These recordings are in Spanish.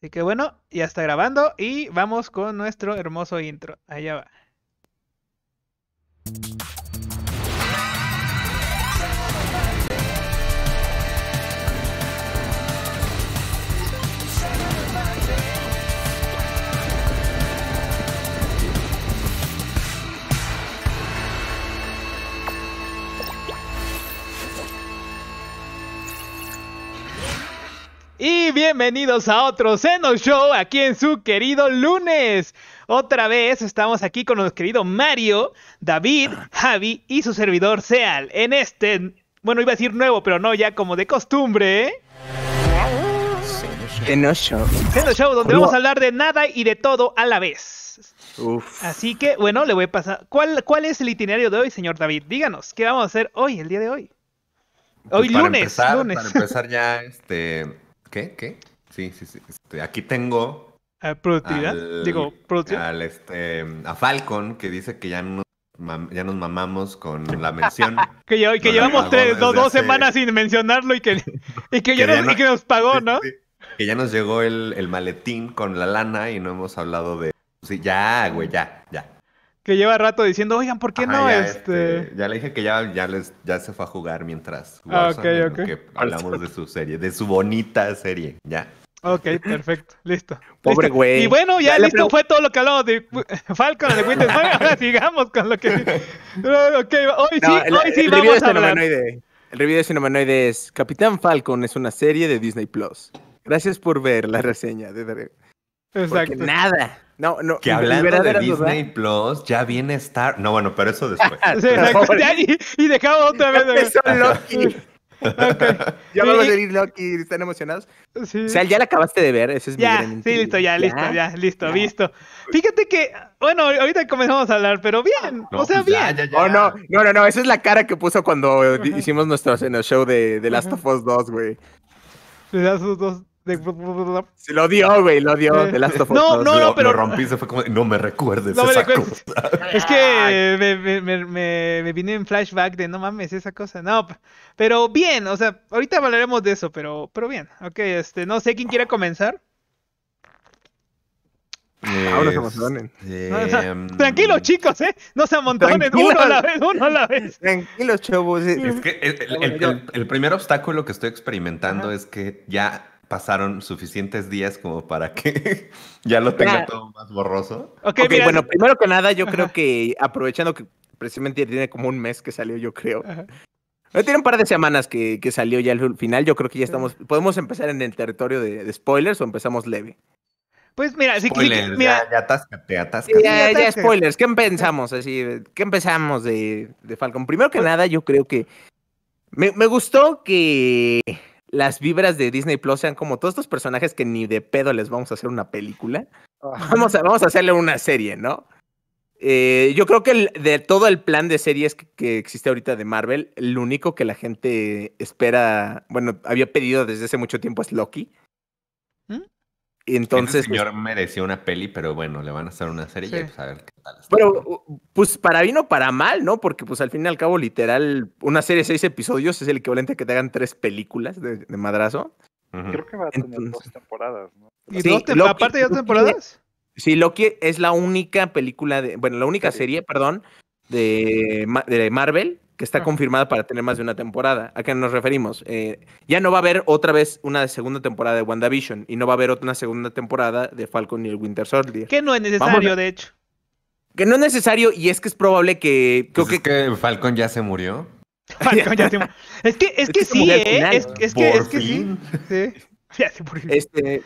Así que bueno, ya está grabando y vamos con nuestro hermoso intro. Allá va. y bienvenidos a otro Seno Show aquí en su querido lunes. Otra vez estamos aquí con nuestro querido Mario, David, Javi y su servidor Seal en este, bueno, iba a decir nuevo, pero no, ya como de costumbre. Seno Show. Seno Show, donde vamos a hablar de nada y de todo a la vez. Así que, bueno, le voy a pasar. ¿Cuál, es el itinerario de hoy, señor David? Díganos, ¿qué vamos a hacer hoy, el día de hoy? Pues hoy lunes, lunes. Para empezar ya, este, ¿Qué? ¿Qué? Sí, sí, sí. Este, aquí tengo. ¿Productividad? Digo, productividad. este, a Falcon, que dice que ya no ya nos mamamos con la mención. que, que llevamos dos, semanas sin mencionarlo y que, y que, ya nos, no... y que nos, pagó, ¿no? Que ya nos llegó el, el, maletín con la lana y no hemos hablado de... Sí, ya, güey, ya, ya que lleva rato diciendo, oigan, ¿por qué no? Ya, este? este... ya le dije que ya, ya, les, ya se fue a jugar mientras ah, okay, hablamos de su serie, de su bonita serie, ya. Ok, perfecto, listo. Pobre güey. Y bueno, ya, listo, fue todo lo que hablamos de Falcon de Winter Ahora sigamos con lo que. ok, hoy sí, hoy sí el vamos a hablar. El review de Sinomanoide es: Capitán Falcon es una serie de Disney Plus. Gracias por ver la reseña de Exacto. nada no, no. Que hablando de Disney Plus, ya viene Star. No, bueno, pero eso después. Ah, sí, y, y, dejamos otra vez. ¡Eso, Loki. Ya vamos a ver Loki, ¿están emocionados? Sí. O sea, ya la acabaste de ver, eso es Ya, sí, listo, ya, listo, ya, listo, listo, visto. Fíjate que, bueno, ahorita comenzamos a hablar, pero bien, o sea, pues bien. Oh, no, no, no, no, esa es la cara que puso cuando hicimos nuestro show de, de Last of Us 2, güey. Last of Us 2. Se lo dio, güey, lo dio. No, no, no, pero. rompí, se fue como, no me recuerdes. esa Cosa. Es que me, me, me, vine en flashback de no mames, esa cosa. No, pero bien, o sea, ahorita hablaremos de eso, pero, pero bien. Ok, este, no sé quién quiere comenzar. Este, tranquilo tranquilos, em, chicos, ¿eh? No se amontonen uno a la vez, uno a la vez. Tranquilos, chavos. Eh. Es que el, el, primer obstáculo que estoy experimentando es que ya pasaron suficientes días como para que ya lo tenga todo más borroso. Ok, okay bueno, primero que nada, yo creo que aprovechando que precisamente tiene como un mes que salió, yo creo. Ajá. Eh, tiene un par de semanas que, salió ya el final. Yo creo que ya estamos. ¿Podemos empezar en el territorio de, spoilers o empezamos leve? Pues mira, si quieres... Ya, ya Ya, ya, spoilers. ¿Qué pensamos? Así, ¿Qué empezamos de, de Falcon? Primero que pues nada, yo creo que. Me, me gustó que las vibras de Disney Plus sean como todos estos personajes que ni de pedo les vamos a hacer una película. Ah. Vamos a, vamos a hacerle una serie, ¿no? Eh, yo creo que de todo el plan de series que, que, existe ahorita de Marvel, el único que la gente espera, bueno, había pedido desde hace mucho tiempo es Loki. Entonces. señor merecía una peli, pero bueno, le van a hacer una serie y pues a ver qué tal. pero, pues para bien o para mal, ¿no? Porque, pues al fin y al cabo, literal, una serie de seis episodios es el equivalente a que te hagan tres películas de, madrazo. Creo que va a tener dos temporadas, ¿no? ¿Y aparte de dos temporadas? Sí, Loki es la única película de. Bueno, la única serie, perdón, de, de Marvel que está confirmada para tener más de una temporada. ¿A qué nos referimos? Eh, ya no va a haber otra vez una segunda temporada de WandaVision y no va a haber otra segunda temporada de Falcon y el Winter Soldier. Que no es necesario, de hecho. Que no es necesario y es que es probable que... Pues creo que... Falcon ya se murió. Falcon ya se murió. Es que, es que, sí, es, que, sí. sí. Ya se murió. Este,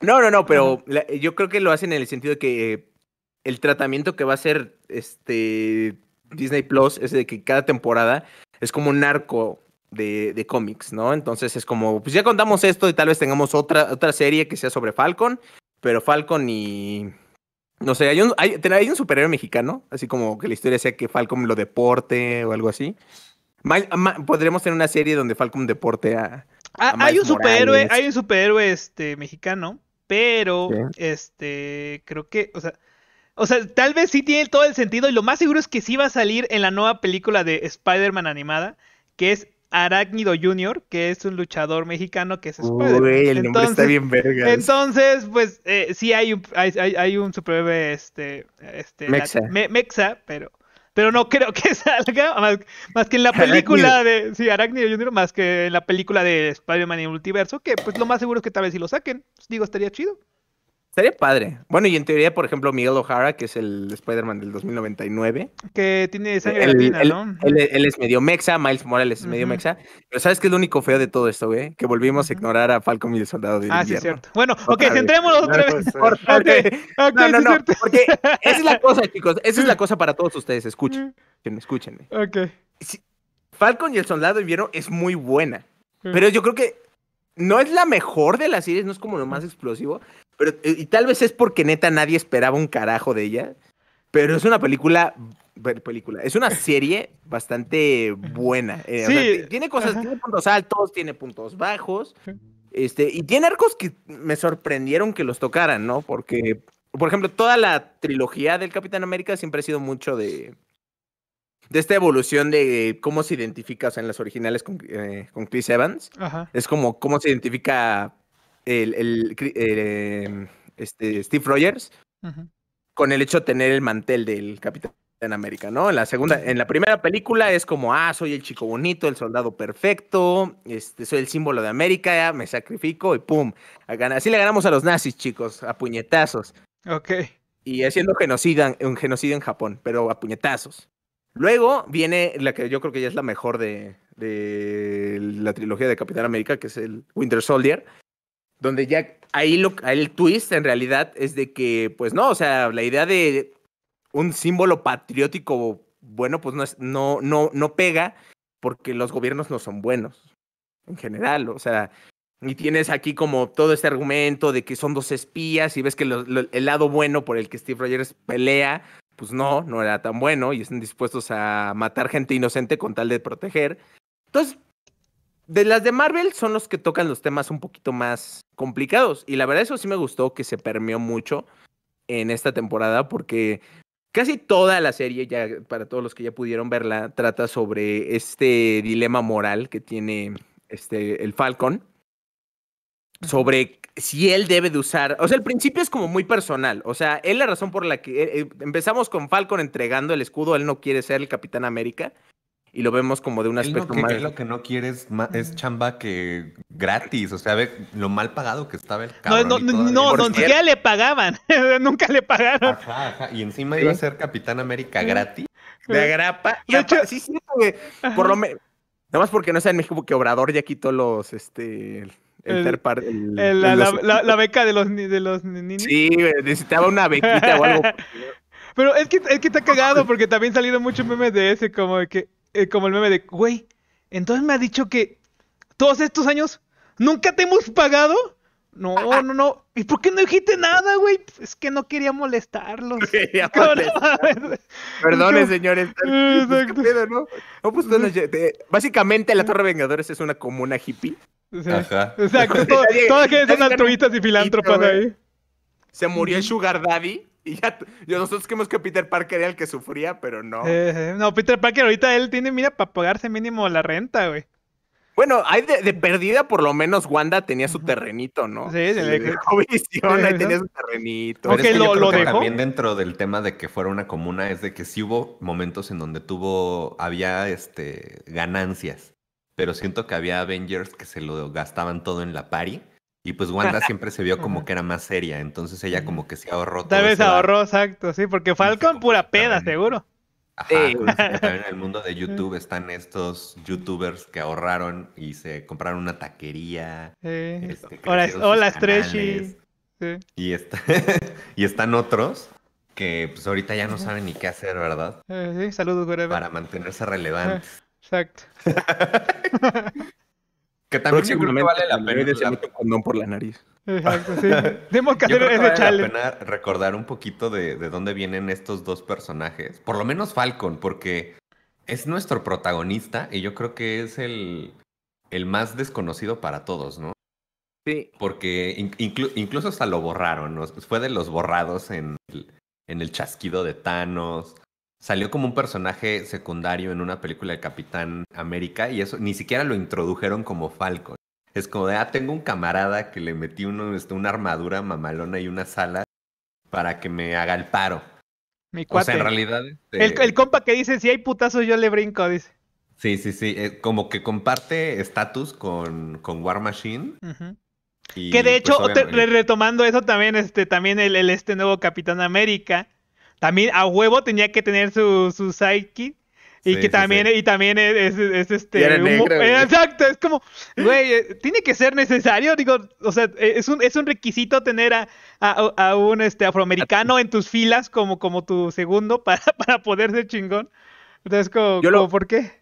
no, no, no, pero yo creo que lo hacen en el sentido de que eh, el tratamiento que va a ser este Disney Plus es de que cada temporada es como un arco de, cómics, ¿no? Entonces es como, pues ya contamos esto y tal vez tengamos otra, otra serie que sea sobre Falcon, pero Falcon y... No sé, hay un, hay, un superhéroe mexicano, así como que la historia sea que Falcon lo deporte o algo así. podríamos tener una serie donde Falcon deporte a... Ah, hay un superhéroe, hay un superhéroe este, mexicano, pero este creo que, o sea, o sea, tal vez sí tiene todo el sentido y lo más seguro es que sí va a salir en la nueva película de Spider-Man animada, que es Arácnido Jr., que es un luchador mexicano que es Spider-Man. el entonces, nombre está bien verga. Entonces, pues eh, sí hay un, hay, un superhéroe este, este Mexa. pero pero no creo que salga más, que en la película de sí, Arácnido Jr., más que en la película de Spider-Man y multiverso, que pues lo más seguro es que tal vez sí lo saquen. Pues, digo, estaría chido. Sería padre. Bueno, y en teoría, por ejemplo, Miguel O'Hara, que es el Spider-Man del 2099. Que tiene sangre él, ¿no? Él, es medio mexa, Miles Morales es medio mexa. Pero ¿sabes qué es lo único feo de todo esto, güey? Que volvimos a ignorar a Falcon y el soldado de Ah, sí, es cierto. Bueno, ok, centrémonos otra vez. no, no, no, porque esa es la cosa, chicos. Esa es la cosa para todos ustedes. Escuchen, escúchenme. Ok. Falcon y el soldado de invierno es muy buena. Pero yo creo que no es la mejor de las series, no es como lo más explosivo, eh, y tal vez es porque neta nadie esperaba un carajo de ella. Pero es una película. Película. Es una serie bastante buena. Eh, tiene cosas, tiene puntos altos, tiene puntos bajos. Este, y tiene arcos que me sorprendieron que los tocaran, ¿no? Porque, por ejemplo, toda la trilogía del Capitán América siempre ha sido mucho de, de esta evolución de cómo se identifica, o sea, en las originales con, eh, Chris Evans. Es como cómo se identifica eh, em, este, Steve Rogers con el hecho de tener el mantel del Capitán América, ¿no? En la segunda, en la primera película es como, ah, soy el chico bonito, el soldado perfecto, este, soy el símbolo de América, me sacrifico y pum, así le ganamos a los nazis, chicos, a puñetazos. Ok. Y haciendo un genocidio en Japón, pero a puñetazos. Luego viene la que yo creo que ya es la mejor de, de la trilogía de Capitán América, que es el Winter Soldier, donde ya ahí, lo, el twist en realidad es de que, pues no, o sea, la idea de un símbolo patriótico bueno, pues no, es, no, no, no pega porque los gobiernos no son buenos en general, o sea, y tienes aquí como todo este argumento de que son dos espías y ves que el lado bueno por el que Steve Rogers pelea, pues no, no era tan bueno y están dispuestos a matar gente inocente con tal de proteger. Entonces, de las de Marvel son los que tocan los temas un poquito más complicados. Y la verdad, eso sí me gustó que se permeó mucho en esta temporada, porque casi toda la serie, ya para todos los que ya pudieron verla, trata sobre este dilema moral que tiene este, el Falcon. Sobre si él debe de usar. O sea, el principio es como muy personal. O sea, él la razón por la que eh, eh, empezamos con Falcon entregando el escudo, él no quiere ser el Capitán América y lo vemos como de un aspecto más. lo que no quieres es, chamba que gratis, o sea, ve lo mal pagado que estaba el cabrón. No, no, no, no le pagaban, nunca le pagaron. Ajá, ajá. Y encima iba a ser Capitán América gratis. De agrapa. sí, sí, Por lo menos. Nada más porque no sea en México que Obrador ya quitó los, este, el, la, beca de los, de los ninis. Sí, necesitaba una bequita o algo. Pero es que, es que está cagado porque también salido muchos memes de ese, como de que eh, como el meme de, güey, entonces me ha dicho que todos estos años nunca te hemos pagado. No, no, no. ¿Y por qué no dijiste nada, güey? Es que no quería molestarlos. Perdone, señores. ¿no? Pues, básicamente, la Torre Vengadores es una comuna hippie. O sea, toda gente que son altruistas y filántropas ahí. Eh, se murió el Sugar Daddy. Y ya, nosotros creemos que Peter Parker era el que sufría, pero no. Eh, eh, no, Peter Parker ahorita él tiene, mira, para pagarse mínimo la renta, güey. Bueno, hay de, perdida, por lo menos Wanda tenía su terrenito, ¿no? Sí, se le tenía su terrenito. lo, que También dentro del tema de que fuera una comuna es de que sí hubo momentos en donde tuvo, había este, ganancias, pero siento que había Avengers que se lo gastaban todo en la pari y pues Wanda siempre se vio como que era más seria, entonces ella como que se ahorró. Tal vez ahorró, exacto, sí, porque Falcon pura peda, seguro. sí. en el mundo de YouTube están estos youtubers que ahorraron y se compraron una taquería. Sí. hola, este, hola Y, está, y están otros que pues ahorita ya no saben ni qué hacer, ¿verdad? Eh, sí, saludos, whatever. Para mantenerse relevantes. exacto. Que también seguro vale la pena. De la... condón por la nariz. Exacto, sí. Tenemos que hacer Vale la pena recordar un poquito de, dónde vienen estos dos personajes. Por lo menos Falcon, porque es nuestro protagonista y yo creo que es el, el más desconocido para todos, ¿no? Sí. Porque incluso hasta lo borraron. ¿no? Fue de los borrados en en el chasquido de Thanos. Salió como un personaje secundario en una película de Capitán América y eso ni siquiera lo introdujeron como Falcon. Es como de, ah, tengo un camarada que le metí uno, este, una armadura mamalona y una sala para que me haga el paro. Mi cuate. O sea, en realidad... Este el, compa que dice, si hay putazo, yo le brinco, dice. Sí, sí, sí. Eh, como que comparte estatus con, con War Machine. que de pues, hecho, retomando eso también, este, también el este nuevo Capitán América también a huevo tenía que tener su, su sidekick. Y que también, y también es, este. Era exacto, es como, güey, eh, tiene que ser necesario, digo, o sea, eh, es un, es un requisito tener a, a, un este afroamericano en tus filas como, como tu segundo para, para poder ser chingón. Entonces, como, yo ¿por qué?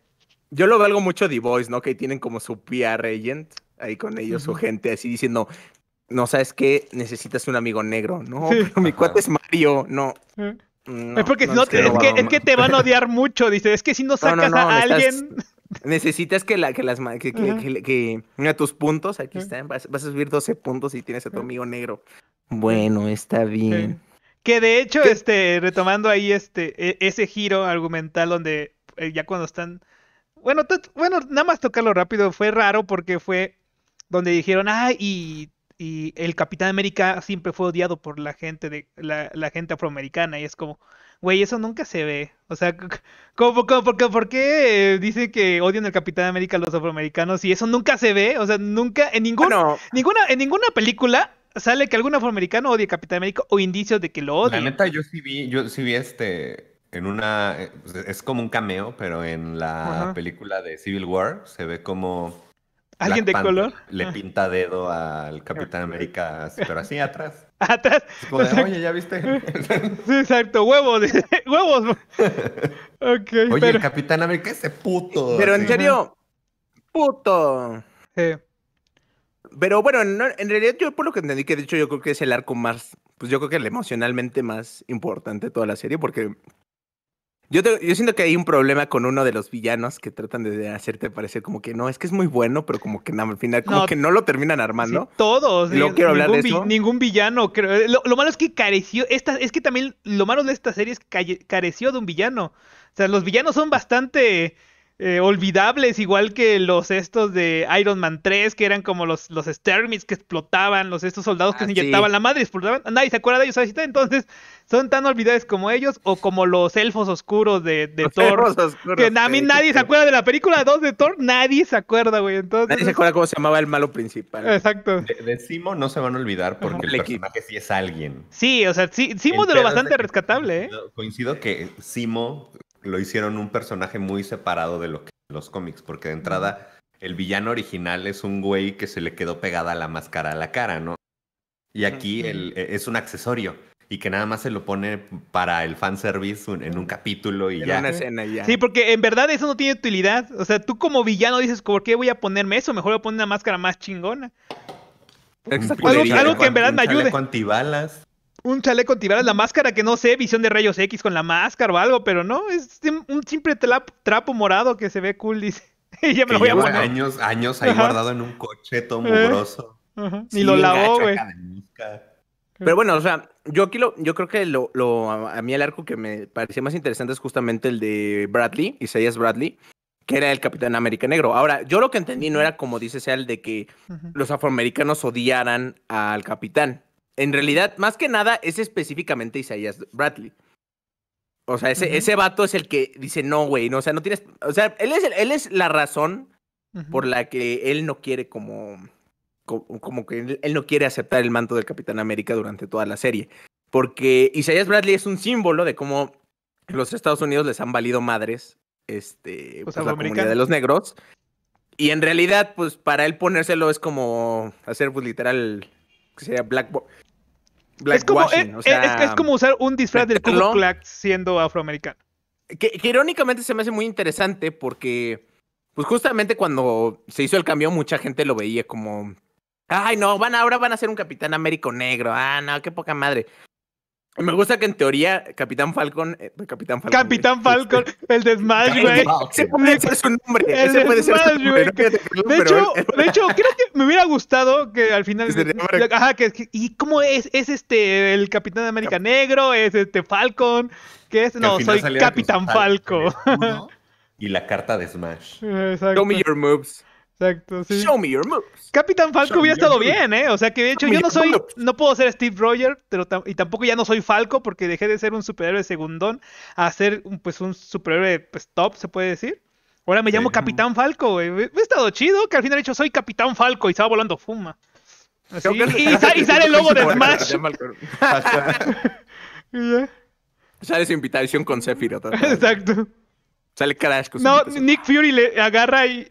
Yo lo valgo mucho de Voice, ¿no? Que tienen como su PR agent ahí con ellos, su gente así diciendo, no sabes qué, necesitas un amigo negro, ¿no? Pero mi cuate es Mario, no es porque no, que, te van a odiar mucho, dice. Es que si no sacas a alguien. necesitas que, la, que las. Que, tus puntos, aquí están. Vas, a subir 12 puntos y tienes a tu amigo negro. Bueno, está bien. Que de hecho, este, retomando ahí este, e, ese giro argumental donde eh, ya cuando están. Bueno, bueno, nada más tocarlo rápido. Fue raro porque fue donde dijeron, ah, y y el Capitán América siempre fue odiado por la gente de la, gente afroamericana y es como, güey, eso nunca se ve. O sea, por, qué, eh, dicen que odian al Capitán América a los afroamericanos y eso nunca se ve? O sea, nunca en ninguna ninguna en ninguna película sale que algún afroamericano odie a Capitán América o indicios de que lo odie. La neta yo sí vi, yo sí vi este en una eh, pues, es como un cameo, pero en la película de Civil War se ve como ¿Alguien de color? Le ah. pinta dedo al Capitán ah. América, pero así atrás. Atrás. como de, oye, ¿ya viste? Sí, exacto, huevos, huevos. oye, el Capitán América, ese puto. Pero en serio, puto. Pero bueno, en, realidad yo por lo que entendí, que de hecho yo creo que es el arco más, pues yo creo que el emocionalmente más importante de toda la serie, porque yo, siento que hay un problema con uno de los villanos que tratan de hacerte parecer como que no, es que es muy bueno, pero como que nada al final como que no lo terminan armando. Sí, todos. No quiero hablar de eso. ningún villano. Creo. Eh, lo, malo es que careció, esta, es que también lo malo de esta serie es que careció de un villano. O sea, los villanos son bastante eh, olvidables, igual que los estos de Iron Man 3, que eran como los, los que explotaban, los estos soldados que se ah, inyectaban la madre, explotaban. Nadie se acuerda de ellos ¿sabes? entonces son tan olvidables como ellos o como los elfos oscuros de, de Thor. que a mí nadie se acuerda de la película 2 de Thor, nadie se acuerda, güey. nadie se acuerda cómo se llamaba el malo principal. Exacto. De, Simo no se van a olvidar porque el, personaje sí es alguien. Sí, o sea, Simo de lo bastante rescatable, ¿eh? Coincido que Simo lo hicieron un personaje muy separado de lo que los cómics, porque de entrada el villano original es un güey que se le quedó pegada la máscara a la cara, ¿no? Y aquí e, es un accesorio y que nada más se lo pone para el fanservice service en un capítulo y ya. Una escena ya. Sí, porque en verdad eso no tiene utilidad. O sea, tú como villano dices, ¿por qué voy a ponerme eso? Mejor voy a poner una máscara más chingona. Algo, que en verdad me ayude. antibalas un chaleco antibalas, la máscara que no sé, visión de rayos X con la máscara o algo, pero no, es un simple trapo, morado que se ve cool, dice. y ya me lo voy a años, años ahí guardado en un coche todo eh, mugroso. Y lo lavó, güey. Pero bueno, o sea, yo aquí lo, yo creo que lo, a mí el arco que me parecía más interesante es justamente el de Bradley, Isaías Bradley, que era el Capitán América Negro. Ahora, yo lo que entendí no era como dice sea el de que los afroamericanos odiaran al capitán, en realidad, más que nada, es específicamente Isaías Bradley. O sea, ese, ese vato es el que dice, no, güey, no, o sea, no tienes, o sea, él es, él es la razón por la que él no quiere como, como, que él, no quiere aceptar el manto del Capitán América durante toda la serie. Porque Isaías Bradley es un símbolo de cómo los Estados Unidos les han valido madres, este, pues, la comunidad de los negros. Y en realidad, pues para él ponérselo es como hacer, pues literal, que sea Black, es como, eh, es, como usar un disfraz del Ku siendo afroamericano. Que, irónicamente se me hace muy interesante porque, pues justamente cuando se hizo el cambio, mucha gente lo veía como, ay no, van ahora van a ser un Capitán Américo negro, ah no, qué poca madre. Me gusta que en teoría Capitán Falcon. Eh, pues, Capitán Falcon. Capitán Falcon, el de Smash, güey. Ese puede ser su nombre. Ese puede ser su nombre. de, hecho, de hecho, creo que me hubiera gustado que al final. Ajá, que, ¿Y cómo es? ¿Es este el Capitán de América Negro? ¿Es este Falcon? ¿Qué es? no, soy Capitán Falco. Y la carta de Smash. Exacto. Show your moves. Exacto, sí. Show me your moves. Capitán Falco hubiera estado bien, ¿eh? O sea que de hecho yo no soy, no puedo ser Steve Roger, pero y tampoco ya no soy Falco porque dejé de ser un superhéroe segundón a ser pues un superhéroe pues, top, se puede decir. Ahora me llamo Capitán Falco, güey. He estado chido que al final he dicho soy Capitán Falco y estaba volando fuma. y, sale el logo de Smash. sale su invitación con Zephyr. Exacto. Sale Crash. no, Nick Fury le agarra y,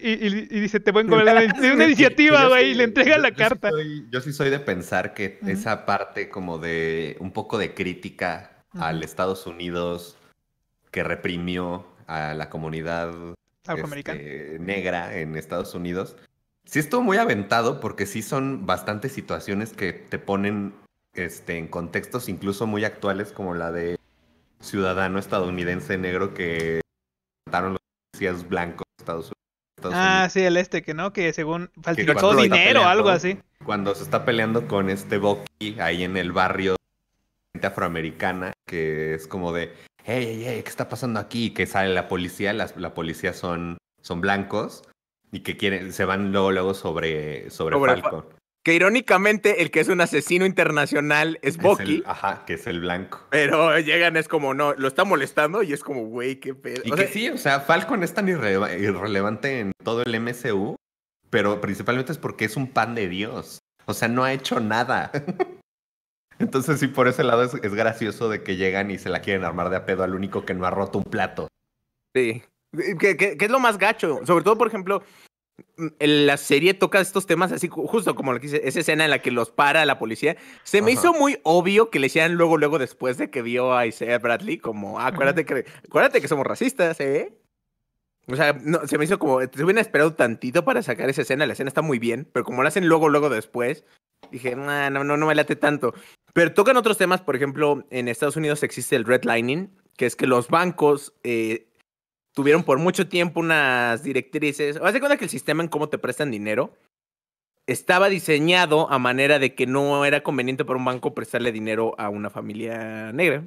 dice, te voy a una iniciativa, güey, y le entrega la carta. yo sí soy de pensar que esa parte como de un poco de crítica al Estados Unidos que reprimió a la comunidad este, negra en Estados Unidos, sí estuvo muy aventado porque sí son bastantes situaciones que te ponen este, en contextos incluso muy actuales como la de ciudadano estadounidense negro que mataron los policías blancos de Estados Unidos. ah, sí, el este, que no, que según faltó dinero o algo así. Cuando se está peleando con este Bucky ahí en el barrio afroamericana, que es como de, hey, hey, ey ¿qué está pasando aquí? Que sale la policía, las, la policía son, son blancos y que quieren, se van luego, luego sobre, sobre, que irónicamente el que es un asesino internacional es Bucky. ajá, que es el blanco. Pero llegan, es como, no, lo está molestando y es como, güey, qué pedo. Y que sí, o sea, Falcon es tan irrelevante en todo el MCU, pero principalmente es porque es un pan de Dios. O sea, no ha hecho nada. Entonces sí, por ese lado es, gracioso de que llegan y se la quieren armar de a pedo al único que no ha roto un plato. Sí. ¿Qué es lo más gacho. Sobre todo, por ejemplo, la serie toca estos temas así, justo como lo que esa escena en la que los para la policía. Se me hizo muy obvio que le hicieran luego, luego después de que vio a Isaiah Bradley, como, ah, acuérdate que, acuérdate que somos racistas, ¿eh? O sea, no, se me hizo como, te hubieran esperado tantito para sacar esa escena, la escena está muy bien, pero como la hacen luego, luego después, dije, no, no, no me late tanto. Pero tocan otros temas, por ejemplo, en Estados Unidos existe el redlining, que es que los bancos eh, tuvieron por mucho tiempo unas directrices. Haz cuenta que el sistema en cómo te prestan dinero estaba diseñado a manera de que no era conveniente para un banco prestarle dinero a una familia negra.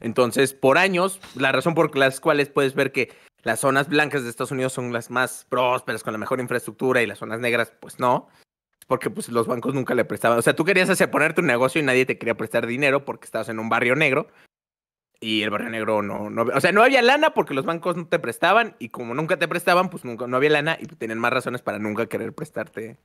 Entonces, por años, la razón por las cuales puedes ver que las zonas blancas de Estados Unidos son las más prósperas, con la mejor infraestructura, y las zonas negras, pues no, porque pues, los bancos nunca le prestaban. O sea, tú querías hacer ponerte tu negocio y nadie te quería prestar dinero porque estabas en un barrio negro, y el barrio negro no, no, o sea, no había lana porque los bancos no te prestaban y como nunca te prestaban, pues nunca, no había lana y tenían más razones para nunca querer prestarte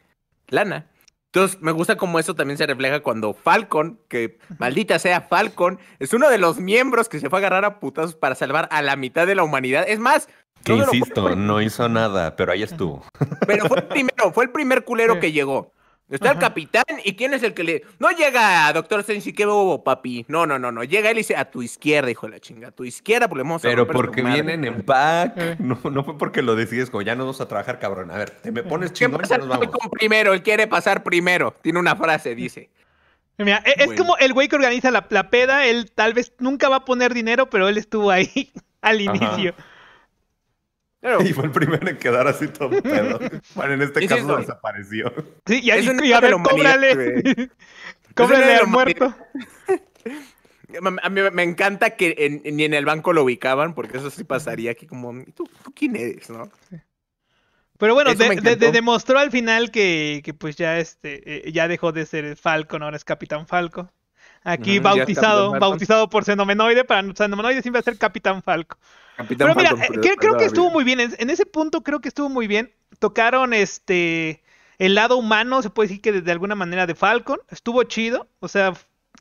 lana. Entonces, me gusta como eso también se refleja cuando Falcon, que maldita sea Falcon, es uno de los miembros que se fue a agarrar a putazos para salvar a la mitad de la humanidad. Es más, que insisto, no hizo nada, pero ahí estuvo. Pero fue el primero, fue el primer culero que llegó. Está el capitán y quién es el que le. No llega Doctor Strange qué bobo, papi. No, no, no, no. Llega él y dice a tu izquierda, hijo de la chinga. A tu izquierda, pues le vamos a Pero porque vienen en pack. Eh. No, no fue porque lo decides, como ya no vamos a trabajar, cabrón. A ver, te me eh. pones chingón y nos vamos. Con primero, él quiere pasar primero. Tiene una frase, dice. E-, es como el güey que organiza la, la, peda. Él tal vez nunca va a poner dinero, pero él estuvo ahí al inicio. Y fue el primero en quedar así todo pedo. bueno, en este caso desapareció. Sí, y ahí a ver, cóbrale. cóbrale al muerto. A mí me encanta que ni en el banco lo ubicaban, porque eso sí pasaría aquí como, ¿tú, quién eres, no? Pero bueno, demostró al final que, pues ya este eh, ya dejó de ser Falcon, ahora es Capitán Falco. Aquí bautizado, bautizado por Xenomenoide, para Xenomenoide siempre va a ser Capitán Falco. pero mira, eh, creo, que estuvo muy bien. En, ese punto creo que estuvo muy bien. Tocaron este el lado humano, se puede decir que de, alguna manera de Falcon. Estuvo chido. O sea,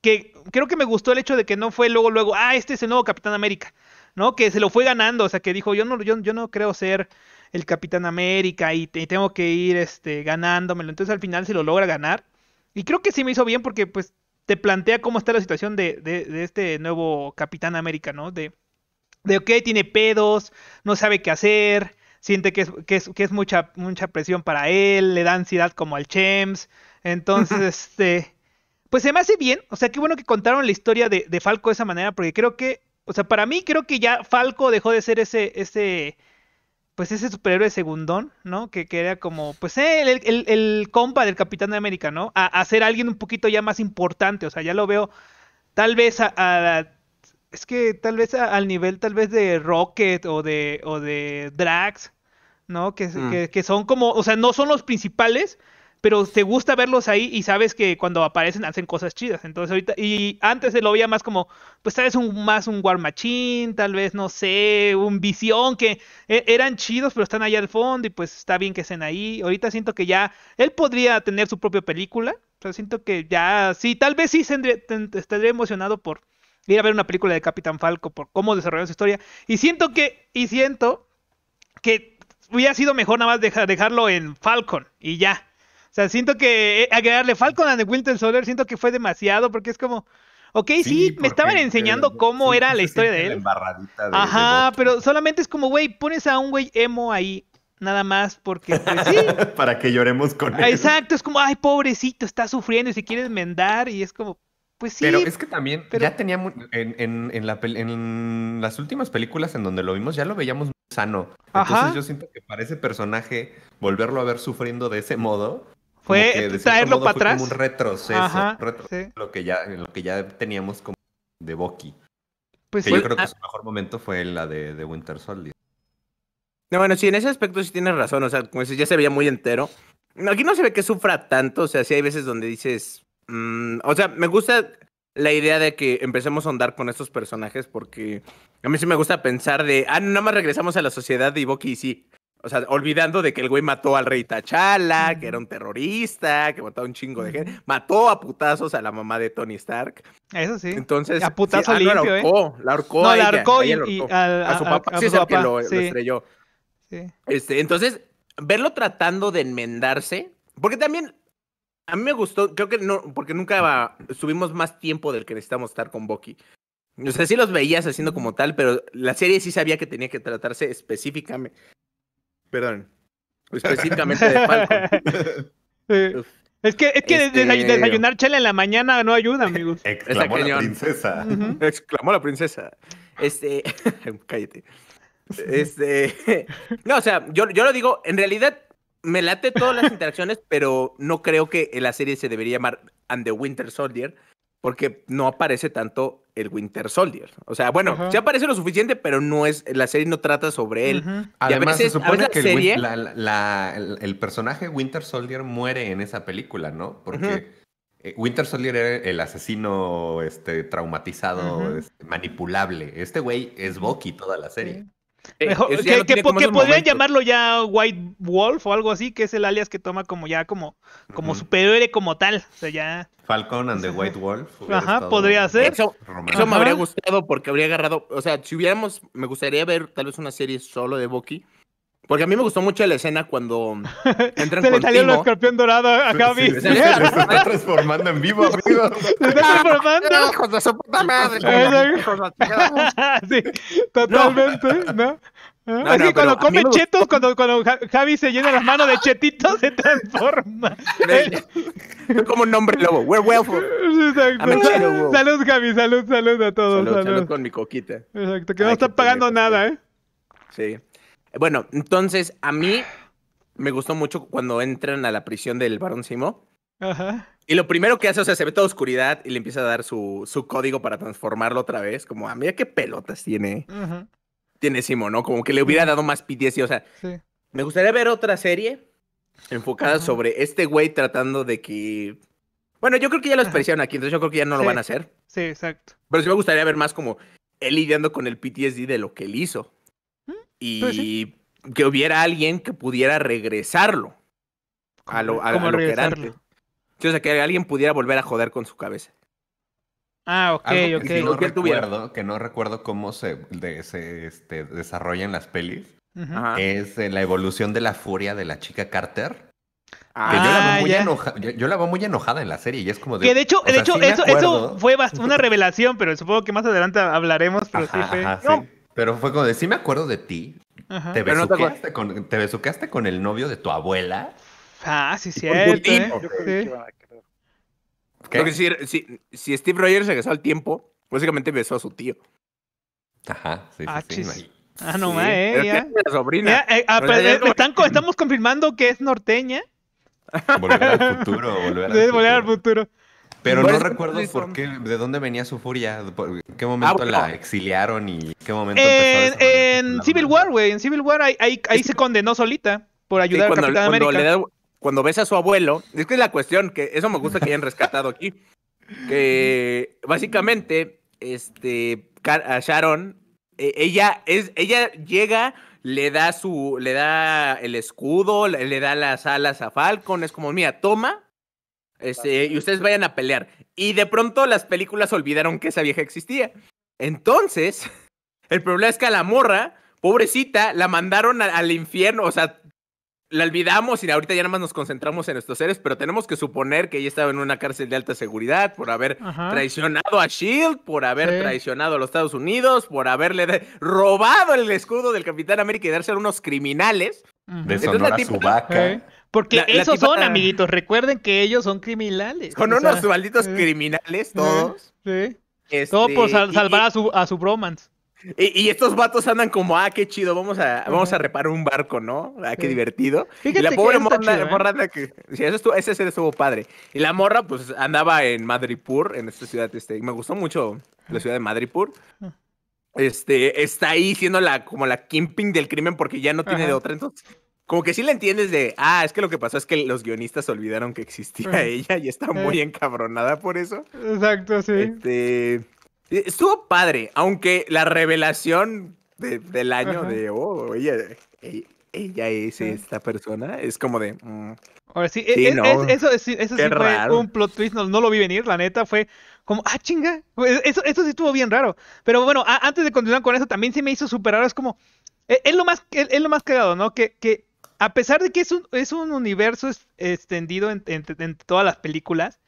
que creo que me gustó el hecho de que no fue luego, luego, ah, este es el nuevo Capitán América. ¿No? Que se lo fue ganando. O sea, que dijo, yo no, yo, no creo ser el Capitán América y, tengo que ir este, ganándomelo. Entonces al final se lo logra ganar. Y creo que sí me hizo bien porque pues te plantea cómo está la situación de, este nuevo Capitán América, ¿no? De, de, ok, tiene pedos, no sabe qué hacer, siente que es, que es, mucha, mucha presión para él, le da ansiedad como al Chems. Entonces, este, pues se me hace bien, o sea, qué bueno que contaron la historia de, de Falco de esa manera, porque creo que, o sea, para mí creo que ya Falco dejó de ser ese, ese pues ese superhéroe segundón, ¿no? Que, que era como, pues eh, el, compa del Capitán de América, ¿no? A, hacer ser alguien un poquito ya más importante, o sea, ya lo veo tal vez a, es que tal vez al nivel tal vez de Rocket o de, o de Drax, ¿no? Que, mm. que, que, son como, o sea, no son los principales, pero te gusta verlos ahí y sabes que cuando aparecen hacen cosas chidas. Entonces ahorita, y antes se lo veía más como, pues tal vez un, más un War Machine, tal vez, no sé, un Visión, que e, eran chidos, pero están ahí al fondo y pues está bien que estén ahí. Ahorita siento que ya él podría tener su propia película. siento que ya, sí, tal vez sí estaría emocionado por ir a ver una película de Capitán Falco, por cómo desarrolló su historia. Y siento que, y siento que hubiera sido mejor nada más dejarlo en Falcon y ya sea, siento que eh, agregarle Falcon a the Winter siento que fue demasiado porque es como... Ok, sí, me estaban enseñando cómo era la historia de él. Ajá, pero solamente es como, güey, pones a un güey emo ahí, nada más, porque pues, sí. Para que lloremos con él. Exacto, es como, ay, pobrecito, está sufriendo y se quiere enmendar y es como, pues sí. Pero es que también ya teníamos, en, en, las últimas películas en donde lo vimos, ya lo veíamos sano. Entonces yo siento que para ese personaje, volverlo a ver sufriendo de ese modo, fue traerlo para atrás. Como un retroceso, lo, que ya, lo que ya teníamos como de Bucky. Pues yo creo que ah. su mejor momento fue la de, Winter Soldier. No, bueno, sí, en ese aspecto sí tienes razón, o sea, como dices, ya se veía muy entero. Aquí no se ve que sufra tanto, o sea, sí hay veces donde dices, mm, o sea, me gusta la idea de que empecemos a andar con estos personajes porque a mí sí me gusta pensar de, ah, nada más regresamos a la sociedad de Bucky y sí, o sea, olvidando de que el güey mató al rey Tachala, que era un terrorista, que mató a un chingo de gente. Mató a putazos a la mamá de Tony Stark. Eso sí. Entonces, a putazos limpio, ¿eh? y, a, su papá. sí, su lo, estrelló. Sí. Este, entonces, verlo tratando de enmendarse, porque también a mí me gustó, creo que no, porque nunca subimos más tiempo del que necesitamos estar con Bucky. O sea, sí los veías haciendo como tal, pero la serie sí sabía que tenía que tratarse específicamente Perdón. Específicamente de Falcon. Es que, es que este, desayunar chela en la mañana no ayuda, amigos. Exclamó la princesa. Exclamó la princesa. Este, cállate. Este, no, o sea, yo, yo lo digo, en realidad me late todas las interacciones, pero no creo que la serie se debería llamar And the Winter Soldier, porque no aparece tanto el Winter Soldier. O sea, bueno, sí aparece lo suficiente, pero no es, la serie no trata sobre él. Además, se supone que el, personaje Winter Soldier muere en esa película, ¿no? Porque eh, Winter Soldier era el asesino este, traumatizado, este, manipulable. Este güey es Bucky toda la serie. Eh, que, podrían llamarlo ya White Wolf o algo así, que es el alias que toma como ya como, como superhéroe como tal. O sea, ya. Falcon and the White Wolf. podría ser. Eso, eso me habría gustado porque habría agarrado. O sea, si hubiéramos, me gustaría ver tal vez una serie solo de Bucky porque a mí me gustó mucho la escena cuando entran Se le salió el escorpión dorado a Javi. se, está transformando en vivo, amigo. Se está transformando. Hijos de su puta madre. sí, totalmente, ¿no? ¿Eh? Así cuando come chetos, cuando, cuando Javi se llena las manos de chetitos, se transforma. como un nombre lobo. We're Exacto. Salud, Javi. Salud, salud a todos. Salud, con mi coquita. Exacto, que no está pagando nada, ¿eh? Sí. Bueno, entonces a mí me gustó mucho cuando entran a la prisión del Barón Simo. Ajá. Y lo primero que hace, o sea, se ve toda oscuridad y le empieza a dar su, código para transformarlo otra vez. Como, a ah, mira qué pelotas tiene. Tiene Simo, ¿no? Como que le hubiera dado más PTSD, O sea, sí. me gustaría ver otra serie enfocada sobre este güey tratando de que. Bueno, yo creo que ya lo expresaron aquí, entonces yo creo que ya no lo van a hacer. Sí, exacto. Pero sí me gustaría ver más como él lidiando con el PTSD de lo que él hizo. Pues y que hubiera alguien que pudiera regresarlo a lo, a, que era antes. o sea, que alguien pudiera volver a joder con su cabeza. Ah, ok, ok. no, recuerdo, que no recuerdo cómo se, este, desarrollan las pelis. Es eh, la evolución de la furia de la chica Carter. que ah, yo, la veo muy enojada en la serie y es como de, que de hecho, de hecho eso, fue una revelación, pero supongo que más adelante hablaremos. Pero pero fue como de, sí me acuerdo de ti. Te, besuqueaste con, el novio de tu abuela. Ah, sí, sí, sí. ¿eh? Creo que si, Steve Rogers regresó al tiempo, básicamente besó a su tío. Ajá, sí, ah, sí, sí Ah, no, eh. La sobrina. estamos confirmando que es norteña. Volver al futuro, volver volver al futuro. Pero no recuerdo por qué, de dónde venía su furia, qué ah, momento la exiliaron y qué momento en, empezó en Civil War, güey, en Civil War ahí, se condenó solita por ayudar a cuando, al Capitán cuando cuando ves a su abuelo, es que es la cuestión, que eso me gusta que hayan rescatado aquí, que básicamente, este, a Sharon, e, ella, es, ella llega le da su, le da el escudo, le, da las alas a Falcon, es como, mira, toma este, y ustedes vayan a pelear. Y de pronto las películas olvidaron que esa vieja existía. Entonces, el problema es que a la morra, pobrecita, la mandaron al infierno. O sea, la olvidamos y ahorita ya nada más nos concentramos en estos seres, pero tenemos que suponer que ella estaba en una cárcel de alta seguridad por haber traicionado a Shield, por haber traicionado a los Estados Unidos, por haberle robado el escudo del Capitán América y darse a unos criminales. De vaca. Porque esos son, ah. amiguitos. Recuerden que ellos son criminales. Con unos malditos eh. criminales, eh, todos. Sí. Este, Todo por salvar a su, a su bromance. Y, estos vatos andan como, ah, qué chido, vamos a, vamos a reparar un barco, ¿no? Ah, qué divertido. y la pobre morra, ¿eh? que. ese estuvo, ese estuvo padre. Y la morra, pues andaba en Madripur, en esta ciudad, este. Me gustó mucho la ciudad de Madripur. Ah. este, está ahí siendo la, como la kimping del crimen porque ya no tiene de otra. Entonces, como que sí la entiendes de, ah, es que lo que pasó es que los guionistas olvidaron que existía ella y está muy encabronada por eso. Exacto, sí. Este, e, estuvo padre, aunque la revelación del año de, oh, ella, e, es esta persona, es como de... Mm, Ahora sí, e, no, eso, es, eso fue un plot twist, no, lo vi venir, la neta, fue como, ah, chinga, pues, eso, sí estuvo bien raro. Pero bueno, antes de continuar con eso, también sí me hizo súper raro, es como... Es lo, más, es lo más cagado, ¿no? que a pesar de que es un, es un universo extendido en, todas las películas,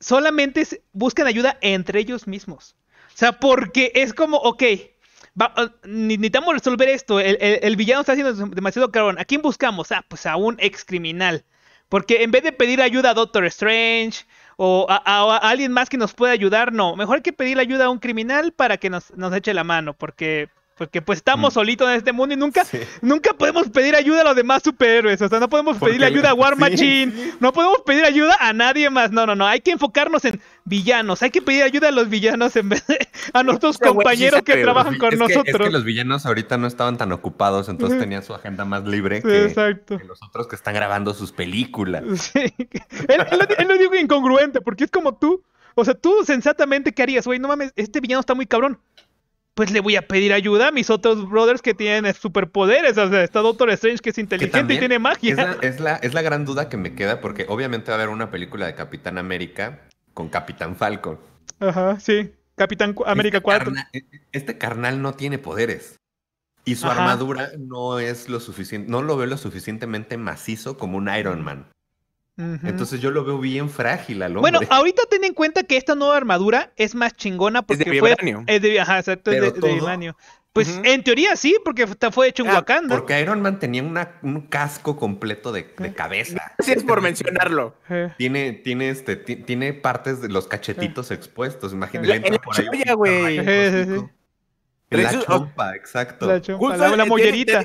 solamente buscan ayuda entre ellos mismos. O sea, porque es como, ok, ah, necesitamos resolver esto. El, villano está haciendo demasiado caro ¿A quién buscamos? Ah, pues a un ex criminal. Porque en vez de pedir ayuda a Doctor Strange o a, alguien más que nos pueda ayudar, no. Mejor hay que pedir ayuda a un criminal para que nos, nos eche la mano. Porque porque pues estamos mm. solitos en este mundo y nunca, nunca podemos pedir ayuda a los demás superhéroes. O sea, no podemos pedir ayuda a War Machine. No podemos pedir ayuda a nadie más. No, no, no. Hay que enfocarnos en villanos. Hay que pedir ayuda a los villanos en vez de a nuestros compañeros que trabajan con nosotros. es que los villanos ahorita no estaban tan ocupados, entonces tenían su agenda más libre que, que, los otros que están grabando sus películas. Sí. lo digo incongruente, porque es como tú. O sea, tú sensatamente, ¿qué harías, güey? No mames, este villano está muy cabrón pues le voy a pedir ayuda a mis otros brothers que tienen superpoderes. O sea, está Doctor Strange que es inteligente y tiene magia. Es la, es la, gran duda que me queda porque obviamente va a haber una película de Capitán América con Capitán Falcon. Ajá, sí. Capitán América 4. Este, este carnal no tiene poderes. Y su armadura no es lo suficiente, no lo veo lo suficientemente macizo como un Iron Man. Entonces yo lo veo bien frágil al hombre. Bueno, ahorita ten en cuenta que esta nueva armadura es más chingona porque es de fue es de ajá, exacto, Pues en teoría sí, porque fue hecho en ah, Porque Iron Man tenía un casco completo de, eh. cabeza. Sí es por mencionarlo. Eh. Tiene, tiene, este, tiene partes de los cachetitos eh. expuestos. Imagínate. La, por ahí, güey. La chompa, exacto. La, la, mollerita.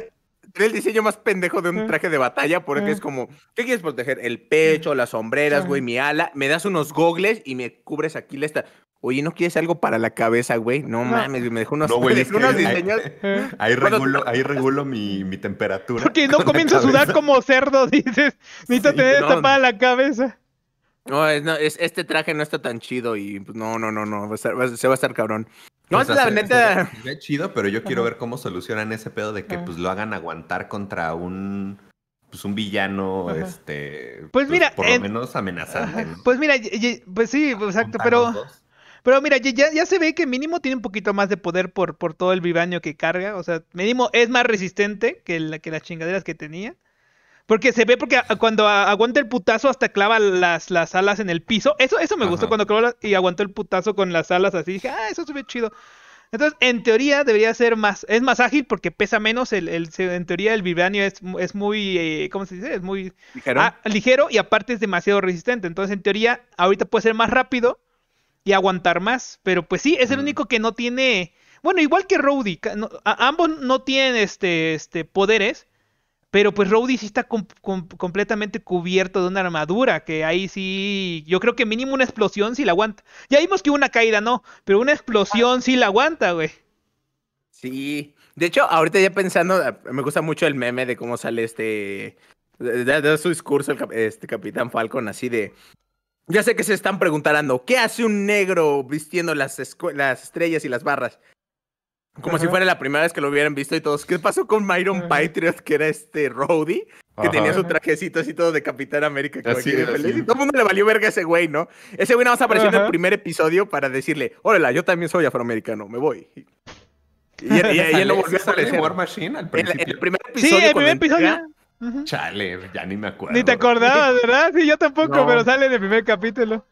Tiene el diseño más pendejo de un ah. traje de batalla, porque ah. es como, ¿qué quieres proteger? El pecho, las sombreras, güey, mi ala. Me das unos gogles y me cubres aquí la esta. Oye, ¿no quieres algo para la cabeza, güey? No, mames, me dejó unos, diseños. Ahí, regulo, ahí regulo mi, temperatura. Porque no comienzo a sudar como cerdo, dices. Ni te tapada la cabeza. No, este traje no está tan chido y pues, no, no, no, no, se va a estar cabrón. No, pues es la neta. Es chido, pero yo quiero ver cómo solucionan ese pedo de que pues lo hagan aguantar contra un pues un villano, este. Pues, pues, mira. Por lo menos amenazante. Pues mira, pues sí, pues, exacto, pero. Pero mira, ya, ya se ve que mínimo tiene un poquito más de poder por, por todo el vivaño que carga. O sea, mínimo es más resistente que la, que las chingaderas que tenía. Porque se ve porque cuando aguanta el putazo hasta clava las, las alas en el piso. Eso, eso me gustó cuando clavó y aguantó el putazo con las alas así. Dije, ah, eso se ve chido. Entonces, en teoría debería ser más, es más ágil porque pesa menos, el, en teoría el vibranio es, muy, eh, ¿cómo se dice? Es muy ligero. ligero y aparte es demasiado resistente. Entonces, en teoría, ahorita puede ser más rápido y aguantar más. Pero pues sí, es el mm. único que no tiene, bueno, igual que Rowdy, ambos no tienen este, este poderes, pero pues Rowdy sí está completamente cubierto de una armadura, que ahí sí, yo creo que mínimo una explosión sí la aguanta. Ya vimos que una caída no, pero una explosión sí la aguanta, güey. Sí, de hecho, ahorita ya pensando, ah, me gusta mucho el meme de cómo sale este, de su discurso el este Capitán Falcon así de, ya sé que se están preguntando, ¿qué hace un negro vistiendo las estrellas y las barras? Como si fuera la primera vez que lo hubieran visto y todos. ¿Qué pasó con Myron Patriot, que era este Rowdy? Que tenía su trajecito así todo de Capitán América. Como así, feliz. Y todo el mundo le valió verga a ese güey, ¿no? Ese güey nada más apareció en el primer episodio para decirle: Órale, yo también soy afroamericano, me voy. Y, y, él lo volvió a aparecer. War Machine al primer episodio. Sí, el primer episodio. Chale, ya ni me acuerdo. Ni te acordabas, ¿verdad? Sí, yo tampoco, pero sale en el primer capítulo.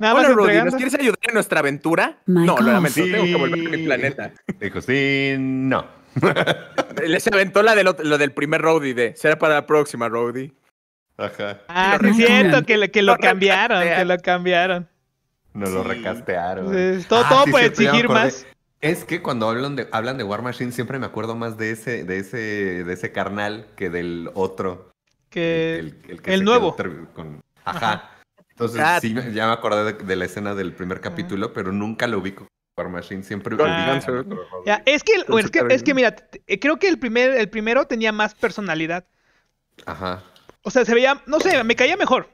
Bueno, Hola, Rudy, ¿nos quieres ayudar en nuestra aventura? no, lo lamento, tengo que volver a mi planeta. Dijo, sí, no. Les aventó la del lo, lo, del primer Rowdy de, será para la próxima Rowdy. Ajá. Ah, siento que, lo, que lo, cambiaron, que lo cambiaron. No lo recastearon. todo, ah, puede exigir más. Es que cuando hablan de, hablan de War Machine siempre me acuerdo más de ese, de ese, de ese carnal que del otro. Que el, nuevo. Ajá. Entonces, sí, ya me acordé de, la escena del primer ah. capítulo, pero nunca lo ubico War Machine. Siempre es, que, es, que, es que, mira, eh, creo que el, primer, el primero tenía más personalidad. Ajá. O sea, se veía, no sé, me caía mejor.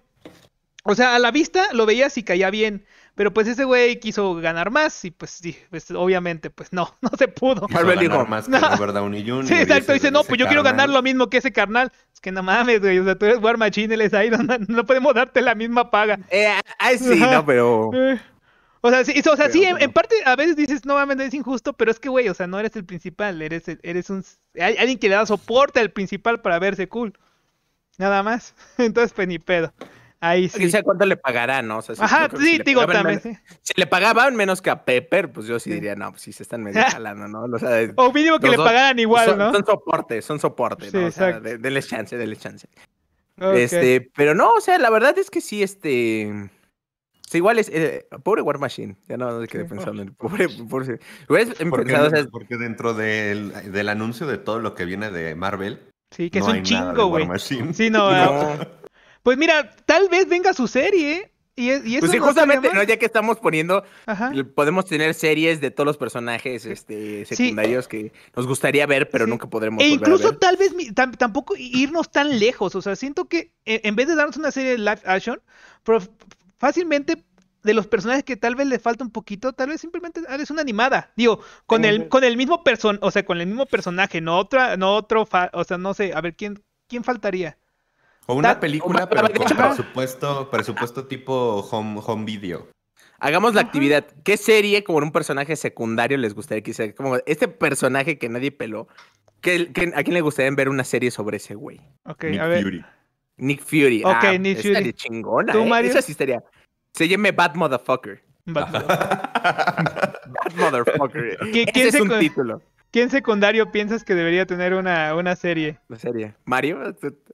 O sea, a la vista lo veías y caía bien. Pero pues ese güey quiso ganar más y pues sí, pues, obviamente pues no, no se pudo. Marvel dijo más que Robert Downey Jr. Sí, exacto, dice, no, pues yo quiero ganar lo mismo que ese carnal. Es que no mames, güey, o sea, tú eres War Machine, él es no podemos darte la misma paga. Eh, ay, sí, no, pero... O sea, sí, o sea, sí en, parte a veces dices, no mames, es injusto, pero es que, güey, o sea, no eres el principal, eres, eres un... Hay, alguien que le da soporte al principal para verse cool. Nada más. Entonces, pues ni pedo. Ahí sí. ¿Quién sabe ¿cuánto le pagarán, no? O sea, si, Ajá, sí, digo también. sí. Si le pagaban menos que a Pepper, pues yo sí, diría, no, pues sí se están medio jalando, ¿no? O, sea, o mínimo que le pagaran igual, ¿no? Son soporte, son soporte, ¿no? O sea, denle chance, denle chance. Este, pero no, o sea, la verdad es que sí, este. O sea, igual es. Eh, pobre War Machine. Ya no, me quedé pensando en el pobre. pobre Porque, pensado, o porque dentro del, del anuncio de todo lo que viene de Marvel. Sí, que son es un chingo, güey. Sí, no, ah, no. Pues mira, tal vez venga su serie. Y, es, y eso pues sí, justamente, ¿no? ya que estamos poniendo, podemos tener series de todos los personajes este, secundarios que nos gustaría ver, pero nunca podremos. E incluso tal vez tampoco irnos tan lejos. O sea, siento que e, en vez de darnos una serie de live action, fácilmente de los personajes que tal vez le falta un poquito, tal vez simplemente es una animada. Digo, con el, con el mismo o sea, con el mismo personaje, no otra, no otro o sea, no sé, a ver quién, quién faltaría. O una película, pero, con presupuesto, tipo home, home video. Hagamos la actividad. ¿Qué serie como un personaje secundario les gustaría que hiciera? Como este personaje que nadie peló. a quién le gustaría ver una serie sobre ese güey? Nick Fury. Nick Fury. Ok, ah, Nick Fury. chingona. ¿Tú, ¿eh? sí estaría. Se llame Bad Motherfucker. Bad, Motherfucker. Ese es un título. ¿Quién secundario piensas que debería tener una, una serie? Una serie. ¿Mario?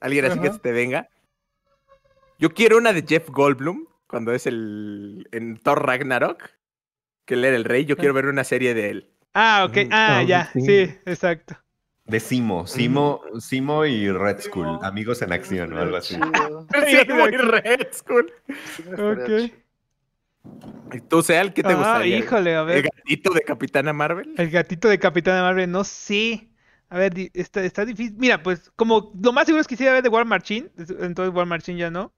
¿Alguien así que se te venga? Yo quiero una de Jeff Goldblum, cuando es el. en Thor Ragnarok, que él era el rey. Yo quiero ah. ver una serie de él. Ah, ok. Ah, ah, ya. Sí, exacto. De Simo, Simo, y Red School, amigos en acción o algo así. Simo y Red School. Ok. Tú, ah, el que te gustaría? ¿El gatito de Capitana Marvel? El gatito de Capitana Marvel, no sé. A ver, está, difícil. Mira, pues, como lo más seguro es que quisiera ver de War Machine, entonces War Machine ya no.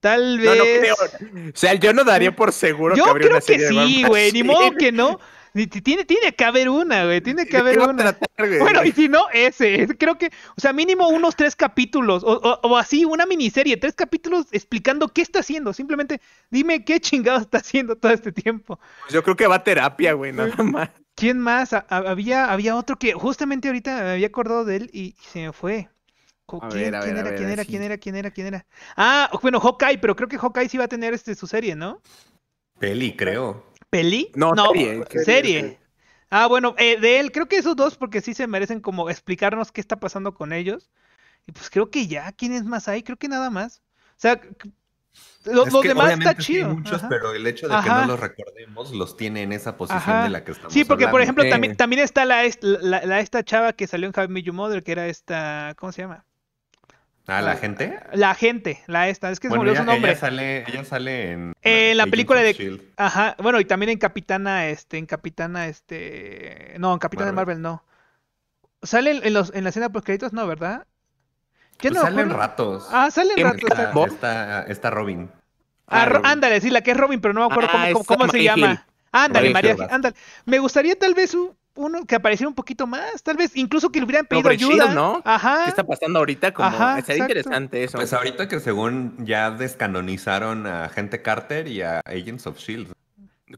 Tal vez. No, O sea, yo no daría por seguro yo que habría una que sí, güey. Ni modo que no. Tiene, tiene que haber una, güey. Tiene que haber una. Bueno, y si no, ese. Creo que, o sea, mínimo unos tres capítulos. O, así, una miniserie, tres capítulos explicando qué está haciendo. Simplemente dime qué chingado está haciendo todo este tiempo. Pues yo creo que va a terapia, güey, nada más. ¿Quién más? había, había otro que justamente ahorita me había acordado de él y, se me fue. ¿Quién, era, ¿quién, era, ¿Quién era? ¿Quién era? ¿Quién era? Ah, bueno, Hawkeye, pero creo que Hawkeye sí va a tener este, su serie, ¿no? Peli, creo. ¿Peli? No, serie, Ah, bueno, eh, de él, creo que esos dos, porque sí se merecen como explicarnos qué está pasando con ellos. Y pues creo que ya, ¿quiénes más hay? Creo que nada más. O sea, los, demás está chido. muchos, pero el hecho de que no los recordemos los tiene en esa posición de la que estamos. Sí, porque por ejemplo, también, eh. también está la, esta chava que salió en Javi Your Mother, que era esta, ¿cómo se llama? ¿A la ah, gente? La gente, la esta. Es que es se murió su nombre. Ella sale, ella sale en. Eh, en la película de. Shield. Ajá. Bueno, y también en Capitana, este. En Capitana, este. No, en Capitana de Marvel no. ¿Sale en, los, en la escena post créditos? No, ¿verdad? ¿Qué pues no? Salen ratos. Ah, salen em, ratos. Está, ah, ah, Robin. ándale, sí, la que es Robin, pero no me acuerdo cómo, cómo, cómo se llama. Ándale, María, ándale. Me gustaría tal vez un, uno que apareciera un poquito más, tal vez incluso que le hubieran pedido ayuda, ¿no? Ajá. ¿Qué está pasando ahorita? Como Ajá, sería interesante eso. Pues ahorita que según ya descanonizaron a gente Carter y a Agents of Shield.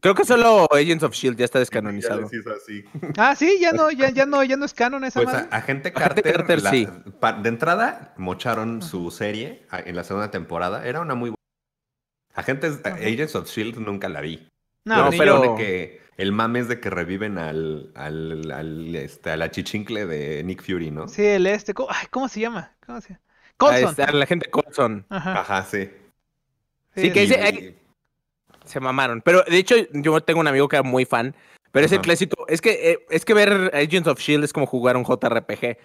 Creo que solo Agents of Shield ya está descanonizado. así. Ah, sí, ya no, ya, no, ya no es canon esa pues A, Agente Carter, sí. de entrada mocharon su serie en la segunda temporada. Era una muy buena. Agentes, Agents of Shield nunca la vi. No, pero, pero... que el mame es de que reviven al, al, al este, a la chichincle de Nick Fury, ¿no? Sí, el este. ¿Cómo, se llama? ¿Cómo se ah, este, la gente Colson. Ajá, sí. Sí, que eh, se mamaron. Pero de hecho, yo tengo un amigo que era muy fan. Pero ese clásico. Es que, eh, es que ver Agents of Shield es como jugar un JRPG.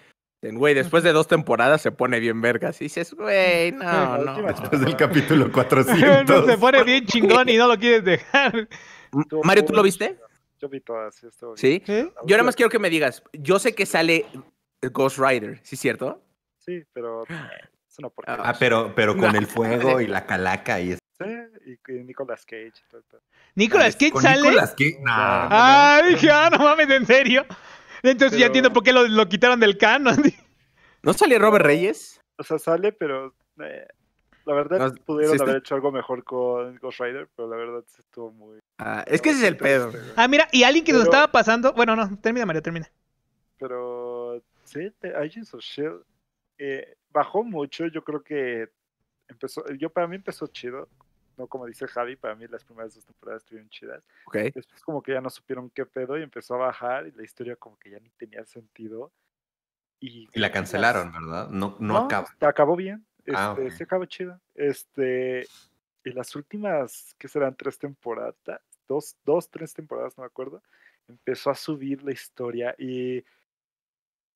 Güey, después de dos temporadas se pone bien vergas. Y dices, güey, no, no. Después del capítulo 400. se pone bien chingón y no lo quieres dejar. Mario, ¿tú lo viste? ¿Sí? Yo nada más quiero que me digas, yo sé que sale Ghost Rider, ¿sí es cierto? Sí, pero es una porquería. Ah, ah pero, pero con el fuego y la calaca y eso. Sí, y, Nicolas Cage. Todo, todo. ¿Nicolas Cage sale? Nicolas Cage? No, ah, no, no. dije, ah, no mames, ¿en serio? Entonces ya entiendo por qué lo, lo quitaron del canon. ¿No sale Robert Reyes? O sea, sale, pero eh, la verdad, pudieron haber hecho algo mejor con Ghost Rider, pero la verdad se estuvo muy. Ah, es que ese es el pedo. ah, mira, y alguien que nos estaba pasando. Bueno, no, termina, Mario, termina. Pero. Sí, Agents of Shield eh, bajó mucho. Yo creo que empezó. Yo para mí empezó chido. No como dice Javi, para mí las primeras dos temporadas estuvieron chidas. Okay. Después, como que ya no supieron qué pedo y empezó a bajar y la historia, como que ya ni tenía sentido. Y, la cancelaron, ¿verdad? No, no, no Acabó bien. Ah, Se este, acaba chido. Este, y las últimas, que serán tres temporadas, dos, dos, tres temporadas, no me acuerdo, empezó a subir la historia y,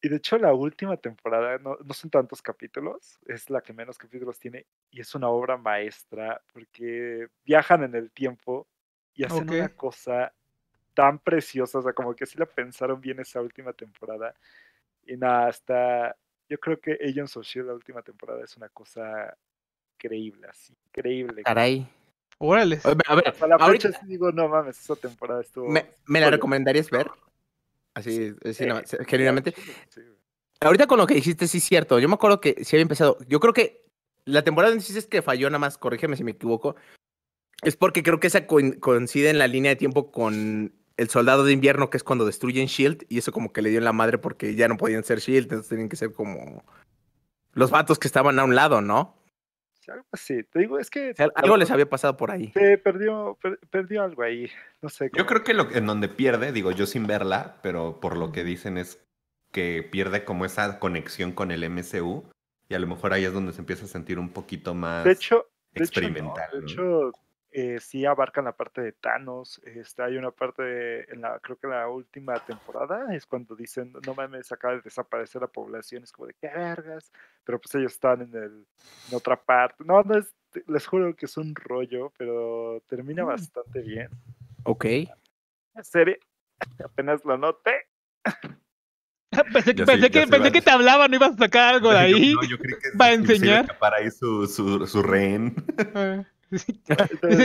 y de hecho la última temporada, no, no son tantos capítulos, es la que menos capítulos tiene y es una obra maestra porque viajan en el tiempo y hacen una cosa tan preciosa, o sea, como que sí la pensaron bien esa última temporada y nada, hasta yo creo que Agents of Shield la última temporada es una cosa increíble, así, increíble. Caray. Órale. A ver, Hasta la ahorita... sí digo, no mames, esa temporada estuvo. ¿Me, la recomendarías ver? Así, eh, eh, generalmente. Ahorita con lo que dijiste, sí es cierto. Yo me acuerdo que sí había empezado. Yo creo que la temporada en es que falló, nada más, corrígeme si me equivoco. Es porque creo que esa coincide en la línea de tiempo con el soldado de invierno, que es cuando destruyen Shield, y eso como que le dio en la madre porque ya no podían ser Shield, entonces tenían que ser como los vatos que estaban a un lado, ¿no? algo así. Te digo, es que. algo les había pasado por ahí. perdió, perdió algo ahí. No sé. Yo creo que lo, en donde pierde, digo, yo sin verla, pero por lo que dicen es que pierde como esa conexión con el MCU. Y a lo mejor ahí es donde se empieza a sentir un poquito más experimental. de hecho eh, sí abarcan la parte de Thanos. Este, hay una parte, en la, creo que la última temporada, es cuando dicen, no mames, acaba de desaparecer la población, es como de, qué vergas, pero pues ellos están en, el, en otra parte. No, no es, les juro que es un rollo, pero termina mm. bastante bien. Ok. La serie, apenas lo noté. Pensé, que, te hablaban no ibas a sacar algo de ahí. Va a enseñar. Para su, su, su rehén. Ah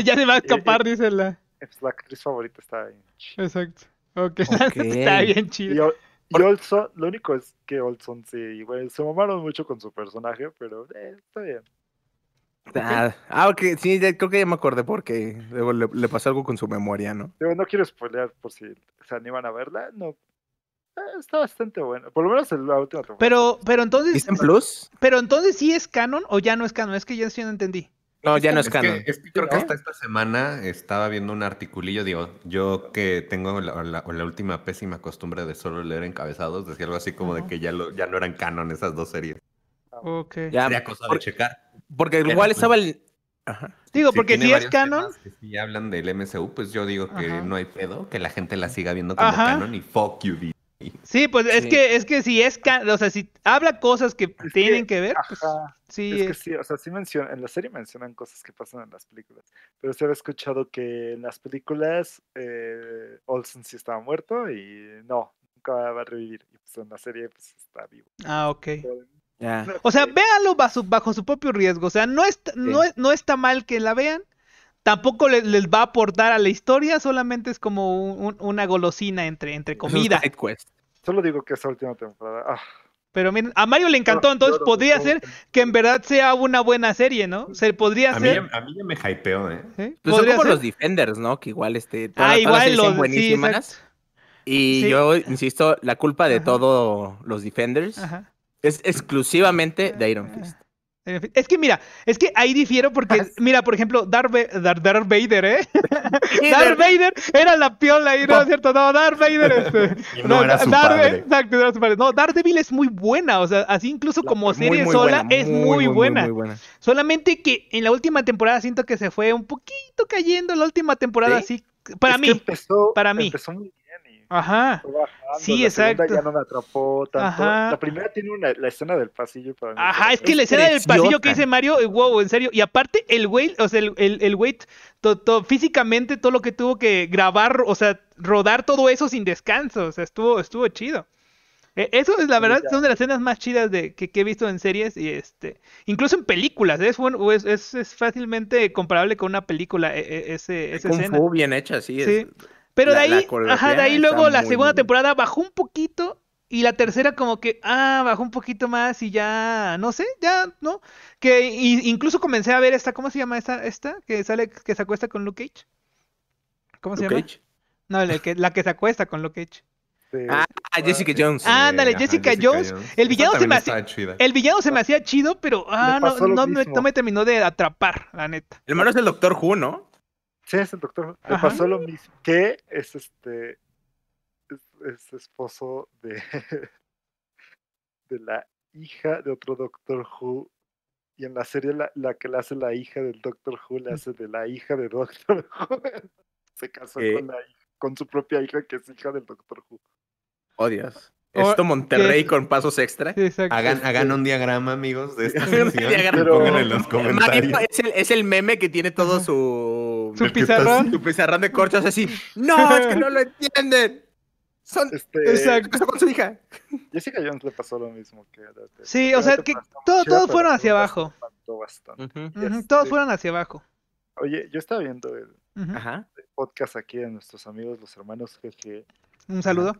ya se va a escapar, dísela eh, eh, dice la. actriz favorita está bien Exacto. está bien chido. Y, Olson, lo único es que Olson sí, se mamaron mucho con su personaje, pero eh, está bien. Ah, ah ok, sí, creo que ya me acordé porque le, le, pasó algo con su memoria, ¿no? no quiero spoilear por si se animan a verla, no. está bastante bueno, por lo menos la última Pero, pero entonces. Pero entonces sí es canon o ya no es canon, es que ya sí no entendí. No, ya no es canon. que, creo que hasta esta semana estaba viendo un articulillo, digo, yo que tengo la, última pésima costumbre de solo leer encabezados, decía algo así como de que ya, ya no eran canon esas dos series. Ok. Sería cosa de checar. Porque igual pues, estaba el... Ajá. Digo, porque si es canon... Si hablan del MCU, pues yo digo que no hay pedo, que la gente la siga viendo como canon y fuck you, Sí, pues es que es que si es, o sea, si habla cosas que tienen que, ver, pues, sí. Es, o sea, en la serie mencionan cosas que pasan en las películas, pero se ha escuchado que en las películas eh, Olsen sí estaba muerto y no, nunca va a revivir, y pues en la serie pues, está vivo. Ah, ok. o sea, véanlo bajo, bajo, su propio riesgo, o sea, no, está, no, no está mal que la vean, tampoco les, va a aportar a la historia, solamente es como una golosina entre, entre comida. Solo digo que esa última temporada. Ah. Pero miren, a Mario le encantó, entonces podría ser que en verdad sea una buena serie, ¿no? Se podría a Mí, a mí ya me hypeó, ¿eh? Pues son como los Defenders, ¿no? Que igual este. Todas, ah, igual los. buenísimas. y yo insisto, la culpa de todos los Defenders es exclusivamente de Iron Fist. Es que mira, es que ahí difiero porque, mira, por ejemplo, Darth, Vader, ¿eh? Darth Vader era la piola ahí, no, es cierto, no, Darth Vader este, no, Darth, Exacto, es muy buena, o sea, así incluso como serie sola es muy, buena. Solamente que en la última temporada siento que se fue un poquito cayendo, la última temporada ¿Sí? así, para mí, para mí. Ajá. Sí, exacto. La primera tiene una, la escena del pasillo para Ajá, es que la escena del pasillo que dice Mario, eh, wow, en serio. Y aparte, el güey, o sea, el, el, físicamente todo lo que tuvo que grabar, o sea, rodar todo eso sin descanso. O sea, estuvo, estuvo chido. E, eso es la verdad, es una de las escenas más chidas de, que, he visto en series y este, incluso en películas, ¿eh? es, es, fácilmente comparable con una película es e, ese, escena. bien hecha, sí. sí. Pero de ahí, ajá, de ahí luego la segunda temporada bajó un poquito y la tercera como que, ah, bajó un poquito más y ya, no sé, ya, ¿no? Que incluso comencé a ver esta, ¿cómo se llama esta? Esta que sale, que se acuesta con Luke Cage. ¿Cómo se llama? No, la que, se acuesta con Luke Cage. Ah, ah, ah, Jessica Jones. Ándale, ah, Jessica, Jessica, Jones. El, villano se me hacía, el villano se me hacía chido, pero ah, no, no, me, terminó de atrapar, la neta. El hermano es el Doctor Who, ¿no? Sí, es el doctor. Le pasó lo mismo. Que es este. Es, esposo de. de la hija de otro Doctor Who. Y en la serie la, que le hace la hija del Doctor Who le mm. hace de la hija de Doctor Who. Se casó eh. con su propia hija que es hija del Doctor Who. Oh Esto Monterrey con pasos extra. hagan, este hagan, un diagrama, amigos, de esta sección. en los comentarios. es el meme que tiene todo su su pizarrón. Su pizarrón de hace así. No, es que no lo entienden. Son, este, con su hija. Jessica Jones le pasó lo mismo que Sí, o sea, que todo, todos fueron hacia abajo. Todos este, fueron hacia abajo. Oye, yo estaba viendo el, podcast aquí de nuestros amigos, los hermanos GG. Un saludo.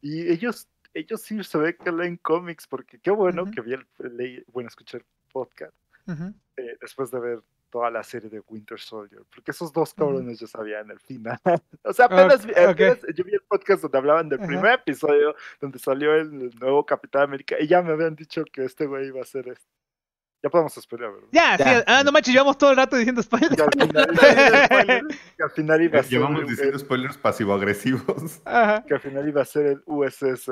Y ellos, ellos sí se ve que leen cómics, porque qué bueno que vi el, bueno, escuché el podcast eh, después de ver toda la serie de Winter Soldier, porque esos dos cabrones ya sabía en el final. o sea, apenas, yo vi el podcast donde hablaban del primer episodio, donde salió el nuevo Capitán América, y ya me habían dicho que este güey iba a ser este. Ya podemos esperar, ¿verdad? Ya, Ah, no manches, llevamos todo el rato diciendo spoilers. que al final iba a ser. el, pasivo-agresivos. Que al final iba a ser el USS.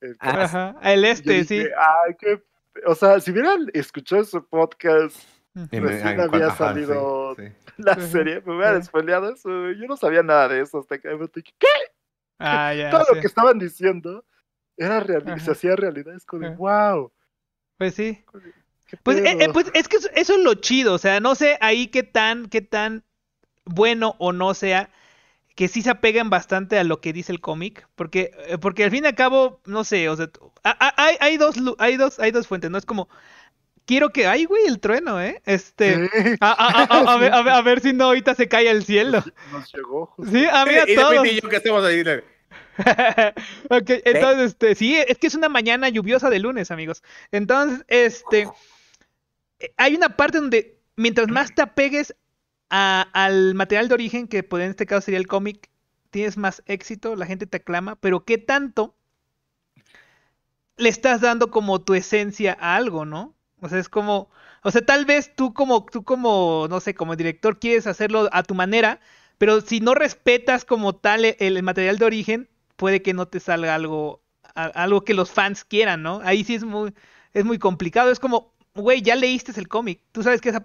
El, el este, sí. o sea, si hubieran escuchado ese podcast Recién había salido la serie, me hubiera despeleado eso. Yo no sabía nada de eso hasta que ¿qué? Ah, Todo lo que estaban diciendo era real, se hacía realidad. Es como, wow. Pues sí. Pues, eh, eh, pues, es que eso, es lo chido. O sea, no sé ahí qué tan, qué tan bueno o no sea que sí se apeguen bastante a lo que dice el cómic, porque, eh, porque al fin y al cabo, no sé, o sea, hay, dos, hay, dos, hay dos fuentes, ¿no? Es como, Quiero que. ¡Ay, güey! El trueno, ¿eh? Este. A, ver, si no ahorita se cae el cielo. Nos llegó. Sí, a mí a todos. Y que estemos ahí. ok, entonces, este, sí, es que es una mañana lluviosa de lunes, amigos. Entonces, este, hay una parte donde mientras más te apegues al material de origen, que pues, en este caso sería el cómic, tienes más éxito, la gente te aclama, pero ¿qué tanto le estás dando como tu esencia a algo, no? O sea, es como, o sea, tal vez tú como, tú como, no sé, como director quieres hacerlo a tu manera, pero si no respetas como tal e, el, material de origen, puede que no te salga algo, algo que los fans quieran, ¿no? Ahí sí es muy, es muy complicado. Es como, güey, ya leíste el cómic, tú sabes qué, es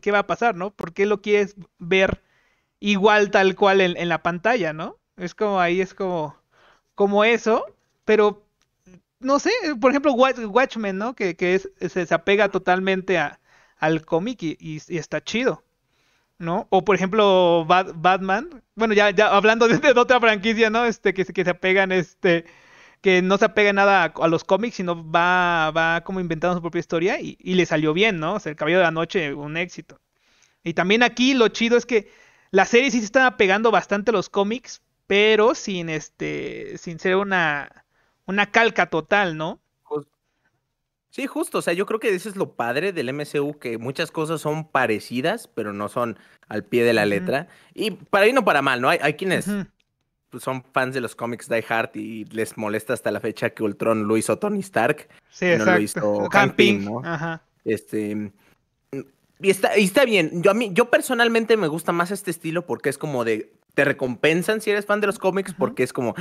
qué, va a pasar, ¿no? ¿Por qué lo quieres ver igual tal cual en, en la pantalla, ¿no? Es como ahí, es como, como eso, pero no sé, por ejemplo, Watchmen, ¿no? Que, que se apega totalmente al cómic y, está chido, ¿no? O por ejemplo, Batman, bueno, ya, ya hablando de, otra franquicia, ¿no? Este, que, que se apegan, este, que no se apega nada a, los cómics, sino va, va como inventando su propia historia y, le salió bien, ¿no? O sea, el Caballero de la Noche, un éxito. Y también aquí lo chido es que la serie sí se está apegando bastante a los cómics, pero sin este, sin ser una una calca total, ¿no? Sí, justo, o sea, yo creo que eso es lo padre del MCU, que muchas cosas son parecidas, pero no son al pie de la letra. Y para mí no para mal, ¿no? Hay, quienes pues, son fans de los cómics Die Hard y les molesta hasta la fecha que Ultron lo hizo Tony Stark. Sí, exacto. No lo Camping, ¿no? Ajá. Este, y está, está bien. Yo, a mí, yo personalmente me gusta más este estilo porque es como de te recompensan si eres fan de los cómics porque es como,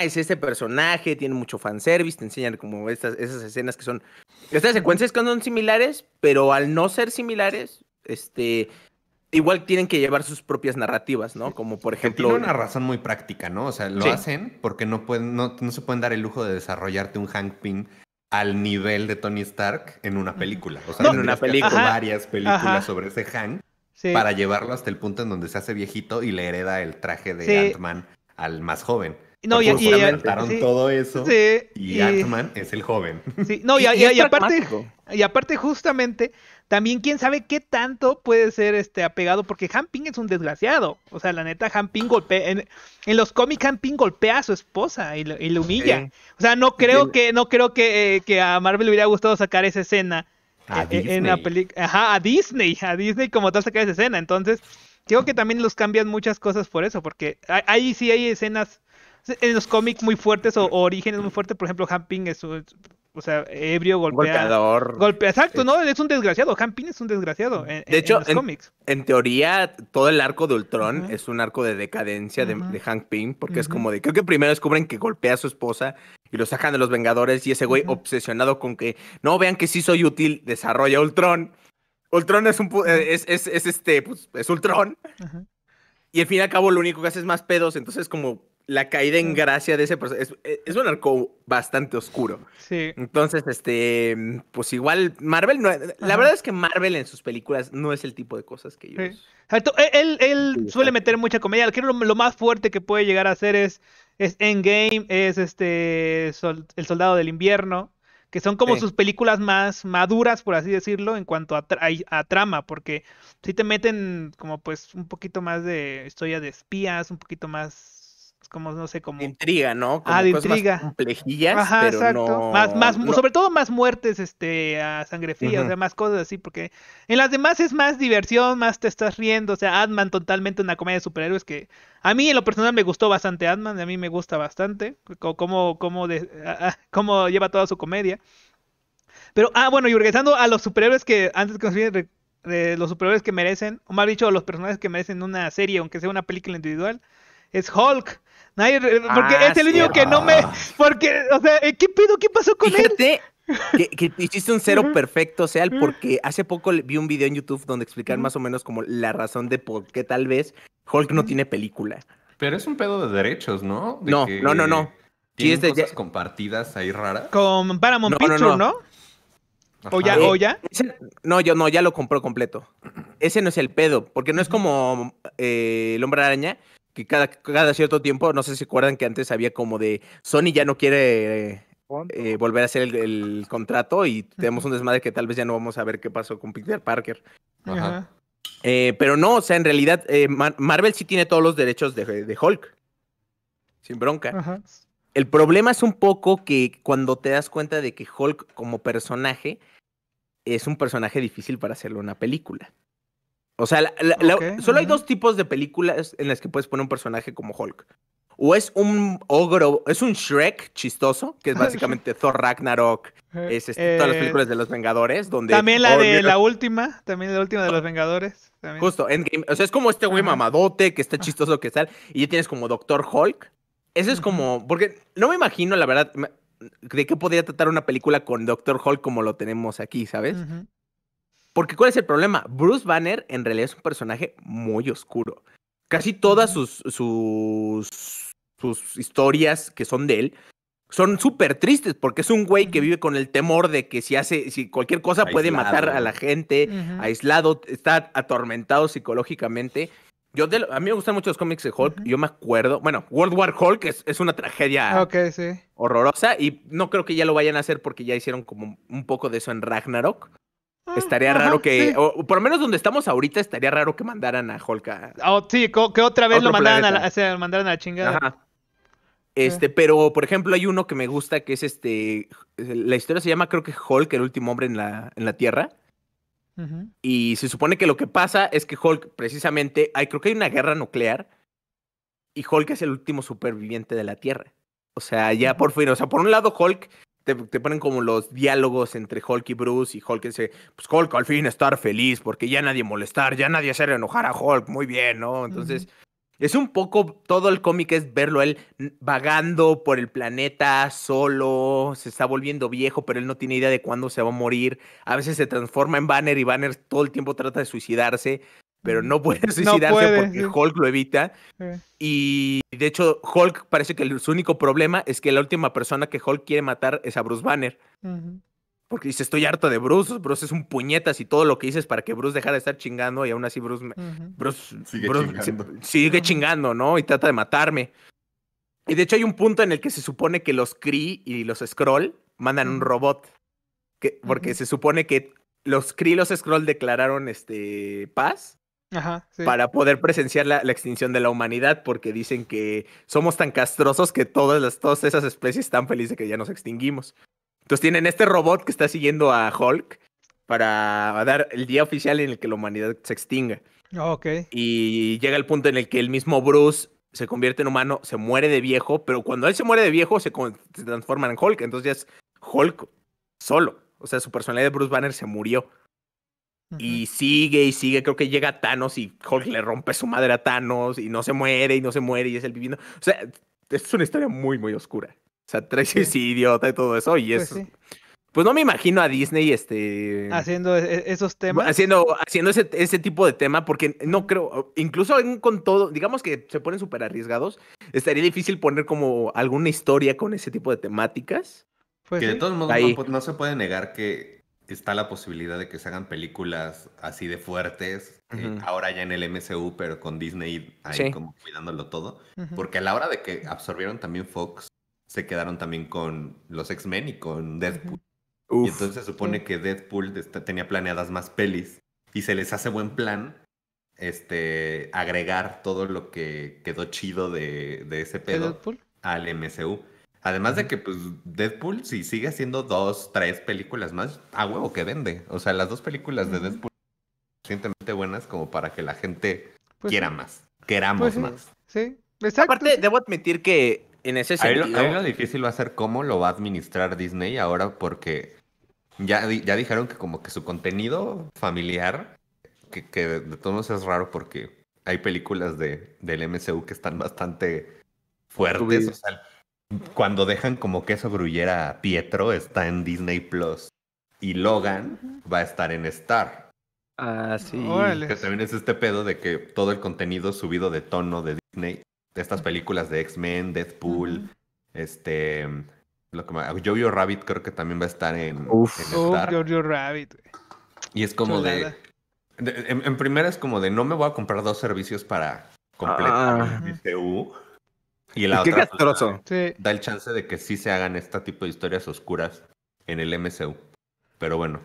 Ah, es este personaje, tiene mucho fanservice, te enseñan como estas, esas escenas que son. Estas secuencias que son similares, pero al no ser similares, este. Igual tienen que llevar sus propias narrativas, ¿no? Como por ejemplo. Tiene una razón muy práctica, ¿no? O sea, lo hacen porque no, pueden, no, se pueden dar el lujo de desarrollarte un Hank Pym al nivel de Tony Stark en una película. O sea, en una película. varias películas sobre ese Hank para llevarlo hasta el punto en donde se hace viejito y le hereda el traje de Ant-Man al más joven. No, y, y, todo eso. Sí, y, y, es el joven. Sí, no, y, aparte, y aparte, justamente, también quién sabe qué tanto puede ser este apegado, porque Han Ping es un desgraciado. O sea, la neta, Han Ping golpea. En, los cómics, Han Ping golpea a su esposa y, lo humilla. O sea, no creo que, no creo eh, que, a Marvel le hubiera gustado sacar esa escena. Eh, eh, en, la película. Ajá, a Disney. A Disney como tal sacar esa escena. Entonces, creo que también los cambian muchas cosas por eso, porque ahí sí hay escenas en los cómics muy fuertes o, orígenes muy fuertes, por ejemplo, Ping es un, o sea, ebrio, golpeador. golpeador. exacto, ¿no? Es un desgraciado. Ping es un desgraciado. de hecho, en, teoría, todo el arco de Ultron es un arco de decadencia de, de, Hank Pym, porque es como de. Creo que primero descubren que golpea a su esposa y lo sacan de los Vengadores y ese güey obsesionado con que no vean que sí soy útil, desarrolla Ultron. Ultron es un. Eh, es, es, este. Pues, es Ultron. Y al fin y al cabo, lo único que hace es más pedos. Entonces, como la caída en gracia de ese personaje. E, es, un arco bastante oscuro. Sí. Entonces, este, pues igual Marvel, no, la verdad es que Marvel en sus películas no es el tipo de cosas que yo... E, él, él, suele meter mucha comedia. lo, más fuerte que puede llegar a hacer es, Endgame, es este, El Soldado del Invierno, que son como sus películas más maduras, por así decirlo, en cuanto a, a trama, porque si sí te meten como pues un poquito más de historia de espías, un poquito más como no sé, como... Intriga, ¿no? ah, de intriga. Más complejillas, Ajá, exacto. Más, más, sobre todo más muertes este, a sangre fría, o sea, más cosas así, porque en las demás es más diversión, más te estás riendo, o sea, Adman totalmente una comedia de superhéroes que a mí en lo personal me gustó bastante Adman, a mí me gusta bastante, cómo, cómo lleva toda su comedia. Pero, ah, bueno, y regresando a los superhéroes que antes que nos de los superhéroes que merecen, o más dicho, los personajes que merecen una serie, aunque sea una película individual, es Hulk porque ah, es el único que no me. Porque, o sea, eh, ¿qué pedo? ¿Qué pasó con él? Que, que, hiciste un cero perfecto, o sea, porque hace poco vi un video en YouTube donde explican más o menos como la razón de por qué tal vez Hulk no tiene película. Pero es un pedo de derechos, ¿no? no, no, no, no, cosas compartidas ahí raras. Con Paramount no, no, o ya? ¿O ya? Eh, no, yo no, ya lo compró completo. Ese no es el pedo, porque no es como eh, el hombre araña, cada, cierto tiempo, no sé si recuerdan que antes había como de Sony ya no quiere eh, volver a hacer el, contrato y tenemos un desmadre que tal vez ya no vamos a ver qué pasó con Peter Parker. Eh, pero no, o sea, en realidad eh, Marvel sí tiene todos los derechos de, Hulk. Sin bronca. El problema es un poco que cuando te das cuenta de que Hulk como personaje es un personaje difícil para hacerlo una película. O sea, solo hay dos tipos de películas en las que puedes poner un personaje como Hulk. O es un ogro, es un Shrek chistoso, que es básicamente Thor Ragnarok, eh, es este, todas las eh, películas de los Vengadores, donde... También la de la última, también la última de los Vengadores. Justo, Endgame. O sea, es como este güey mamadote, que está ah. chistoso, que tal, y ya tienes como Doctor Hulk. Eso es como, porque no me imagino, la verdad, de qué podría tratar una película con Doctor Hulk como lo tenemos aquí, ¿sabes? Porque ¿cuál es el problema? Bruce Banner en realidad es un personaje muy oscuro. Casi todas sus, sus, historias que son de él son súper tristes porque es un güey que vive con el temor de que si hace, si cualquier cosa puede matar a la gente, aislado, está atormentado psicológicamente. Yo a mí me gustan mucho los cómics de Hulk, yo me acuerdo, bueno, World War Hulk es, es una tragedia ah, horrorosa y no creo que ya lo vayan a hacer porque ya hicieron como un poco de eso en Ragnarok. Estaría raro que, por lo menos donde estamos ahorita, estaría raro que mandaran a Hulk a, oh, sí, que otra vez lo mandaran a, la, o sea, mandaran a, la, chingada. Este, pero por ejemplo, hay uno que me gusta que es este. La historia se llama, creo que Hulk, el último hombre en la, en la Tierra. Y se supone que lo que pasa es que Hulk, precisamente, hay, creo que hay una guerra nuclear. Y Hulk es el último superviviente de la Tierra. O sea, ya por fin, o sea, por un lado Hulk te, ponen como los diálogos entre Hulk y Bruce y Hulk dice, pues Hulk al fin estar feliz porque ya nadie molestar, ya nadie hacer enojar a Hulk, muy bien, ¿no? Entonces, es un poco, todo el cómic es verlo él vagando por el planeta solo, se está volviendo viejo, pero él no tiene idea de cuándo se va a morir, a veces se transforma en Banner y Banner todo el tiempo trata de suicidarse, pero no puede suicidarse porque Hulk lo evita. Y de hecho, Hulk parece que su único problema es que la última persona que Hulk quiere matar es a Bruce Banner. Porque dice, estoy harto de Bruce, Bruce es un puñetas y todo lo que dices para que Bruce dejara de estar chingando y aún así Bruce, sigue, chingando. ¿no? Y trata de matarme. Y de hecho hay un punto en el que se supone que los Kree y los Scroll mandan un robot. Que, porque se supone que los Kree y los Scroll declararon este, paz para poder presenciar la, extinción de la humanidad, porque dicen que somos tan castrosos que todas, las, todas esas especies están felices de que ya nos extinguimos. Entonces tienen este robot que está siguiendo a Hulk para dar el día oficial en el que la humanidad se extinga. Oh, y llega el punto en el que el mismo Bruce se convierte en humano, se muere de viejo, pero cuando él se muere de viejo se, transforma en Hulk, entonces ya es Hulk solo. O sea, su personalidad de Bruce Banner se murió. Y sigue y sigue, creo que llega Thanos y Hulk le rompe su madre a Thanos y no se muere y no se muere y es el viviendo. O sea, es una historia muy, muy oscura. O sea, trae ese y trae todo eso y pues es... Pues, no me imagino a Disney este... Haciendo e-, e-, esos temas. Haciendo, haciendo ese, tipo de tema porque no creo, incluso con todo, digamos que se ponen súper arriesgados, estaría difícil poner como alguna historia con ese tipo de temáticas. Pues que de todos modos no, se puede negar que está la posibilidad de que se hagan películas así de fuertes, eh, ahora ya en el MCU, pero con Disney ahí como cuidándolo todo. Porque a la hora de que absorbieron también Fox, se quedaron también con los X-Men y con Deadpool. y entonces se supone que Deadpool tenía planeadas más pelis y se les hace buen plan este agregar todo lo que quedó chido de, ese pedo al MCU. Además de que, pues, Deadpool, si sigue haciendo dos, tres películas más, a huevo que vende. O sea, las dos películas de Deadpool son suficientemente buenas como para que la gente pues quiera más, queramos pues más. Sí, exacto. Aparte, debo admitir que en ese sentido... Ahí lo, lo, difícil va a ser cómo lo va a administrar Disney ahora porque ya, ya dijeron que como que su contenido familiar, que, de todos modos es raro porque hay películas de, del MCU que están bastante fuertes. O sea, cuando dejan como que eso gruyera a Pietro, está en Disney Plus. Y Logan va a estar en Star. Ah, sí. Que también es este pedo de que todo el contenido subido de tono de Disney, de estas películas de X-Men, Deadpool, este. Lo que yo Jojo Rabbit creo que también va a estar en, Star. Oh, Jojo Rabbit. Y es como de, en, primera es como de no me voy a comprar dos servicios para completar ah. mi CU y la pues, da el chance de que sí se hagan este tipo de historias oscuras en el MCU. Pero bueno,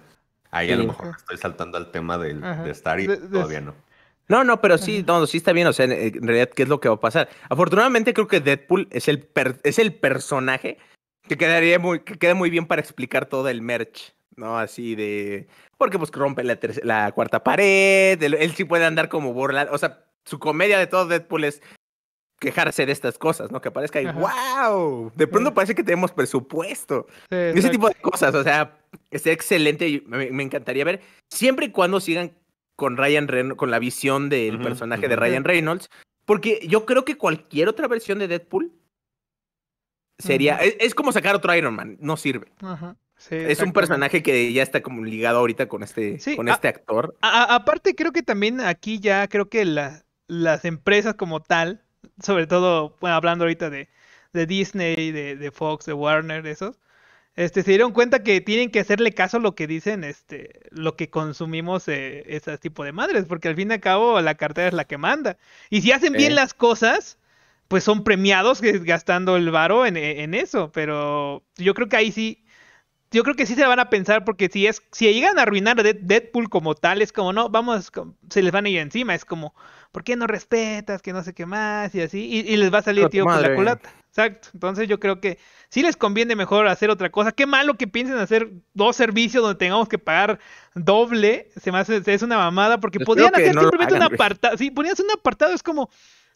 ahí a lo mejor estoy saltando al tema del, de Star y todavía no. No, no, pero sí, no, sí está bien. O sea, en realidad, ¿qué es lo que va a pasar? Afortunadamente, creo que Deadpool es el, es el personaje que quedaría muy, que queda muy bien para explicar todo el merch, ¿no? Así de. Porque pues rompe la, la cuarta pared, él, sí puede andar como burlar, O sea, su comedia de todo Deadpool es quejarse de estas cosas, ¿no? Que aparezca y wow, de pronto parece que tenemos presupuesto. Ese tipo de cosas, o sea, es excelente me, encantaría ver, siempre y cuando sigan con Ryan Reynolds, con la visión del personaje de Ryan Reynolds, porque yo creo que cualquier otra versión de Deadpool sería, es, como sacar otro Iron Man, no sirve. es un personaje que ya está como ligado ahorita con este, con este actor. aparte, creo que también aquí ya creo que la, las empresas como tal sobre todo, hablando ahorita de, Disney, de, Fox, de Warner, de esos, este, se dieron cuenta que tienen que hacerle caso a lo que dicen, este, lo que consumimos eh, ese tipo de madres, porque al fin y al cabo la cartera es la que manda. Y si hacen bien las cosas, pues son premiados eh, gastando el varo en, en, eso, pero yo creo que ahí sí yo creo que sí se van a pensar porque si es si llegan a arruinar a Deadpool como tal, es como, no, vamos, se les van a ir encima, es como, ¿por qué no respetas? Que no sé qué más y así, y, les va a salir tío con la culata. Exacto, entonces yo creo que sí les conviene mejor hacer otra cosa. Qué malo que piensen hacer dos servicios donde tengamos que pagar doble, se me hace, es una mamada, porque podrían podían hacer simplemente un apartado, si ponías un apartado es como,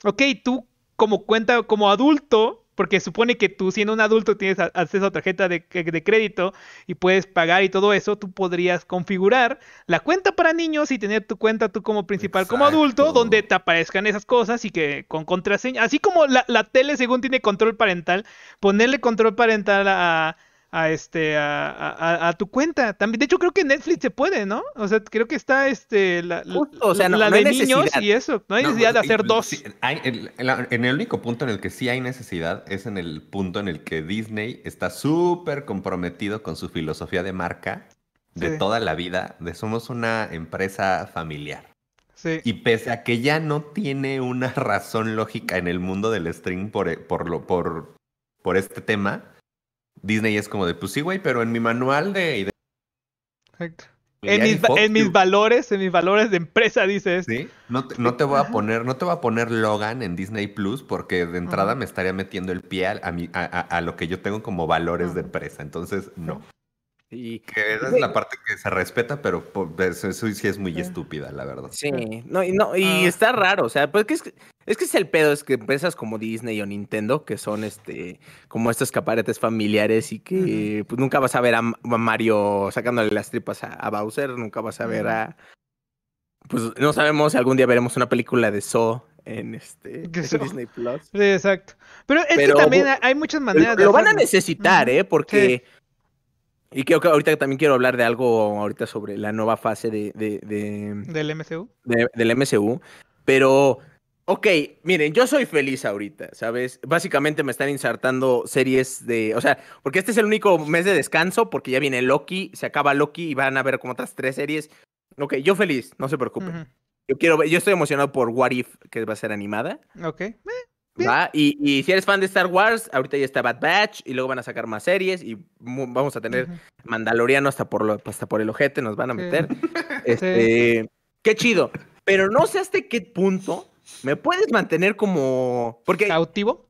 ok, tú como cuenta, como adulto, porque supone que tú siendo un adulto tienes acceso a tarjeta de, crédito y puedes pagar y todo eso, tú podrías configurar la cuenta para niños y tener tu cuenta tú como principal como adulto, donde te aparezcan esas cosas y que con contraseña, así como la tele según tiene control parental, ponerle control parental a a este a, tu cuenta. También, de hecho, creo que Netflix se puede, ¿no? O sea, creo que está este la, de niños y eso. No hay necesidad de hacer pues, dos. en, el único punto en el que sí hay necesidad es en el punto en el que Disney está súper comprometido con su filosofía de marca de toda la vida, de somos una empresa familiar. Y pese a que ya no tiene una razón lógica en el mundo del stream por, eh, por, lo, por, por este tema, Disney es como de, pues sí, güey, pero en mi manual de... En mis, valores, en mis valores de empresa dices. Sí, no te, no te voy a poner, no te a poner Logan en Disney Plus porque de entrada me estaría metiendo el pie a, a, lo que yo tengo como valores de empresa. Entonces, no. Y, que es la parte que se respeta, pero eso, sí es muy estúpida, la verdad. Sí, no, y, no, y ah. está raro, o sea, pues es, que es el pedo, es que empresas como Disney o Nintendo, que son este, como estos caparetes familiares y que pues, nunca vas a ver a, Mario sacándole las tripas a, Bowser, nunca vas a ver a... Pues no sabemos si algún día veremos una película de Saw en este Disney Plus. Sí, exacto. Pero es que también hay muchas maneras de... Lo van a necesitar, ¿eh? Porque... Y que ahorita también quiero hablar de algo ahorita sobre la nueva fase de... ¿Del MCU? del MCU. Pero, ok, miren, yo soy feliz ahorita, ¿sabes? Básicamente me están insertando series de... O sea, porque este es el único mes de descanso, porque ya viene Loki, se acaba Loki y van a ver como otras tres series. Ok, yo feliz, no se preocupen. Yo quiero, yo estoy emocionado por What If, que va a ser animada. Ok. Eh, y, si eres fan de Star Wars, ahorita ya está Bad Batch y luego van a sacar más series y vamos a tener Mandaloriano hasta por, lo, hasta por el ojete nos van a meter. Este, qué chido. Pero no sé hasta qué punto me puedes mantener como... Porque ¿Cautivo?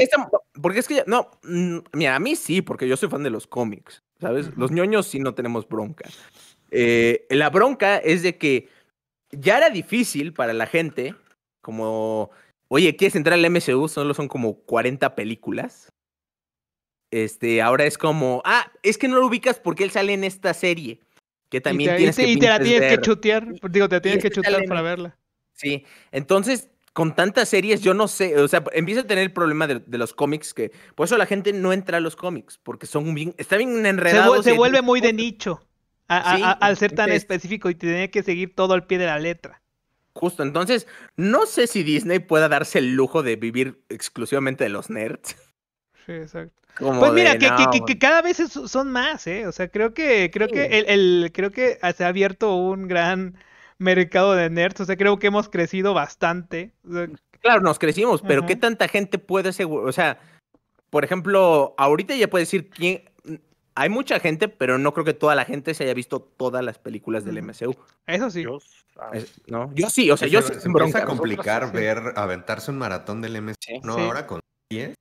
porque es que, no, mm, mira, a mí sí, porque yo soy fan de los cómics, ¿sabes? Los ñoños sí no tenemos bronca. Eh, la bronca es de que ya era difícil para la gente como oye, ¿quieres entrar al MCU? Solo son como 40 películas. Este, ahora es como, ah, es que no lo ubicas porque él sale en esta serie. Que también tienes y te, que y te la tienes que chutear, digo, te la tienes que chutear para verla. Sí, entonces, con tantas series, yo no sé, o sea, empieza a tener el problema de, los cómics que, por eso la gente no entra a los cómics, porque son bien, está bien enredado. Se, vuelve muy de nicho, al ser tan específico y tiene que seguir todo al pie de la letra justo. Entonces, no sé si Disney pueda darse el lujo de vivir exclusivamente de los nerds. Sí, exacto. pues mira, que, pues". cada vez son más, ¿eh? O sea, creo que, creo que el, creo que se ha abierto un gran mercado de nerds. O sea, creo que hemos crecido bastante. claro, nos crecimos, pero ¿qué tanta gente puede asegurar? O sea, por ejemplo, ahorita ya puedes decir quién, hay mucha gente, pero no creo que toda la gente se haya visto todas las películas del MCU. Eso sí. no, yo sí, o sea, yo sí. Se, a complicar ver, aventarse un maratón del MCU, ¿no? Ahora con series.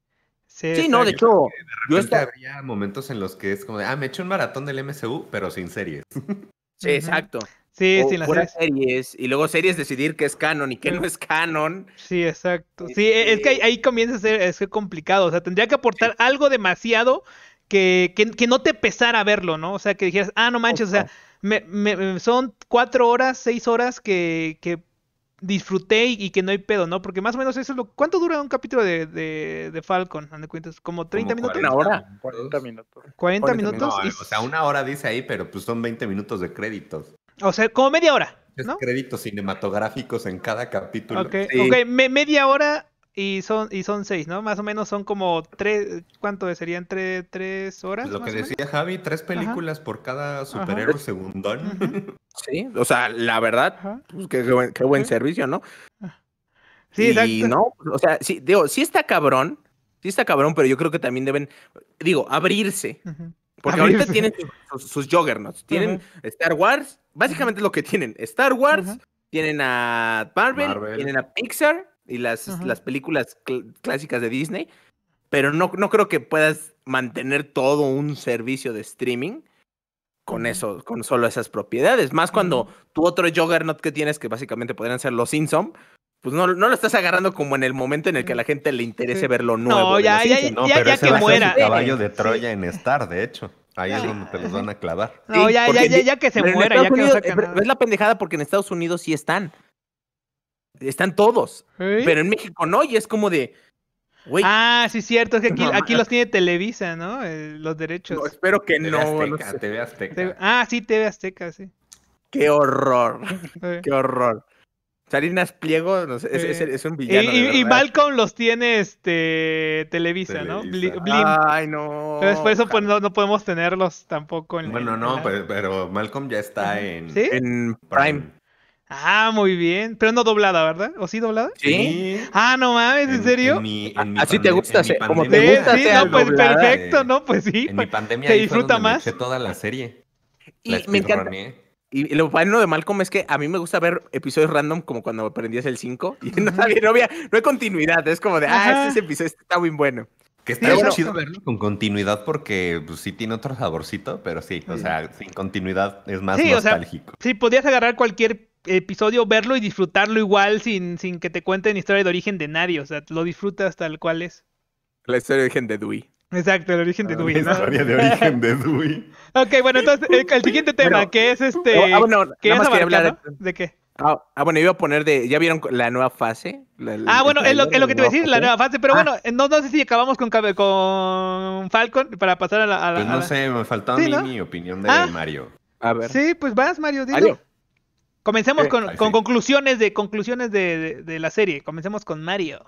Sí, no, de hecho, de yo había momentos en los que es como de, ah, me echo un maratón del MCU, pero sin series. Sí, exacto. Sí, sin las series. Y luego series decidir qué es canon y qué no es canon. Sí, exacto. Sí, este es que ahí, comienza a ser, complicado. O sea, tendría que aportar algo demasiado que, no te pesara verlo, ¿no? O sea, que dijeras, ah, no manches, o sea, son cuatro horas, seis horas que, disfruté y, que no hay pedo, ¿no? Porque más o menos eso es lo... ¿Cuánto dura un capítulo de, de, Falcon? cuentas? ¿Como 30 minutos? Una hora. 40 minutos. ¿40, minutos? o sea, una hora dice ahí, pero pues son 20 minutos de créditos. O sea, como media hora. ¿no? créditos cinematográficos en cada capítulo. Ok, media hora y son, y son seis, ¿no? Más o menos son como tres, ¿cuánto serían? ¿Tres, tres horas? Lo que decía Javi, tres películas por cada superhéroe segundón. Sí, o sea, la verdad, pues, qué, buen, qué buen servicio, ¿no? Ah. Sí, y no, o sea, sí, digo, sí está cabrón, sí está cabrón, pero yo creo que también deben, digo, abrirse. Porque ahorita tienen sus, sus juggernauts, tienen Star Wars, básicamente es lo que tienen, Star Wars, tienen a Marvel, tienen a Pixar, y las, las películas clásicas de Disney, pero no, no creo que puedas mantener todo un servicio de streaming con eso, con solo esas propiedades. Más cuando tu otro juggernaut que tienes, que básicamente podrían ser los Simpson, pues no, no lo estás agarrando como en el momento en el que a la gente le interese ver lo nuevo. No, ya, que muera. caballo de Troya en Star, de hecho. Ahí es donde te los van a clavar. No, ya, ya, ya, que se muera. Ya que la pendejada porque en Estados Unidos sí están. Están todos. Pero en México no, y es como de. Ah, sí, cierto. Es que aquí, los tiene Televisa, ¿no? Eh, los derechos. espero que no. TV Azteca. Ah, sí, TV Azteca, sí. Qué horror. Qué horror. Salinas Pliego no sé, es, un villano. Y, Malcolm los tiene este Televisa, ¿no? Ah, Ay, no. Entonces, por eso pues, no, podemos tenerlos tampoco en Bueno, no, pero, Malcolm ya está en, en Prime. Ah, muy bien. Pero no doblada, ¿verdad? ¿O sí doblada? Sí. Ah, no mames, ¿en, serio? Ah, Así te gusta, como te gusta. Sí, no, pues perfecto, no, pues sí. En pues, mi pandemia te disfruta más. Me toda la serie. Y me encanta. ¿eh? Y lo bueno de Malcolm es que a mí me gusta ver episodios random como cuando aprendías el 5 y no sabía, no no hay continuidad, es como de, ah, este, episodio está muy bueno. Que está sí, chido verlo con continuidad porque pues, sí tiene otro saborcito, pero sí, o sea, sin continuidad es más nostálgico. sí, podías agarrar cualquier episodio verlo y disfrutarlo igual sin, sin que te cuenten historia de origen de nadie. O sea, lo disfrutas tal cual es. La historia de origen de Dewey. Exacto, el origen de ah, Dewey. La historia de origen de Dewey. ok, bueno, entonces el siguiente tema, que es este. Ah, ah bueno, que hablar de... qué? Ah, ah, bueno, iba a poner de. ¿Ya vieron la nueva fase? ah, bueno, es lo, que te voy a decir, la nueva fase. Pero bueno, no, no, sé si acabamos con, con Falcon para pasar a la. A la pues no sé, me faltó mi, mi opinión de Mario. A ver. Sí, pues vas, Mario, dilo. Comencemos con, conclusiones de conclusiones de, la serie. Comencemos con Mario.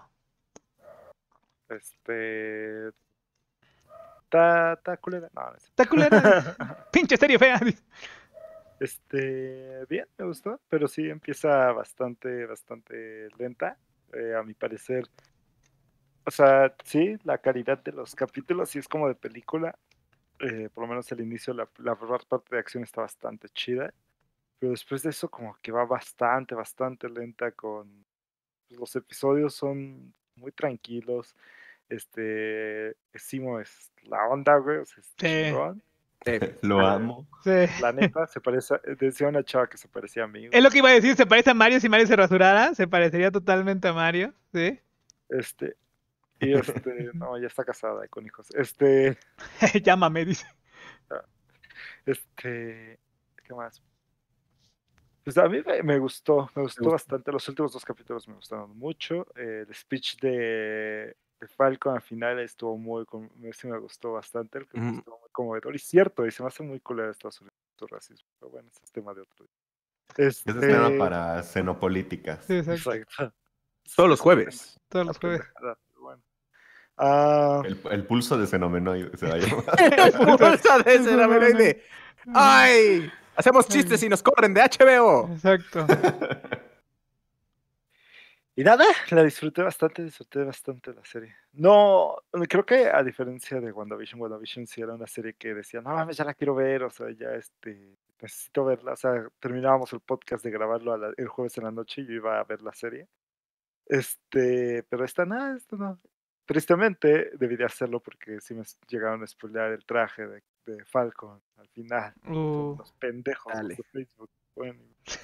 Este. Ta... culera. No, culera. Pinche serie fea. Este, bien, me gustó, pero sí empieza bastante, bastante lenta, eh, a mi parecer. O sea, sí, la calidad de los capítulos sí es como de película. Eh, por lo menos el inicio, la, la, parte de acción está bastante chida. Pero después de eso como que va bastante, bastante lenta con... Pues, los episodios son muy tranquilos. Este, Simo es la onda, güey. sí. Lo amo. Sí. La neta se parece, eh, decía una chava que se parecía a mí. Es lo que iba a decir, se parece a Mario si Mario se rasurara, se parecería totalmente a Mario, ¿sí? Este, y este, no, ya está casada con hijos. Este. Llámame, dice. Ah, este, ¿qué más? Pues a mí me, gustó, me gustó bastante. Los últimos dos capítulos me gustaron mucho. Eh, el speech de, Falcon al final estuvo muy, sí me gustó bastante, el estuvo muy conmovedor. Y cierto, y se me hace muy cool de Estados Unidos racismo, pero bueno, ese es tema de otro día. Este... es tema para xenopolíticas. Sí, exacto. Todos los jueves. Todos los jueves. Ah. El, pulso de xenomenoide se va a llamar. el pulso de xenomenoide. ¡Ay! Hacemos chistes y nos corren de HBO. Exacto. y nada, la disfruté bastante, disfruté bastante la serie. No, creo que a diferencia de WandaVision, WandaVision sí era una serie que decía, no mames, ya la quiero ver, o sea, ya este, necesito verla. O sea, terminábamos el podcast de grabarlo el jueves en la noche y yo iba a ver la serie. Este, pero esta nada, esto no. Tristemente, debí de hacerlo porque sí me llegaron a spoilear el traje de de Falcon al final. Uh, los pendejos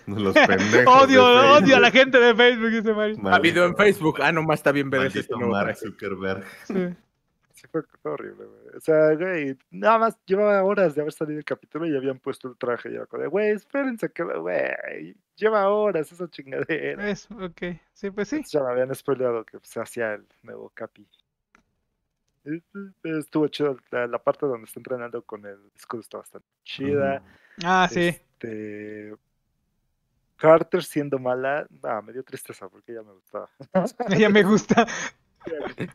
Los pendejos. odio, odio a la gente de Facebook, Ha habido en Facebook. Ah, nomás está bien ver este Mark Zuckerberg. Sí. fue horrible, güey. O sea, güey, nada más llevaba horas de haber salido el capítulo y habían puesto el traje. Y era como de, güey, espérense que, güey, lleva horas esa chingadera. Eso, ok. Sí, pues sí. ya me habían spoileado que se hacía el nuevo capi. Este, estuvo chido. La, parte donde está entrenando con el escudo está bastante chida. Ah, sí. Este, Carter siendo mala, me dio tristeza porque ya me gustaba. Ella me gusta.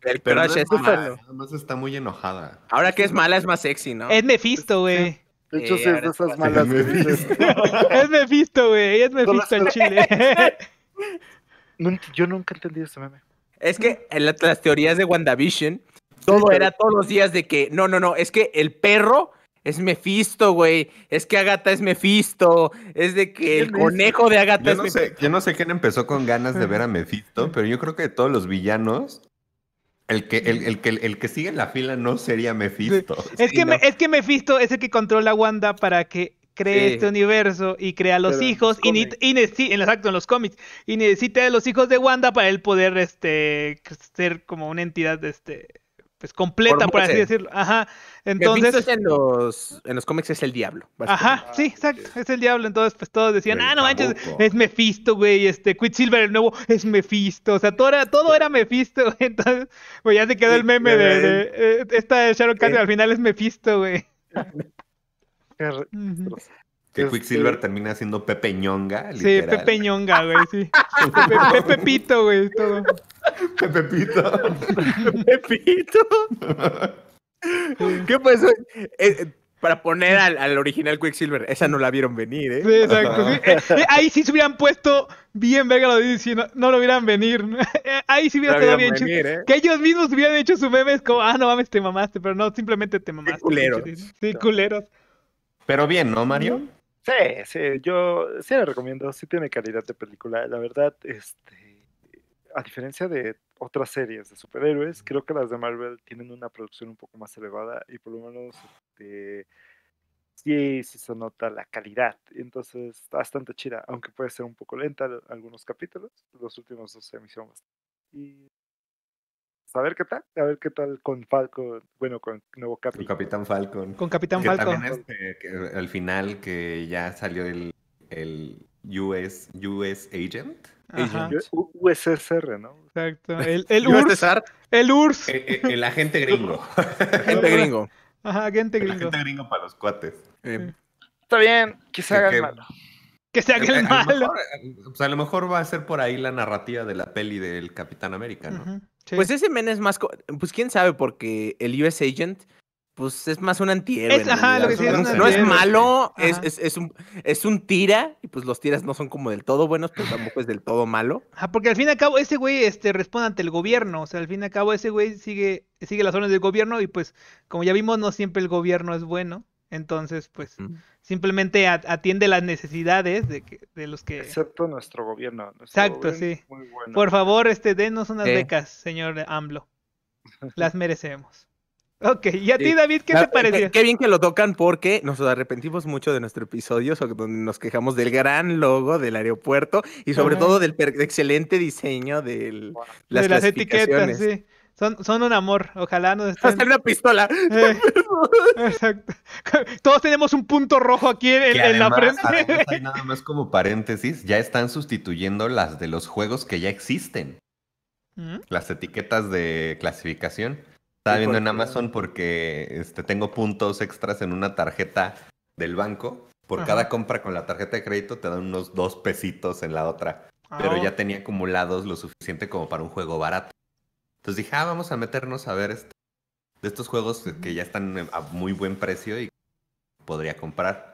El pero es, es Además está muy enojada. Ahora que es mala es más sexy, ¿no? Es Mephisto, güey. De hecho, eh, es de esas malas. Es Mephisto, güey. Es Mephisto en chile. yo nunca entendí ese meme. Es que en las teorías de WandaVision todo era todos los días de que, no, no, no, es que el perro es Mephisto, güey. Es que Agatha es Mephisto. Es de que el conejo de Agatha yo es no Sé, yo no sé quién empezó con ganas de ver a Mephisto, pero yo creo que de todos los villanos, el que, el, que, el que sigue en la fila no sería Mephisto. Es, que, es que Mephisto es el que controla a Wanda para que cree este universo y crea los hijos y, en en los cómics y necesita de los hijos de Wanda para él poder este ser como una entidad este pues completa, por, así decirlo. Ajá. Entonces. En los, en los cómics es el diablo. Ajá, sí, exacto. Es el diablo. Entonces, pues todos decían, ah, no manches, es Mephisto, güey. Este, Quicksilver el nuevo es Mephisto. O sea, todo era, todo era Mephisto, güey. Entonces, güey, pues, ya se quedó el meme de, eh, esta de Sharon Carter al final es Mephisto, güey. Que Quicksilver este termina siendo Pepe Ñonga, Sí, Pepe Ñonga, güey, sí. Pepe, Pito, güey, todo. Pepe Pito. Pepe ¿Qué pasó? Eh, eh, para poner al, original Quicksilver, esa no la vieron venir, ¿eh? Sí, exacto. Eh, ahí sí se hubieran puesto bien verga lo dice, no, lo hubieran venir. ahí sí hubiera estado bien chido. Que ellos mismos hubieran hecho su memes como, ah, no mames, te mamaste, pero no, simplemente te mamaste. Sí, culeros. Sí, culeros. Pero bien, ¿no, Mario? Sí, sí, yo sí la recomiendo, sí tiene calidad de película. La verdad, este, a diferencia de otras series de superhéroes, creo que las de Marvel tienen una producción un poco más elevada y por lo menos este, sí, sí se nota la calidad. Entonces, está bastante chida, aunque puede ser un poco lenta algunos capítulos. Los últimos dos se bastante. Y a ver qué tal, a ver qué tal con Falcon, bueno, con nuevo Capitán Falcon. Con Capitán que También este, que al final que ya salió el, US, Agent. USSR, ¿no? Exacto. El, el URSS. El URSS. Eh, eh, el, agente gringo. agente gringo. Ajá, agente gringo. agente gringo para los cuates. Eh, Está bien, quizá hagan malo. Que sea haga el malo. A lo, eh, pues, a lo mejor va a ser por ahí la narrativa de la peli del Capitán América, ¿no? Pues ese men es más. Pues quién sabe, porque el US Agent, pues es más un antihéroe. ajá, lo que no es malo, es, es, un, es un tira, y pues los tiras no son como del todo buenos, pero tampoco es del todo malo. porque al fin y al cabo ese güey este, responde ante el gobierno, o sea, al fin y al cabo ese güey sigue, sigue las órdenes del gobierno y pues como ya vimos, no siempre el gobierno es bueno. Entonces, pues, simplemente atiende las necesidades de, de los que... Excepto nuestro gobierno. Exacto, sí. Por favor, este, denos unas becas, señor AMLO. Las merecemos. Ok, ¿y a ti, David, qué te pareció? Qué bien que lo tocan porque nos arrepentimos mucho de nuestro episodio donde nos quejamos del gran logo del aeropuerto y sobre todo del excelente diseño del, de las, etiquetas, sí. Son, un amor, ojalá no estén... Hasta una pistola. Eh, Todos tenemos un punto rojo aquí en, la frente. nada más como paréntesis, ya están sustituyendo las de los juegos que ya existen. ¿Mm? Las etiquetas de clasificación. Estaba viendo en Amazon porque este, tengo puntos extras en una tarjeta del banco. Por cada compra con la tarjeta de crédito te dan unos dos pesitos en la otra. pero ah, ya tenía acumulados lo suficiente como para un juego barato. Entonces dije, ah, vamos a meternos a ver este, de estos juegos que ya están a muy buen precio y podría comprar.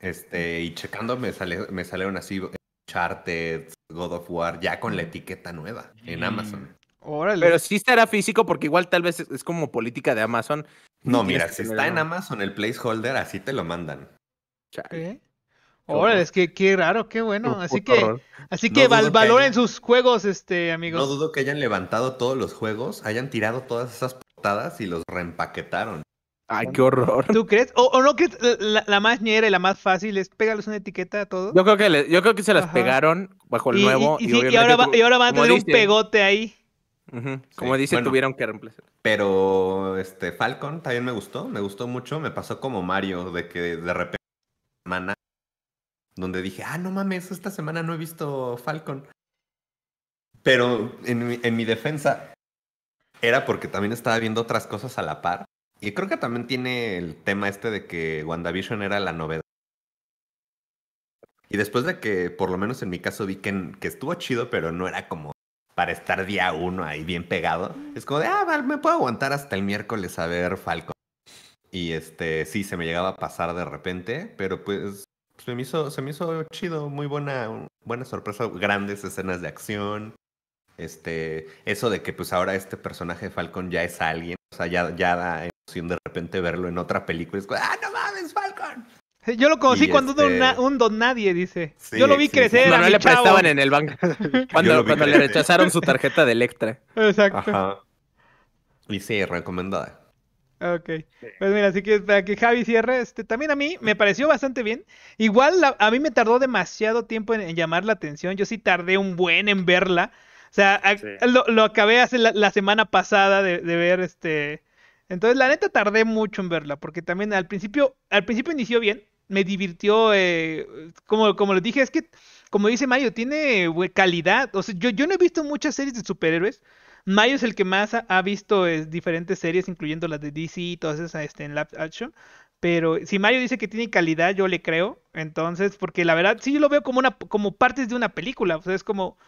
Este, y checando me, sale, me salieron así eh, Charted, God of War, ya con la etiqueta nueva en Amazon. Órale. Pero sí estará físico porque igual tal vez es, como política de Amazon. No, mira, si está en Amazon el placeholder, así te lo mandan. Órale, es que qué raro, qué bueno. Así que, así que, valoren sus juegos, este, amigos. No dudo que hayan levantado todos los juegos, hayan tirado todas esas portadas y los reempaquetaron. Ay, qué horror. ¿Tú crees? ¿O, no que eh, la, la, más ñera y la más fácil es pegarles una etiqueta a todos? Yo creo que, yo creo que se las pegaron bajo el nuevo. Y, y ahora, va, van a tener un pegote ahí. Como dice dicen, tuvieron que reemplazar. Pero este Falcon también me gustó, me gustó mucho. Me pasó como Mario, de que de repente donde dije, ah, no mames, esta semana no he visto Falcon. Pero en, en mi defensa era porque también estaba viendo otras cosas a la par. Y creo que también tiene el tema este de que WandaVision era la novedad. Y después de que, por lo menos en mi caso, vi que, que estuvo chido, pero no era como para estar día uno ahí bien pegado. Es como de, ah, vale, me puedo aguantar hasta el miércoles a ver Falcon. Y este, sí, se me llegaba a pasar de repente, pero pues se me hizo, se me hizo chido, muy buena, buena sorpresa, grandes escenas de acción. Este, eso de que pues ahora este personaje de Falcon ya es alguien, o sea, ya, ya da emoción de repente verlo en otra película. Es como, ¡ah, no mames, Falcon! Yo lo conocí cuando este un, don nadie, dice. yo lo vi crecer. Cuando no le prestaban en el banco. cuando, le rechazaron su tarjeta de Electra. Exacto. Y sí, recomendada. Ok. Pues mira, así que para que Javi cierre, este, también a mí me pareció bastante bien. Igual a mí me tardó demasiado tiempo en, llamar la atención. Yo sí tardé un buen en verla. O sea, lo, acabé hace la, semana pasada de, ver este. Entonces, la neta tardé mucho en verla, porque también al principio, al principio inició bien, me divirtió, eh, como, como les dije, es que, como dice Mario, tiene eh, calidad. O sea, yo no he visto muchas series de superhéroes Mario es el que más ha, visto eh, diferentes series, incluyendo las de DC y todas esas este, en live action. Pero si Mario dice que tiene calidad, yo le creo. Entonces, porque la verdad, sí yo lo veo como una, como partes de una película. O sea, es como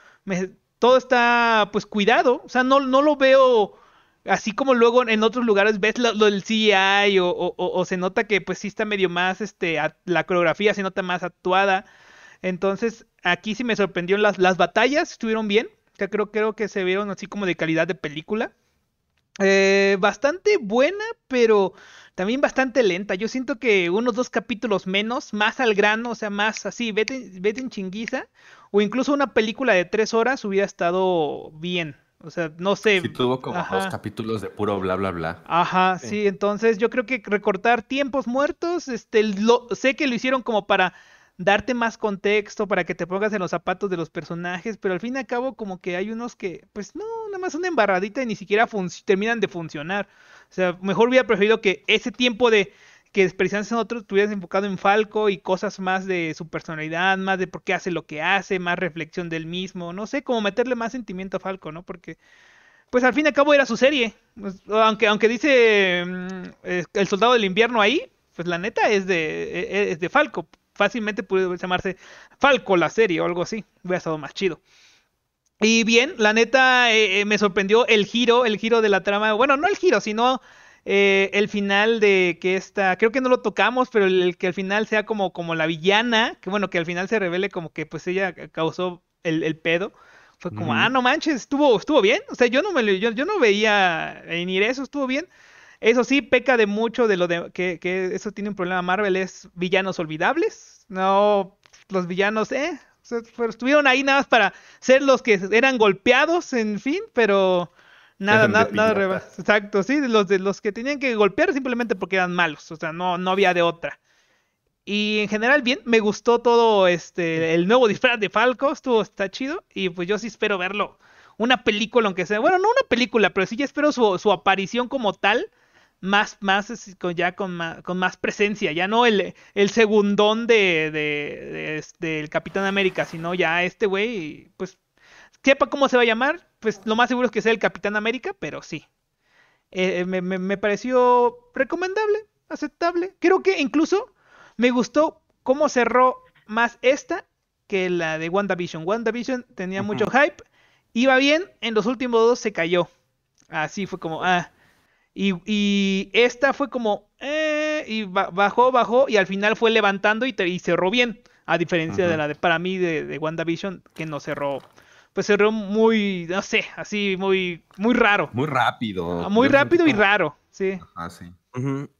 todo está pues cuidado. O sea, no, no lo veo así como luego en otros lugares ves lo, del CGI o, se nota que pues sí está medio más, este, la coreografía se nota más actuada. Entonces, aquí sí me sorprendió las, las batallas, estuvieron bien creo, creo que se vieron así como de calidad de película. Eh, bastante buena, pero también bastante lenta. Yo siento que unos dos capítulos menos, más al grano, o sea, más así, vete, vete en chinguiza, o incluso una película de tres horas hubiera estado bien. O sea, no sé. Si tuvo como dos capítulos de puro bla, bla, bla. Ajá, sí. entonces yo creo que recortar tiempos muertos, este, lo, sé que lo hicieron como para darte más contexto para que te pongas en los zapatos de los personajes, pero al fin y al cabo como que hay unos que, pues no, nada más una embarradita y ni siquiera terminan de funcionar. O sea, mejor hubiera preferido que ese tiempo de que desperdiciaste en otros estuvieras enfocado en Falco y cosas más de su personalidad, más de por qué hace lo que hace, más reflexión del mismo, no sé, como meterle más sentimiento a Falco, ¿no? Porque pues al fin y al cabo era su serie. Pues, aunque, aunque dice mm, eh, El Soldado del Invierno ahí, pues la neta es de, e, e, es de Falco fácilmente pudo llamarse Falco la serie o algo así. Hubiera estado más chido. Y bien, la neta eh, eh, me sorprendió el giro, el giro de la trama. Bueno, no el giro, sino eh, el final de que esta, creo que no lo tocamos, pero el, que al final sea como, como la villana, que bueno, que al final se revele como que pues ella causó el, pedo. Fue como, ah, no manches, estuvo, estuvo bien. O sea, yo no me yo, yo no veía venir eso, estuvo bien. Eso sí, peca de mucho de lo de que, eso tiene un problema Marvel, es villanos olvidables. No, los villanos, eh, pero estuvieron ahí nada más para ser los que eran golpeados, en fin, pero nada, nada, nada Exacto, sí, los de los que tenían que golpear simplemente porque eran malos, o sea, no, no había de otra. Y en general, bien, me gustó todo este el nuevo disfraz de Falco, estuvo, está chido, y pues yo sí espero verlo. Una película, aunque sea, bueno, no una película, pero sí ya espero su aparición como tal más, más este, ya con más, presencia, ya no el, el segundón de, de, de, este, del Capitán América, sino ya este güey, pues, sepa cómo se va a llamar, pues lo más seguro es que sea el Capitán América, pero sí. Eh, eh, me, pareció recomendable, aceptable. Creo que incluso me gustó cómo cerró más esta que la de WandaVision. WandaVision tenía mucho hype, iba bien, en los últimos dos se cayó. Así fue como, ah, y, esta fue como, eh, y bajó, bajó, y al final fue levantando y, cerró bien. A diferencia de la de, para mí, de, WandaVision, que no cerró pues cerró muy, no sé, así muy, muy raro. Muy rápido. Ah, muy rápido y raro, sí. Ah, sí.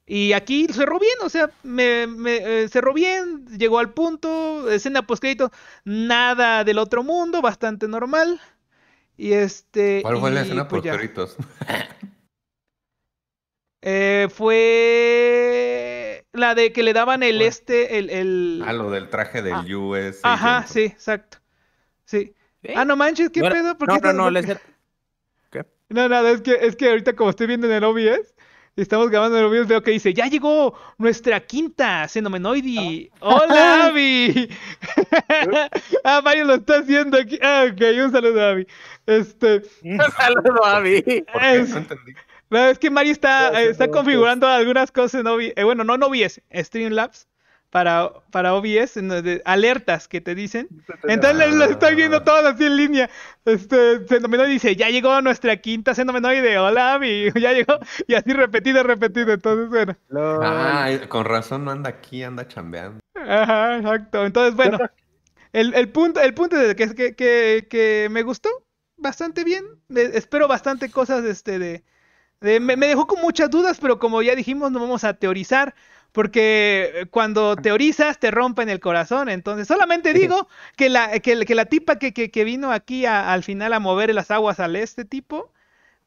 Y aquí cerró bien, o sea, me, eh, cerró bien, llegó al punto, escena crédito. nada del otro mundo, bastante normal. Y este. ¿Cuál fue la escena pues Eh, fue la de que le daban el este, el, el, Ah, lo del traje del ah. US. Ajá, sí, exacto. Sí. Ah, no manches, ¿qué pedo? ¿Por no, qué no, no, les... ¿Qué? No, nada, es que, es que ahorita como estoy viendo en el OBS, y estamos grabando en el OBS, veo que dice, ya llegó nuestra quinta xenomenoide. Ah. ¡Hola, Abby! ah, Mario lo está haciendo aquí. Ah, ok, un saludo a Abby. Este... Un saludo a Abby. ¿Por qué? No entendí es que Mari está, eh, está configurando algunas cosas en OBS. Eh, bueno, no OBS, Streamlabs. Para, para OBS, alertas que te dicen. Entonces lo ah. estoy viendo todas así en línea. Este, dice, ya llegó nuestra quinta de hola, y ya llegó. Y así repetido, repetido, entonces bueno. Ah, con razón no anda aquí, anda chambeando. Ajá, exacto. Entonces, bueno, el, punto, el punto es que, que, que, me gustó bastante bien. Eh, espero bastante cosas este, de, me, dejó con muchas dudas, pero como ya dijimos, no vamos a teorizar, porque eh, cuando teorizas te rompen el corazón. Entonces, solamente digo que la, que, la tipa que, vino aquí al final a mover las aguas al este tipo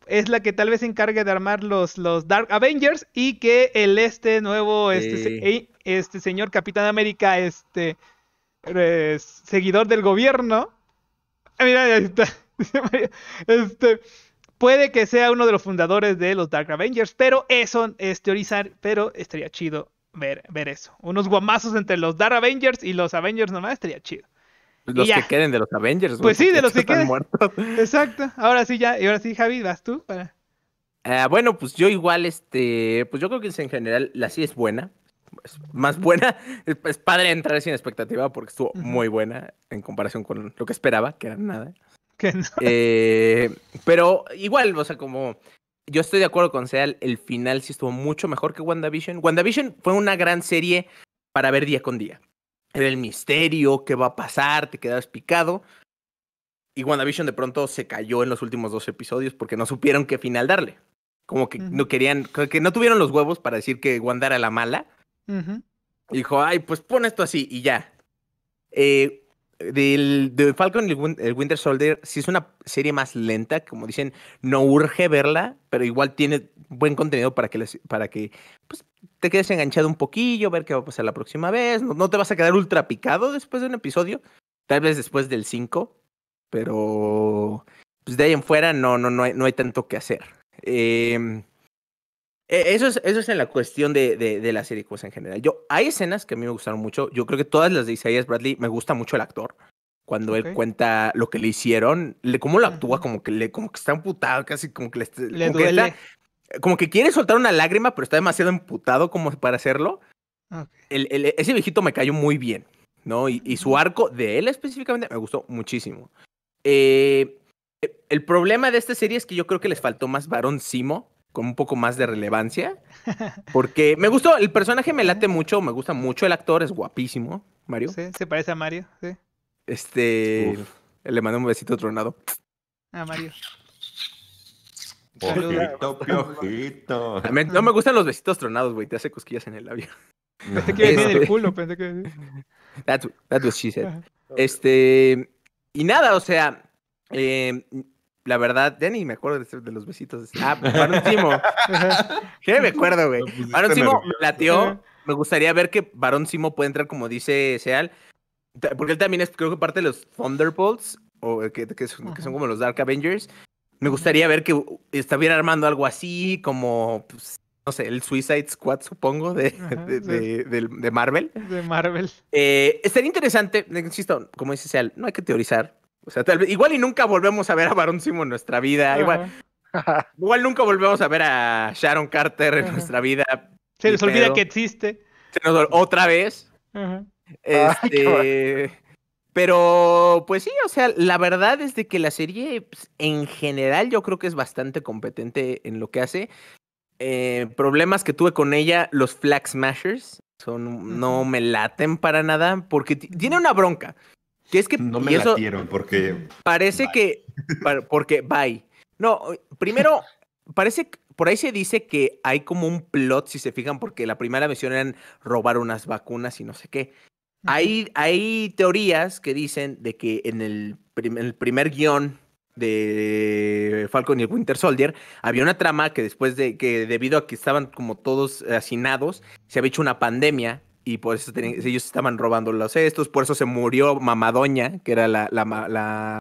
es la que tal vez se encargue de armar los, los Dark Avengers y que el este nuevo, este, e, este señor Capitán América, este seguidor del gobierno. Mira, Este, Puede que sea uno de los fundadores de los Dark Avengers, pero eso es teorizar, pero estaría chido ver, ver eso. Unos guamazos entre los Dark Avengers y los Avengers nomás estaría chido. Pues los que queden de los Avengers. Pues sí, de los que queden. Muertos. Exacto. Ahora sí, ya. Y ahora sí, Javi, vas tú para... Ah, bueno, pues yo igual, este, pues yo creo que en general la sí es buena. más buena. Es, padre entrar sin expectativa porque estuvo muy buena en comparación con lo que esperaba, que era nada. Eh, pero igual, o sea, como yo estoy de acuerdo con Seal, el final sí estuvo mucho mejor que WandaVision. WandaVision fue una gran serie para ver día con día. Era el misterio, qué va a pasar, te quedabas picado. Y WandaVision de pronto se cayó en los últimos dos episodios porque no supieron qué final darle. Como que no querían, que no tuvieron los huevos para decir que Wanda era la mala. Dijo, ay, pues pon esto así y ya. Eh, del, de Falcon y el, Winter Soldier si es una serie más lenta, como dicen, no urge verla, pero igual tiene buen contenido para que, para que pues, te quedes enganchado un poquillo, ver qué va a pasar la próxima vez. No, te vas a quedar ultra picado después de un episodio, tal vez después del 5, pero pues, de ahí en fuera no, no, no, hay, no hay tanto que hacer. Eh, e-, eso es, eso es en la cuestión de, la serie en general. Yo, hay escenas que a mí me gustaron mucho. Yo creo que todas las de Isaias Bradley me gusta mucho el actor. Cuando él cuenta lo que le hicieron, cómo lo actúa, como que le, como que está amputado, casi como que le, como, Que como que quiere soltar una lágrima, pero está demasiado amputado como para hacerlo. ese viejito me cayó muy bien, ¿no? Y, su arco de él específicamente me gustó muchísimo. Eh, el problema de esta serie es que yo creo que les faltó más varón Simo con un poco más de relevancia. Porque me gustó, el personaje me late mucho, me gusta mucho el actor, es guapísimo, Mario. Sí, se parece a Mario, sí. Este. Le mandé un besito tronado. A ah, Mario. Ojito, piojito. no me gustan los besitos tronados, güey. Te hace cosquillas en el labio. Pensé que iba a el este. culo, pensé que. that was she said. Este. Y nada, o sea. Eh, la verdad, ya ni me acuerdo de, los besitos. Ah, Barón Simo. ¿Qué me acuerdo, güey? Barón Simo me Me gustaría ver que Barón Simo puede entrar, como dice Seal. Porque él también es, creo que parte de los Thunderbolts, o que, son, como los Dark Avengers. Me gustaría ver que estuviera armando algo así, como, pues, no sé, el Suicide Squad, supongo, de, de, Marvel. De Marvel. Eh, estaría interesante, insisto, como dice Seal, no hay que teorizar, o sea, tal vez, igual y nunca volvemos a ver a Barón Simo en nuestra vida. Igual, igual nunca volvemos a ver a Sharon Carter en nuestra vida. Se les olvida que existe. otra vez. Este, pero, pues sí, o sea, la verdad es de que la serie pues, en general yo creo que es bastante competente en lo que hace. Eh, problemas que tuve con ella, los Flag Smashers, son, no me laten para nada, porque tiene una bronca. Que es que no me la quiero, porque parece que porque bye. No, primero parece por ahí se dice que hay como un plot si se fijan porque la primera misión eran robar unas vacunas y no sé qué. Hay, hay teorías que dicen de que en el, el primer guión de Falcon y el Winter Soldier, había una trama que después de que debido a que estaban como todos hacinados, se había hecho una pandemia y por eso ellos estaban robando los estos, por eso se murió Mamadoña, que era la, la,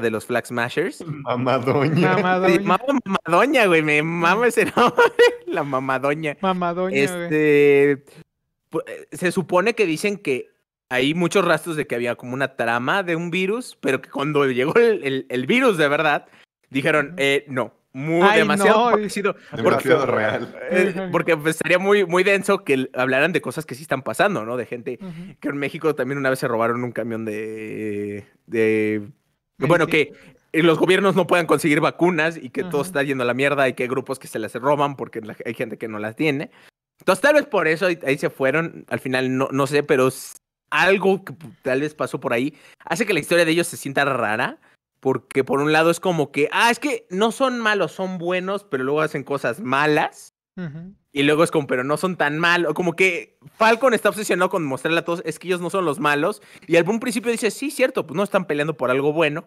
de los Flag Smashers. Mamadoña. Mamadoña, mamadoña güey, me mames, ese la Mamadoña. Mamadoña, este, eh, Se supone que dicen que hay muchos rastros de que había como una trama de un virus, pero que cuando llegó el, el virus de verdad, dijeron, eh, no, muy demasiado demasiado real. Eh, porque estaría muy, muy denso que hablaran de cosas que sí están pasando, ¿no? De gente que en México también una vez se robaron un camión de. de bueno, que los gobiernos no puedan conseguir vacunas y que todo está yendo a la mierda y que hay grupos que se las roban porque hay gente que no las tiene. Entonces, tal vez por eso ahí, se fueron. Al final, no, no sé, pero algo que tal vez pasó por ahí hace que la historia de ellos se sienta rara porque por un lado es como que, ah, es que no son malos, son buenos, pero luego hacen cosas malas. Y luego es como, pero no son tan malos. Como que Falcon está obsesionado con mostrarle a todos, es que ellos no son los malos. Y al principio dice, sí, cierto, pues no están peleando por algo bueno.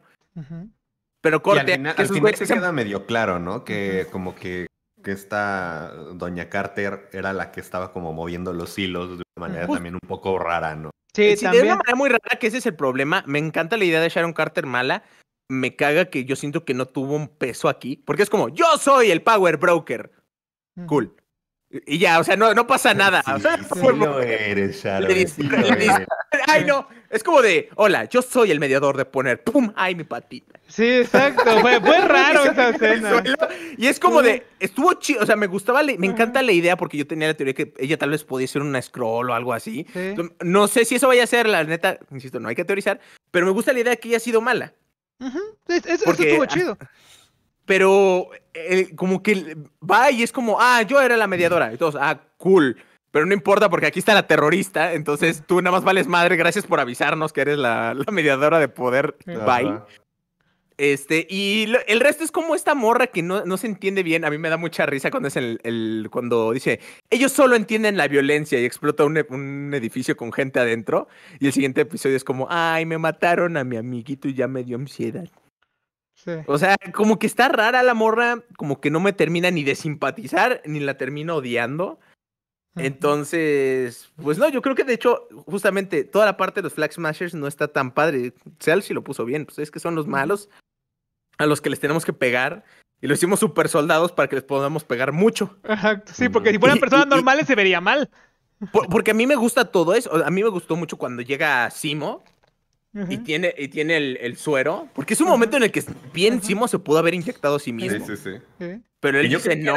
Pero corte. Y al final, se queda medio claro, ¿no? Que como que, esta Doña Carter era la que estaba como moviendo los hilos de una manera también un poco rara, ¿no? Sí, de una manera muy rara, que ese es el problema. Me encanta la idea de Sharon Carter mala, me caga que yo siento que no tuvo un peso aquí, porque es como, yo soy el Power Broker. Cool. Y ya, o sea, no, pasa nada. o sea, eres, ya. Ay, no. Es como de, hola, yo soy el mediador de poner, ¡pum! ¡Ay, mi patita! Sí, exacto. Fue, raro esa escena. Y es como de, estuvo chido. O sea, me gustaba, me encanta la idea porque yo tenía la teoría que ella tal vez podía ser una scroll o algo así. No sé si eso vaya a ser, la neta, insisto, no hay que teorizar. Pero me gusta la idea que ella ha sido mala eso estuvo chido. Pero eh, como que va y es como, ah, yo era la mediadora. Y todos, ah, cool. Pero no importa porque aquí está la terrorista, entonces tú nada más vales madre, gracias por avisarnos que eres la mediadora de poder. Bye. Este, y el resto es como esta morra que no, no, se entiende bien. A mí me da mucha risa cuando es el, cuando dice, ellos solo entienden la violencia y explota un, un, edificio con gente adentro. Y el siguiente episodio es como, ay, me mataron a mi amiguito y ya me dio ansiedad. O sea, como que está rara la morra, como que no me termina ni de simpatizar, ni la termino odiando. Entonces, pues no, yo creo que de hecho, justamente toda la parte de los Flag Smashers no está tan padre. si lo puso bien, pues es que son los malos, a los que les tenemos que pegar. Y lo hicimos super soldados para que les podamos pegar mucho. Sí, porque si mm. fueran personas normales se vería mal. porque a mí me gusta todo eso. A mí me gustó mucho cuando llega Simo y tiene, y tiene el, suero. Porque es un momento en el que bien Simo se pudo haber inyectado a sí mismo. Sí, sí, sí. Pero él yo dice no.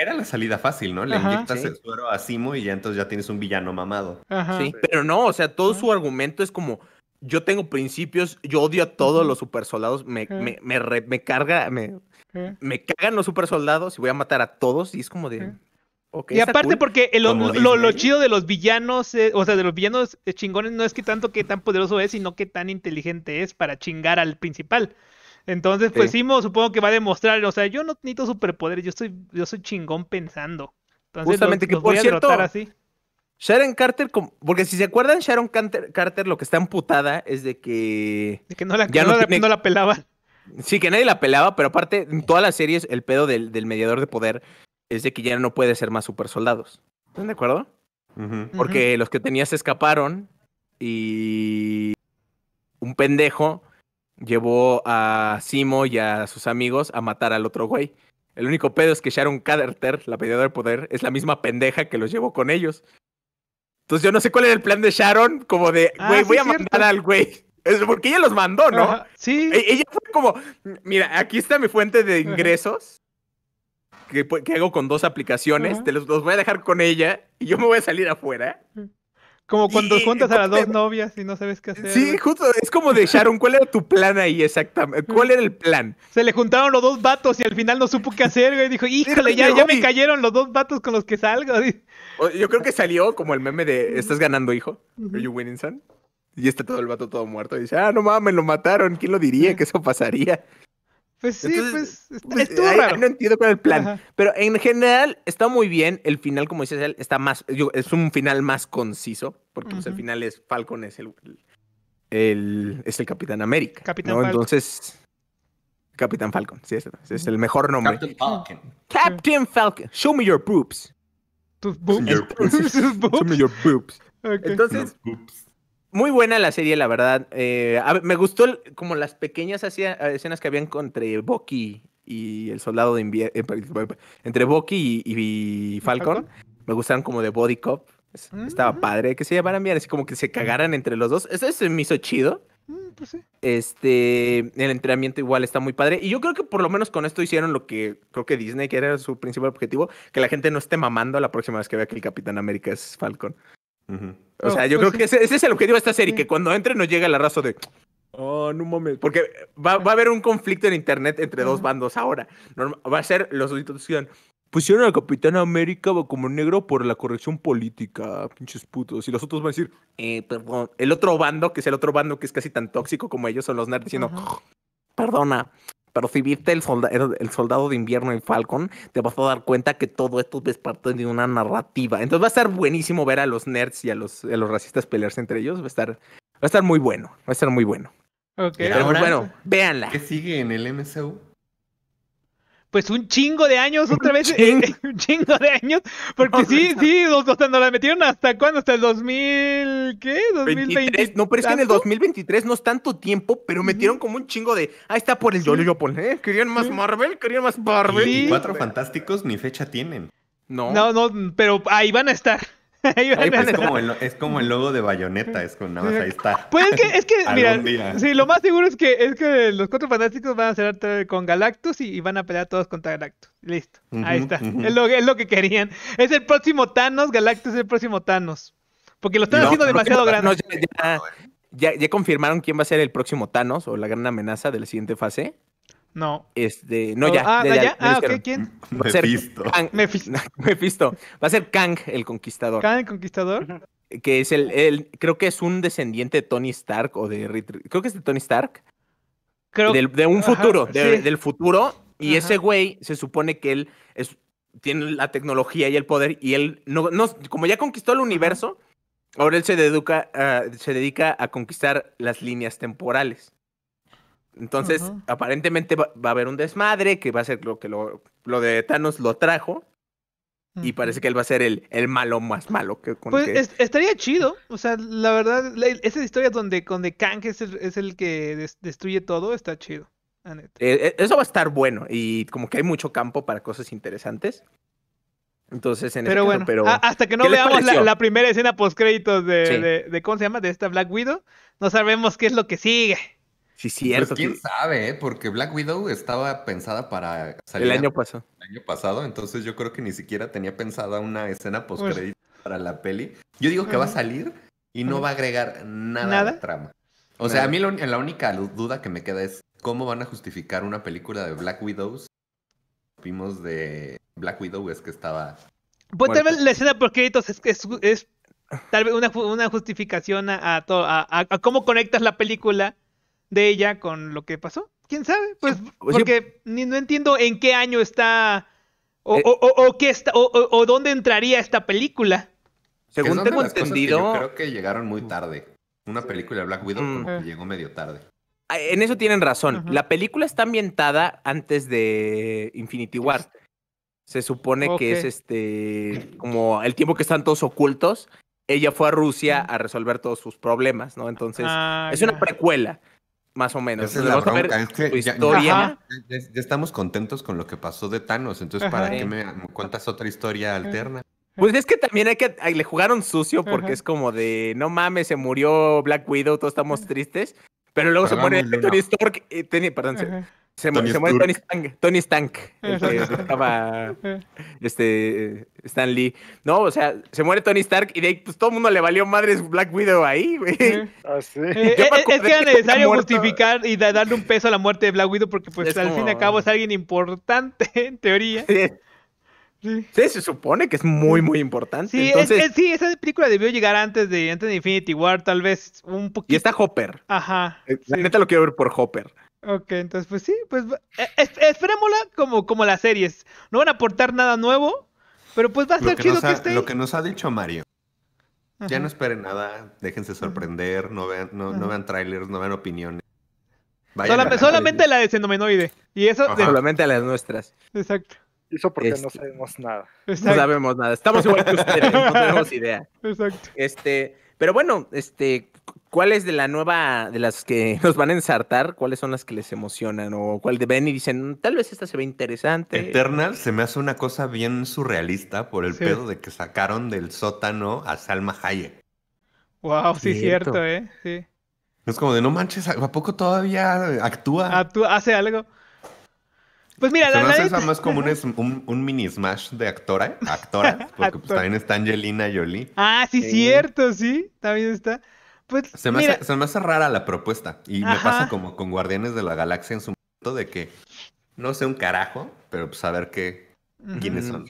Era la, salida fácil, ¿no? Le inyectas el suero a Simo y ya entonces ya tienes un villano mamado. Ajá. Sí, pero no, o sea, todo su argumento es como yo tengo principios, yo odio a todos los super soldados, me, me, me, carga, me, me cagan los super soldados y voy a matar a todos y es como de... y aparte porque lo, chido de los villanos, o sea, de los villanos chingones no es que tanto que tan poderoso es, sino que tan inteligente es para chingar al principal. Entonces, pues sí. Simo supongo que va a demostrar, o sea, yo no necesito superpoderes, yo soy, yo soy chingón pensando. Justamente que por cierto, Sharon Carter, porque si se acuerdan, Sharon Carter, lo que está amputada es de que. De que no la, la Sí, que nadie la pelaba, pero aparte, en todas las series, el pedo del, mediador de poder es de que ya no puede ser más super soldados. ¿Están de acuerdo? Porque los que tenía se escaparon y un pendejo llevó a Simo y a sus amigos a matar al otro güey. El único pedo es que Sharon Carter, la mediadora de poder, es la misma pendeja que los llevó con ellos. Entonces yo no sé cuál era el plan de Sharon, como de, ah, güey, voy a mandar al güey. Es porque ella los mandó, ¿no? sí. E-, ella fue como, mira, aquí está mi fuente de ingresos. Pues, que, hago con dos aplicaciones, te los, los, voy a dejar con ella y yo me voy a salir afuera. Como cuando juntas a las dos novias y no sabes qué hacer. Sí, justo, es como de Sharon, ¿cuál era tu plan ahí exactamente? ¿Cuál era el plan? Se le juntaron los dos vatos y al final no supo qué hacer, güey. Dijo, híjole, ya, ya me cayeron los dos vatos con los que salgo. Yo creo que salió como el meme de, ¿estás ganando, hijo? winning, son? Y está todo el vato todo muerto. Y dice, ah, no mames, lo mataron. ¿Quién lo diría que eso pasaría? Pues sí, pues, eh, eh, raro. no entiendo cuál es el plan. Pero en general está muy bien. El final, como dices, está más, es un final más conciso, porque pues, el final es Falcon es el, es el Capitán América. Capitán ¿no? Falcon. Entonces, Capitán Falcon, sí, es, es el mejor nombre. Captain Falcon. Captain Falcon. Show me your boobs. Tus boobs. Show me your boobs. Entonces, muy buena la serie, la verdad. Eh, me gustó como las pequeñas escenas que habían entre Bucky y el soldado de invierno. Eh, entre Bucky y, Falcon. Me gustaron como de Body Cop. Mm, estaba padre que se llevaran bien, así como que se cagaran entre los dos. Eso, es me hizo chido. Mm, pues este, el entrenamiento igual está muy padre. Y yo creo que por lo menos con esto hicieron lo que creo que Disney, que era su principal objetivo, que la gente no esté mamando la próxima vez que vea que el Capitán América es Falcon. O sea, yo pues creo que ese, es el objetivo de esta serie, que cuando entre no llega la raza de... Oh, no mames. Porque va, a haber un conflicto en internet entre dos bandos ahora. va a ser los sustitución Pusieron al Capitán América como negro por la corrección política, pinches putos. Y los otros van a decir, eh, perdón. El otro bando, que es el otro bando que es casi tan tóxico como ellos, son los nerds, diciendo, perdona, pero si viste el, el, soldado de invierno en Falcon, te vas a dar cuenta que todo esto es parte de una narrativa. Entonces va a estar buenísimo ver a los nerds y a los, a los racistas pelearse entre ellos. Va a estar, va a estar muy bueno. Va a estar muy bueno. Pero bueno, véanla. ¿Qué sigue en el MCU? pues un chingo de años, otra vez, eh, eh, un chingo de años, porque sí, sí, nos la metieron hasta cuándo, hasta el 2000, ¿qué? 2023. No, pero es que en el 2023 no es tanto tiempo, pero metieron como un chingo de, ahí está por el Yolo, yo ¿eh? Querían más Marvel, querían más Marvel. Y cuatro fantásticos ni fecha tienen. No. No, no, pero ahí van a estar ahí pues, es, como el, logo de bayoneta, es con nada ahí está. Pues es que, sí, lo más seguro es que, es que los cuatro fantásticos van a ser con Galactus y, van a pelear todos contra Galactus. Listo, ahí está. es, lo, que querían. Es el próximo Thanos, Galactus es el próximo Thanos. Porque lo están haciendo demasiado grande. ya, confirmaron quién va a ser el próximo Thanos o la gran amenaza de la siguiente fase. No. Este, no, oh, ya. Ah, Ah, ok, ¿quién? Va Mephisto. Mephisto. Va a ser Kang el Conquistador. Kang el Conquistador. Que es el, el, creo que es un descendiente de Tony Stark o de, creo que es de Tony Stark. Creo. de un futuro, del futuro. Y ese güey se supone que él es, tiene la tecnología y el poder y él, no, no como ya conquistó el universo, ahora él se, dedica, ah, se dedica a conquistar las líneas temporales. Entonces, aparentemente va, a haber un desmadre que va a ser lo que lo, lo de Thanos lo trajo. Y parece que él va a ser el, malo más malo que Pues estaría chido. O sea, la verdad, esa historia historias donde, donde Kang es el, es el que destruye todo, está chido. Eh, eh, eso va a estar bueno. Y como que hay mucho campo para cosas interesantes. Entonces, en pero bueno, pero... hasta que no veamos la, primera escena post créditos de, de, ¿cómo se llama? De esta Black Widow, no sabemos qué es lo que sigue. Sí, pues, cierto. quién sabe, ¿eh? porque Black Widow estaba pensada para salir. El año pasado. El año pasado, entonces yo creo que ni siquiera tenía pensada una escena pues post crédito para la peli. Yo digo que va a salir y no va a agregar nada, A la trama. O sea, a mí la única duda que me queda es cómo van a justificar una película de Black Widows. Vimos de Black Widow es que estaba. Pues tal vez la escena post es, es, es tal vez una, justificación a cómo conectas la película de ella con lo que pasó. ¿Quién sabe? Pues porque ni, no entiendo en qué año está o, eh, qué está o, dónde entraría esta película. Según tengo entendido, creo que llegaron muy tarde. Una película de Black Widow mm. llegó medio tarde. Ah, en eso tienen razón. La película está ambientada antes de Infinity War. Se supone que es este como el tiempo que están todos ocultos. Ella fue a Rusia a resolver todos sus problemas, ¿no? Entonces, ah, es una precuela. Más o menos. Esa es la ya, estamos contentos con lo que pasó de Thanos, entonces ¿para qué me, cuentas otra historia alterna? Pues es que también hay que le jugaron sucio porque es como de no mames, se murió Black Widow, todos estamos tristes, pero luego se pone Tony Stark, eh, perdón, se, muere Tony Stank, estaba este, Stan Lee. No, o sea, se muere Tony Stark y de ahí pues todo el mundo le valió madres Black Widow ahí, güey. Ah, eh, eh, es que era necesario justificar y darle un peso a la muerte de Black Widow porque pues al fin y al cabo es alguien importante, en teoría. Sí. se supone que es muy, muy importante. Sí, sí, esa película debió llegar antes de, Infinity War, tal vez un poquito. Y está Hopper. Ajá. Eh, neta lo quiero ver por Hopper. Ok, entonces pues sí, pues e, esperémosla como, como las series. No van a aportar nada nuevo, pero pues va a ser chido que, esté. Lo que nos ha dicho Mario. Ya no esperen nada, déjense sorprender, no vean, no, vean trailers, no vean opiniones. Solamente, la de Xenomenoide. Y eso de... Solamente las nuestras. Exacto. Eso porque no este. sabemos nada. No sabemos nada. Estamos igual que ustedes, no tenemos idea. Exacto. Este, pero bueno, este, ¿Cuáles de la nueva, de las que nos van a ensartar, cuáles son las que les emocionan? ¿O cuál de ven y dicen, tal vez esta se ve interesante? Eternal se me hace una cosa bien surrealista por el pedo de que sacaron del sótano a Salma Hayek. Wow, sí, cierto, ¿eh? Sí. Es como de, no manches, ¿a poco todavía actúa? Actúa, hace algo. Pues mira, la, más común es un, mini smash de actora, actora, porque pues, también está Angelina Jolie. Ah, sí, sí, cierto, sí, también está. Pues, se, me hace, rara la propuesta. Y me pasa como con Guardianes de la Galaxia en su momento de que no sé un carajo, pero pues saber qué quiénes son.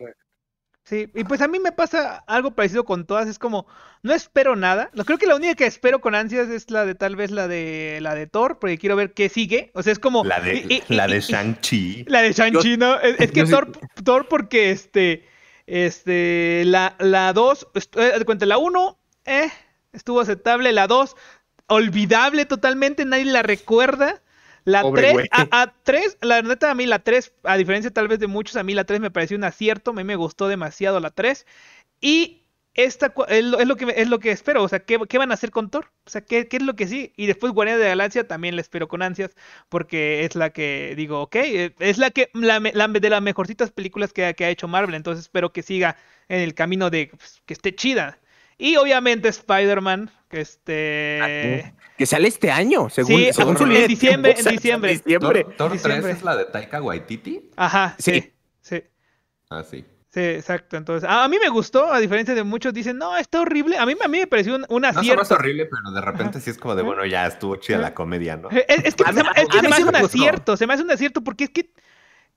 Sí, y pues a mí me pasa algo parecido con todas, es como, no espero nada, creo que la única que espero con ansias es la de tal vez la de la de Thor, porque quiero ver qué sigue, o sea, es como... La de, la de Shang-Chi. La de Shang-Chi, ¿no? Es, que Thor, Thor, porque este, este, la, la 2, de cuenta, la 1, eh, estuvo aceptable. La 2, olvidable totalmente, nadie la recuerda. La 3, a, la neta a mí la 3, a diferencia tal vez de muchos, a mí la 3 me pareció un acierto, a mí me gustó demasiado la 3. Y esta es lo, que, es lo que espero, o sea, ¿qué, van a hacer con Thor? O sea, ¿qué, ¿qué, es lo que sí? Y después Guardianes de la Galaxia también la espero con ansias, porque es la que digo, ok, eh, es la que la, de las mejorcitas películas que, ha hecho Marvel, entonces espero que siga en el camino de pues, que esté chida. Y obviamente Spider-Man, que este... Ah, que sale este año, según, según su en, diciembre, en diciembre, en diciembre. 3 es la de Taika Waititi. Ajá, sí. Sí. Ah, sí. Sí, exacto. Entonces, a, mí me gustó, a diferencia de muchos dicen, no, está horrible. A mí, a mí me pareció un, acierto. No, es horrible, pero de repente sí es como de, bueno, ya estuvo chida la comedia, ¿no? Eh, eh, es, que, se, es que me hace un acierto, se me hace un acierto porque es que,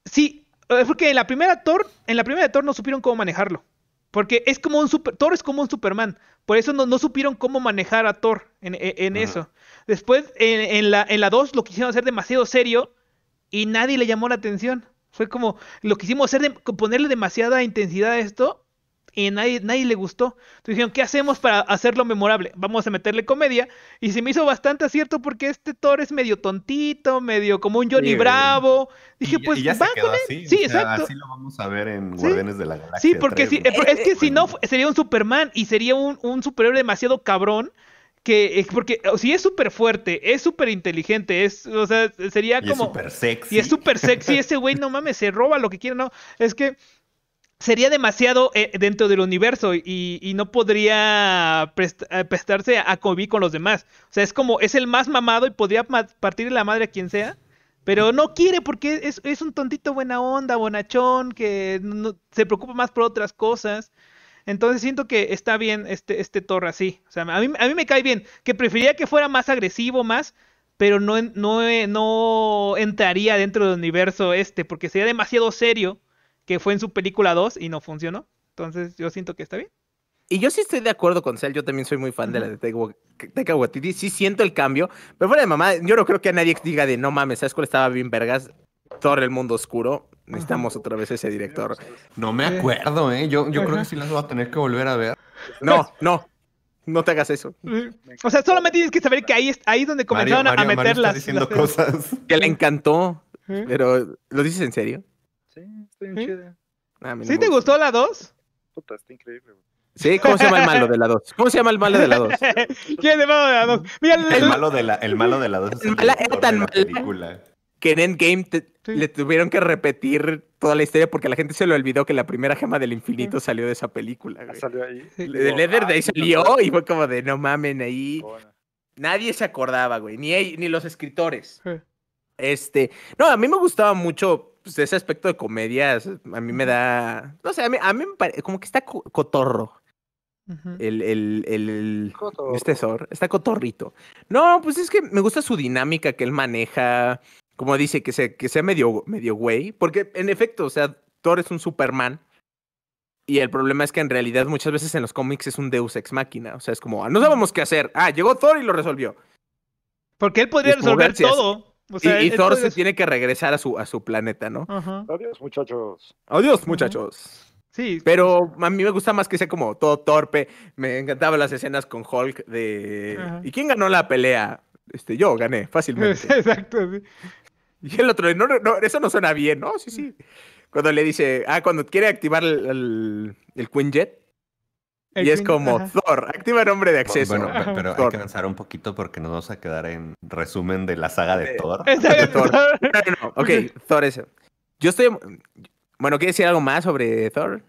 sí, es eh, porque en la primera Thor, en la primera Thor no supieron cómo manejarlo. Porque es como un super, Thor es como un Superman. Por eso no, no supieron cómo manejar a Thor en, e, eso. Después, en, la, en la 2 lo quisieron hacer demasiado serio y nadie le llamó la atención. Fue como, lo quisimos hacer, ponerle demasiada intensidad a esto y nadie, nadie le gustó. Entonces dijeron, ¿qué hacemos para hacerlo memorable? Vamos a meterle comedia. Y se me hizo bastante acierto porque este Thor es medio tontito, medio como un Johnny Bravo. Dije, pues, sí, exacto. Así lo vamos a ver en Guardianes de la Galaxia. Sí, porque si, es que eh, si no, sería un Superman y sería un, un superhéroe demasiado cabrón que eh, porque o si es súper fuerte, es súper inteligente, es, o sea, sería como... Es Y es súper sexy, ese güey, no mames, se roba lo que quiera, no. Es que sería demasiado eh, dentro del universo y, no podría eh, prestarse a, Kobe con los demás. O sea, es como, es el más mamado y podría partir la madre a quien sea, pero no quiere porque es, un tontito buena onda, bonachón, que se preocupa más por otras cosas. Entonces siento que está bien este, este Torre así. O sea, a mí, a mí me cae bien, que preferiría que fuera más agresivo, más, pero no, no, eh, no entraría dentro del universo este, porque sería demasiado serio que fue en su película 2 y no funcionó. Entonces yo siento que está bien. Y yo sí estoy de acuerdo con Cell, yo también soy muy fan de la de Taika sí siento el cambio, pero fuera de mamá, yo no creo que a nadie diga de no mames, ¿sabes cuál estaba bien vergas? Torre el mundo oscuro, necesitamos otra vez ese director. No me acuerdo, ¿eh? Yo, yo creo que sí las voy a tener que volver a ver. No, no, no te hagas eso. O sea, solamente tienes que saber que ahí es, ahí donde comenzaron a meterlas. las... cosas. Que le encantó, pero ¿lo dices en serio? Sí, está bien chida. Ah, ¿Sí te gustó la 2? Puta, está increíble, güey. Sí, ¿cómo se llama el malo de la 2? ¿Cómo se llama el malo de la 2? ¿Quién es el malo de la 2? El malo de la, el malo de la 2 era tan de película. Que en Endgame le tuvieron que repetir toda la historia porque la gente se le olvidó que la primera gema del infinito salió de esa película. Güey. Salió ahí. De Leather Day salió y fue como de no mamen ahí. Nadie se acordaba, güey. Ni, ni los escritores. Este. No, a mí me gustaba mucho pues, ese aspecto de comedia a mí me da, no sé, a mí, me parece, como que está cotorro. El, el, el, este está cotorrito. No, pues es que me gusta su dinámica que él maneja, como dice, que, que sea medio, medio güey, porque en efecto, o sea, Thor es un Superman, y el problema es que en realidad muchas veces en los cómics es un deus ex máquina. O sea, es como, ah, no sabemos qué hacer. Ah, llegó Thor y lo resolvió. Porque él podría resolver todo y, Thor se tiene que regresar a su, a su planeta, ¿no? Adiós, muchachos. Adiós, muchachos. Sí. Pero a mí me gusta más que sea como todo torpe. Me encantaban las escenas con Hulk de. ¿Y quién ganó la pelea? Este, yo gané, fácilmente. Exacto, sí. Y el otro, no, no, eso no suena bien, ¿no? Sí, sí. Mm. Cuando le dice, ah, cuando quiere activar el, el Quinjet, y es como Thor, activa el nombre de acceso. Bueno, pero hay que avanzar un poquito porque nos vamos a quedar en resumen de la saga de, eh, Thor. De Thor. ok, Thor es. Yo estoy. Bueno, ¿quieres decir algo más sobre Thor?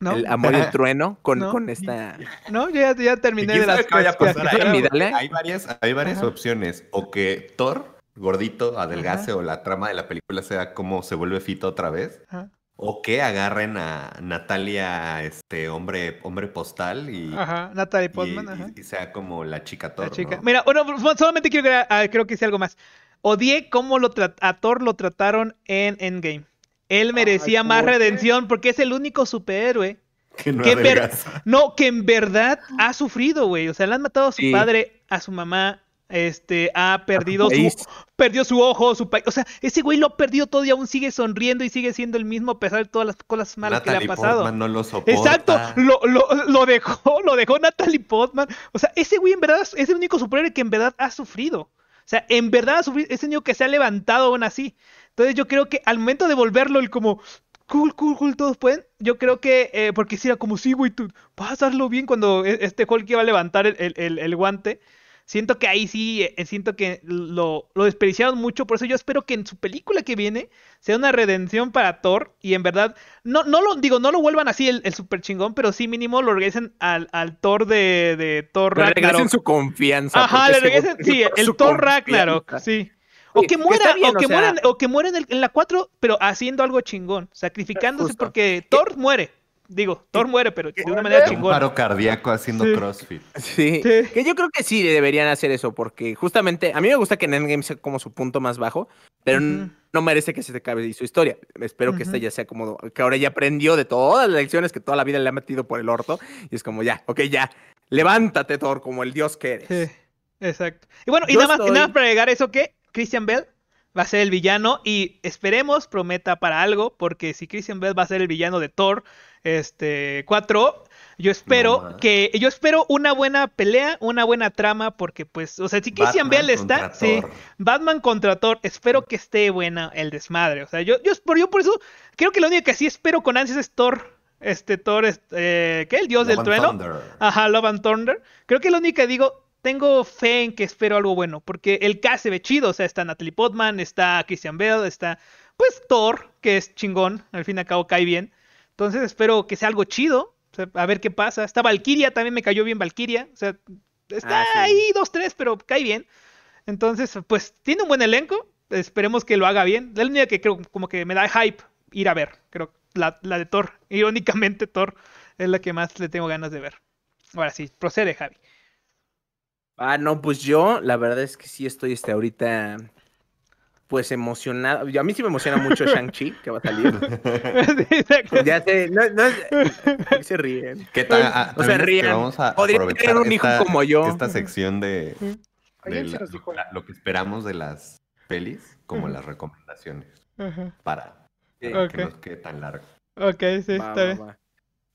No. El amor y el trueno con, con esta. No, yo ya, ya terminé de las cosas. Hay varias, hay varias opciones. O que Thor, gordito, adelgace, o la trama de la película sea como se vuelve fito otra vez. Ajá o que agarren a Natalia, este hombre, hombre postal y. Ajá, Postman, Y, sea como la chica Thor. La chica. Mira, pues, bueno, solamente quiero que, ah, creo que hice algo más. Odie cómo lo a Thor lo trataron en Endgame. Él merecía más redención porque es el único superhéroe que no, que no, que en verdad ha sufrido, güey. O sea, le han matado a su padre, a su mamá, este ha ah, perdido su pues. perdió su ojo, su O sea, ese güey lo ha perdido todo y aún sigue sonriendo y sigue siendo el mismo a pesar de todas las cosas malas que le ha pasado. no lo Exacto, lo, dejó, lo dejó Natalie Potman O sea, ese güey en verdad es el único superhéroe que en verdad ha sufrido. O sea, en verdad ha sufrido, es el que se ha levantado aún así. Entonces yo creo que al momento de volverlo, el como cool, cool, cool, todos pueden. Yo creo que, eh, porque si era como, sí, güey, tú vas a hacerlo bien cuando e-, este Hulk iba a levantar el guante. Siento que ahí sí, eh, eh, siento que lo, lo desperdiciaron mucho, por eso yo espero que en su película que viene sea una redención para Thor y en verdad, no, no lo digo, no lo vuelvan así el, super chingón, pero sí mínimo lo regresen al, al Thor de, de Thor Ragnarok. regresen su confianza. Ajá, le regresen, sí, el Thor Ragnarok, sí. O que muera, o, que mueran, o que en, la 4, pero haciendo algo chingón, sacrificándose porque Thor muere. Digo, Thor muere, pero de una manera chingona. Un paro cardíaco haciendo crossfit. Sí. Que yo creo que sí deberían hacer eso, porque justamente a mí me gusta que en Endgame sea como su punto más bajo, pero no merece que se te acabe su historia. Espero que esta ya sea como, que ahora ya aprendió de todas las lecciones que toda la vida le ha metido por el orto, y es como ya, ok, ya, levántate, Thor, como el dios que eres. Sí. Exacto. Y bueno, y nada más, nada más para agregar eso que Christian Bell va a ser el villano y esperemos prometa para algo, porque si Christian Bell va a ser el villano de Thor, este 4. Yo espero que, yo espero una buena pelea, una buena trama, porque pues, o sea, si Christian Bale está, sí, Batman contra Thor, espero que esté buena el desmadre. O sea, yo, yo, por, yo por eso creo que lo único que sí espero con ansias es Thor este Thor, este, ¿qué? El dios del trueno. Ajá, Love and Thunder. Creo que lo único que digo, tengo fe en que espero algo bueno, porque el K se ve chido, o sea, está Natalie Potman, está Christian Bale, está pues Thor, que es chingón, al fin y al cabo cae bien. Entonces espero que sea algo chido. a ver qué pasa. Está Valkyria, también me cayó bien Valkyria. O sea, está ah, ahí dos, tres, pero cae bien. Entonces, pues tiene un buen elenco. Esperemos que lo haga bien. la única que creo como que me da hype ir a ver. Creo la, la de Thor. Irónicamente, Thor es la que más le tengo ganas de ver. Ahora sí, procede, Javi. Ah, no, pues yo, la verdad es que sí estoy este, ahorita pues emocionado. A mí sí me emociona mucho Shang-Chi, que va a salir. ya sé, no, no, se ríen. ¿Qué tal? Ah, o sea, ríen. Podrían tener un hijo como yo. Esta sección de, lo que esperamos de las pelis, como las recomendaciones. Para, que no quede tan largo. Ok, sí, está bien.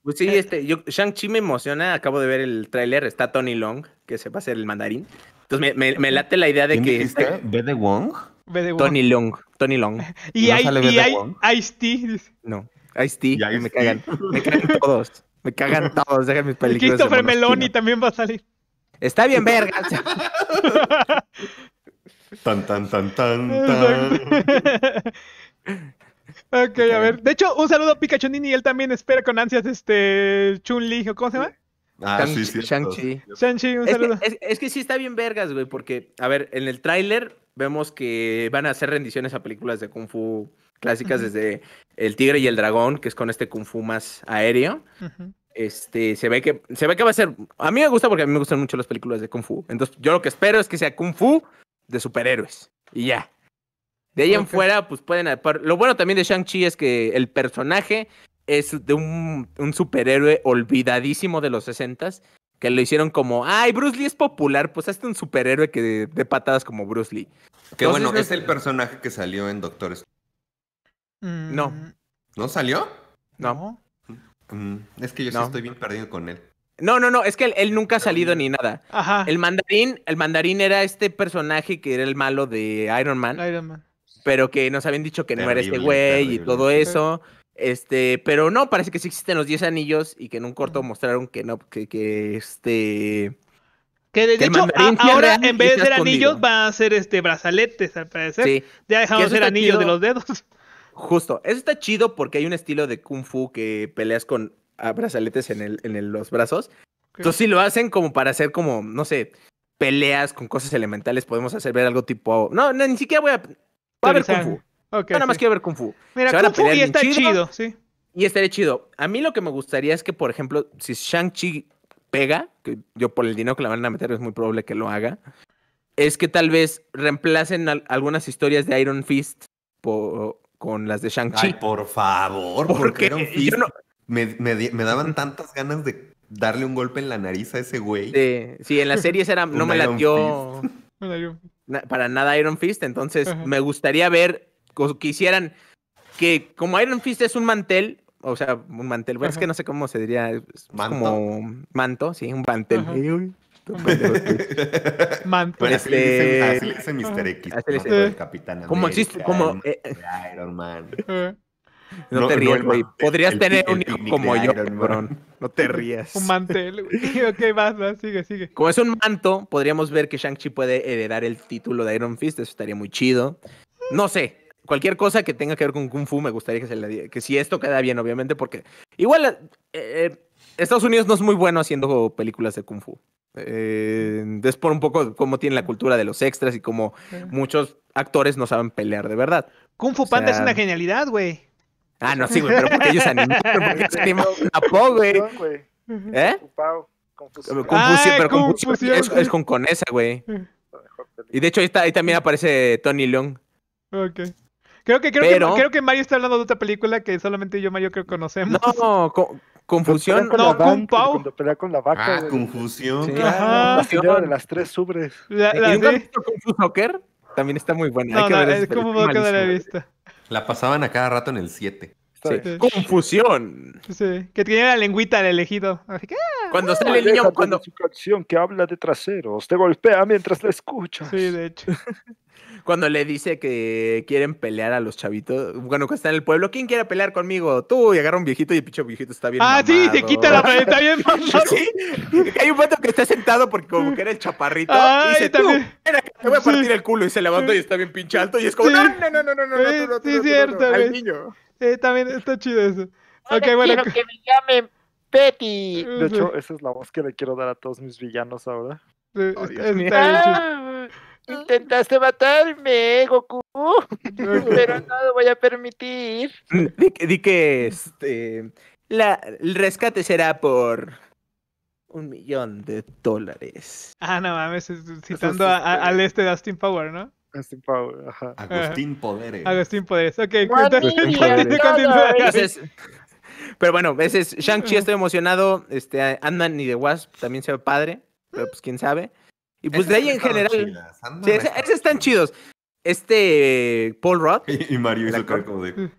Pues sí, este, yo, Shang-Chi me emociona, acabo de ver el tráiler, está Tony Long, que se va a hacer el mandarín. Entonces me, late la idea de que... Este... ¿Ve de Wong? Tony Long. Tony Long. Y, ahí hay, y hay, Ice T. No, Ice T. me cagan. Me cagan todos. Me cagan todos. Déjenme mis películas. Christopher Meloni también va a salir. Está bien, verga. tan, tan, tan, tan, tan. ok, a ver. De hecho, un saludo a Pikachu Nini. Él también espera con ansias este Chun-Li. ¿Cómo se llama? Ah, Shang, sí, Shang-Chi. Shang-Chi, un es saludo. Que, es, que sí está bien vergas, güey, porque, a ver, en el tráiler vemos que van a hacer rendiciones a películas de Kung Fu clásicas desde El Tigre y el Dragón, que es con este Kung Fu más aéreo. Este, se ve que se ve que va a ser. A mí me gusta porque a mí me gustan mucho las películas de Kung Fu. Entonces, yo lo que espero es que sea Kung Fu de superhéroes. Y ya. De ahí en fuera, pues pueden. Lo bueno también de Shang-Chi es que el personaje es de un, superhéroe olvidadísimo de los 60 que lo hicieron como, ay, Bruce Lee es popular, pues hazte un superhéroe que de, patadas como Bruce Lee. Que bueno, es el personaje que salió en Doctor mm. No. ¿No salió? No. Mm, es que yo sí estoy bien perdido con él. No, no, no, es que él, nunca ha salido ni nada. Ajá. El mandarín, el mandarín era este personaje que era el malo de Iron Man. Pero que nos habían dicho que no era este güey y todo eso. Este, pero no, parece que sí existen los 10 anillos y que en un corto mostraron que no, que, este. Que de, hecho, ahora en vez de ser anillos, va a ser este brazaletes, al parecer. Ya dejamos de ser anillos de los dedos. Justo, eso está chido porque hay un estilo de kung fu que peleas con brazaletes en, el, en los brazos. Entonces, si lo hacen como para hacer como, no sé, peleas con cosas elementales, podemos hacer ver algo tipo. No, ni siquiera voy a. Va kung fu nada más quiero ver Kung Fu. Mira, Kung Fu y está chido, sí. Y estaría chido. A mí lo que me gustaría es que, por ejemplo, si Shang-Chi pega, que yo por el dinero que la van a meter es muy probable que lo haga, es que tal vez reemplacen algunas historias de Iron Fist con las de Shang-Chi. Ay, por favor, porque me, daban tantas ganas de darle un golpe en la nariz a ese güey. Sí, en las series era, no me la latió para nada Iron Fist, entonces me gustaría ver que quisieran que como Iron Fist es un mantel, o sea, un mantel, bueno, es que no sé cómo se diría, manto. como manto, sí, un mantel. manto. Este, Mr. X, Capitán Como existe, como... Eh, Iron Man. No, te rías, güey. Podrías tener un hijo como yo, No te rías. Un mantel, güey. ok, vas sigue, sigue. Como es un manto, podríamos ver que Shang-Chi puede heredar el título de Iron Fist. Eso estaría muy chido. No sé, cualquier cosa que tenga que ver con Kung Fu me gustaría que se la diera. Que si esto queda bien, obviamente, porque igual eh, eh, Estados Unidos no es muy bueno haciendo películas de Kung Fu. Eh, es por un poco cómo tiene la cultura de los extras y cómo muchos actores no saben pelear de verdad. Kung Fu Panda es una genialidad, güey. Ah, no, sí, güey, pero porque ellos animaron, porque se güey. ¿Eh? Confusión. pero confusión, Es, con, con esa, güey. Y de hecho ahí, está, ahí también aparece Tony Leung. Ok. Creo que, creo, que, Mario está hablando de otra película que solamente yo, Mario, creo que conocemos. No, Confusión. no, Kung Cuando pelea con la vaca. Ah, confusión. claro. de las tres subres. ¿Y También está muy buena. Hay que no, es como la vista. La pasaban a cada rato en el 7. Confusión. Sí. Que tiene la lengüita al elegido. Ah. cuando sale el niño. Cuando... acción que habla de traseros. Te golpea mientras la escuchas. Sí, de hecho. Cuando le dice que quieren pelear a los chavitos, bueno, que está en el pueblo, ¿quién quiere pelear conmigo? Tú, y agarra un viejito y el picho viejito está bien. Ah, sí, se quita la está bien. sí, hay un vato que está sentado porque como que era el chaparrito. Ah, y dice, tú, mira, te voy a partir el culo. Y se levanta y está bien pinche alto. Y es como, no no, no, no, no, no, no, no, no, no, sí, no, cierto, no, no, no, no, no no está chido eso. Ahora no no que me llamen no De hecho, esa es la voz que le quiero dar a todos mis villanos ahora. Sí, no oh, está, no bien no Intentaste matarme, Goku, pero no lo voy a permitir. Di, que este, la, el rescate será por un millón de dólares. Ah, no mames, citando al este de Austin Power, ¿no? Austin Power, ajá. Agustín Poderes. Agustín Poderes, ok. Entonces, pero bueno, ese es Shang-Chi, estoy emocionado. Este, Andan y The Wasp también se ve padre, pero pues quién sabe. Y pues de ahí en general. Sí, esos están chidos. Este Paul Rudd. Y, Mario hizo cara como de. Mm.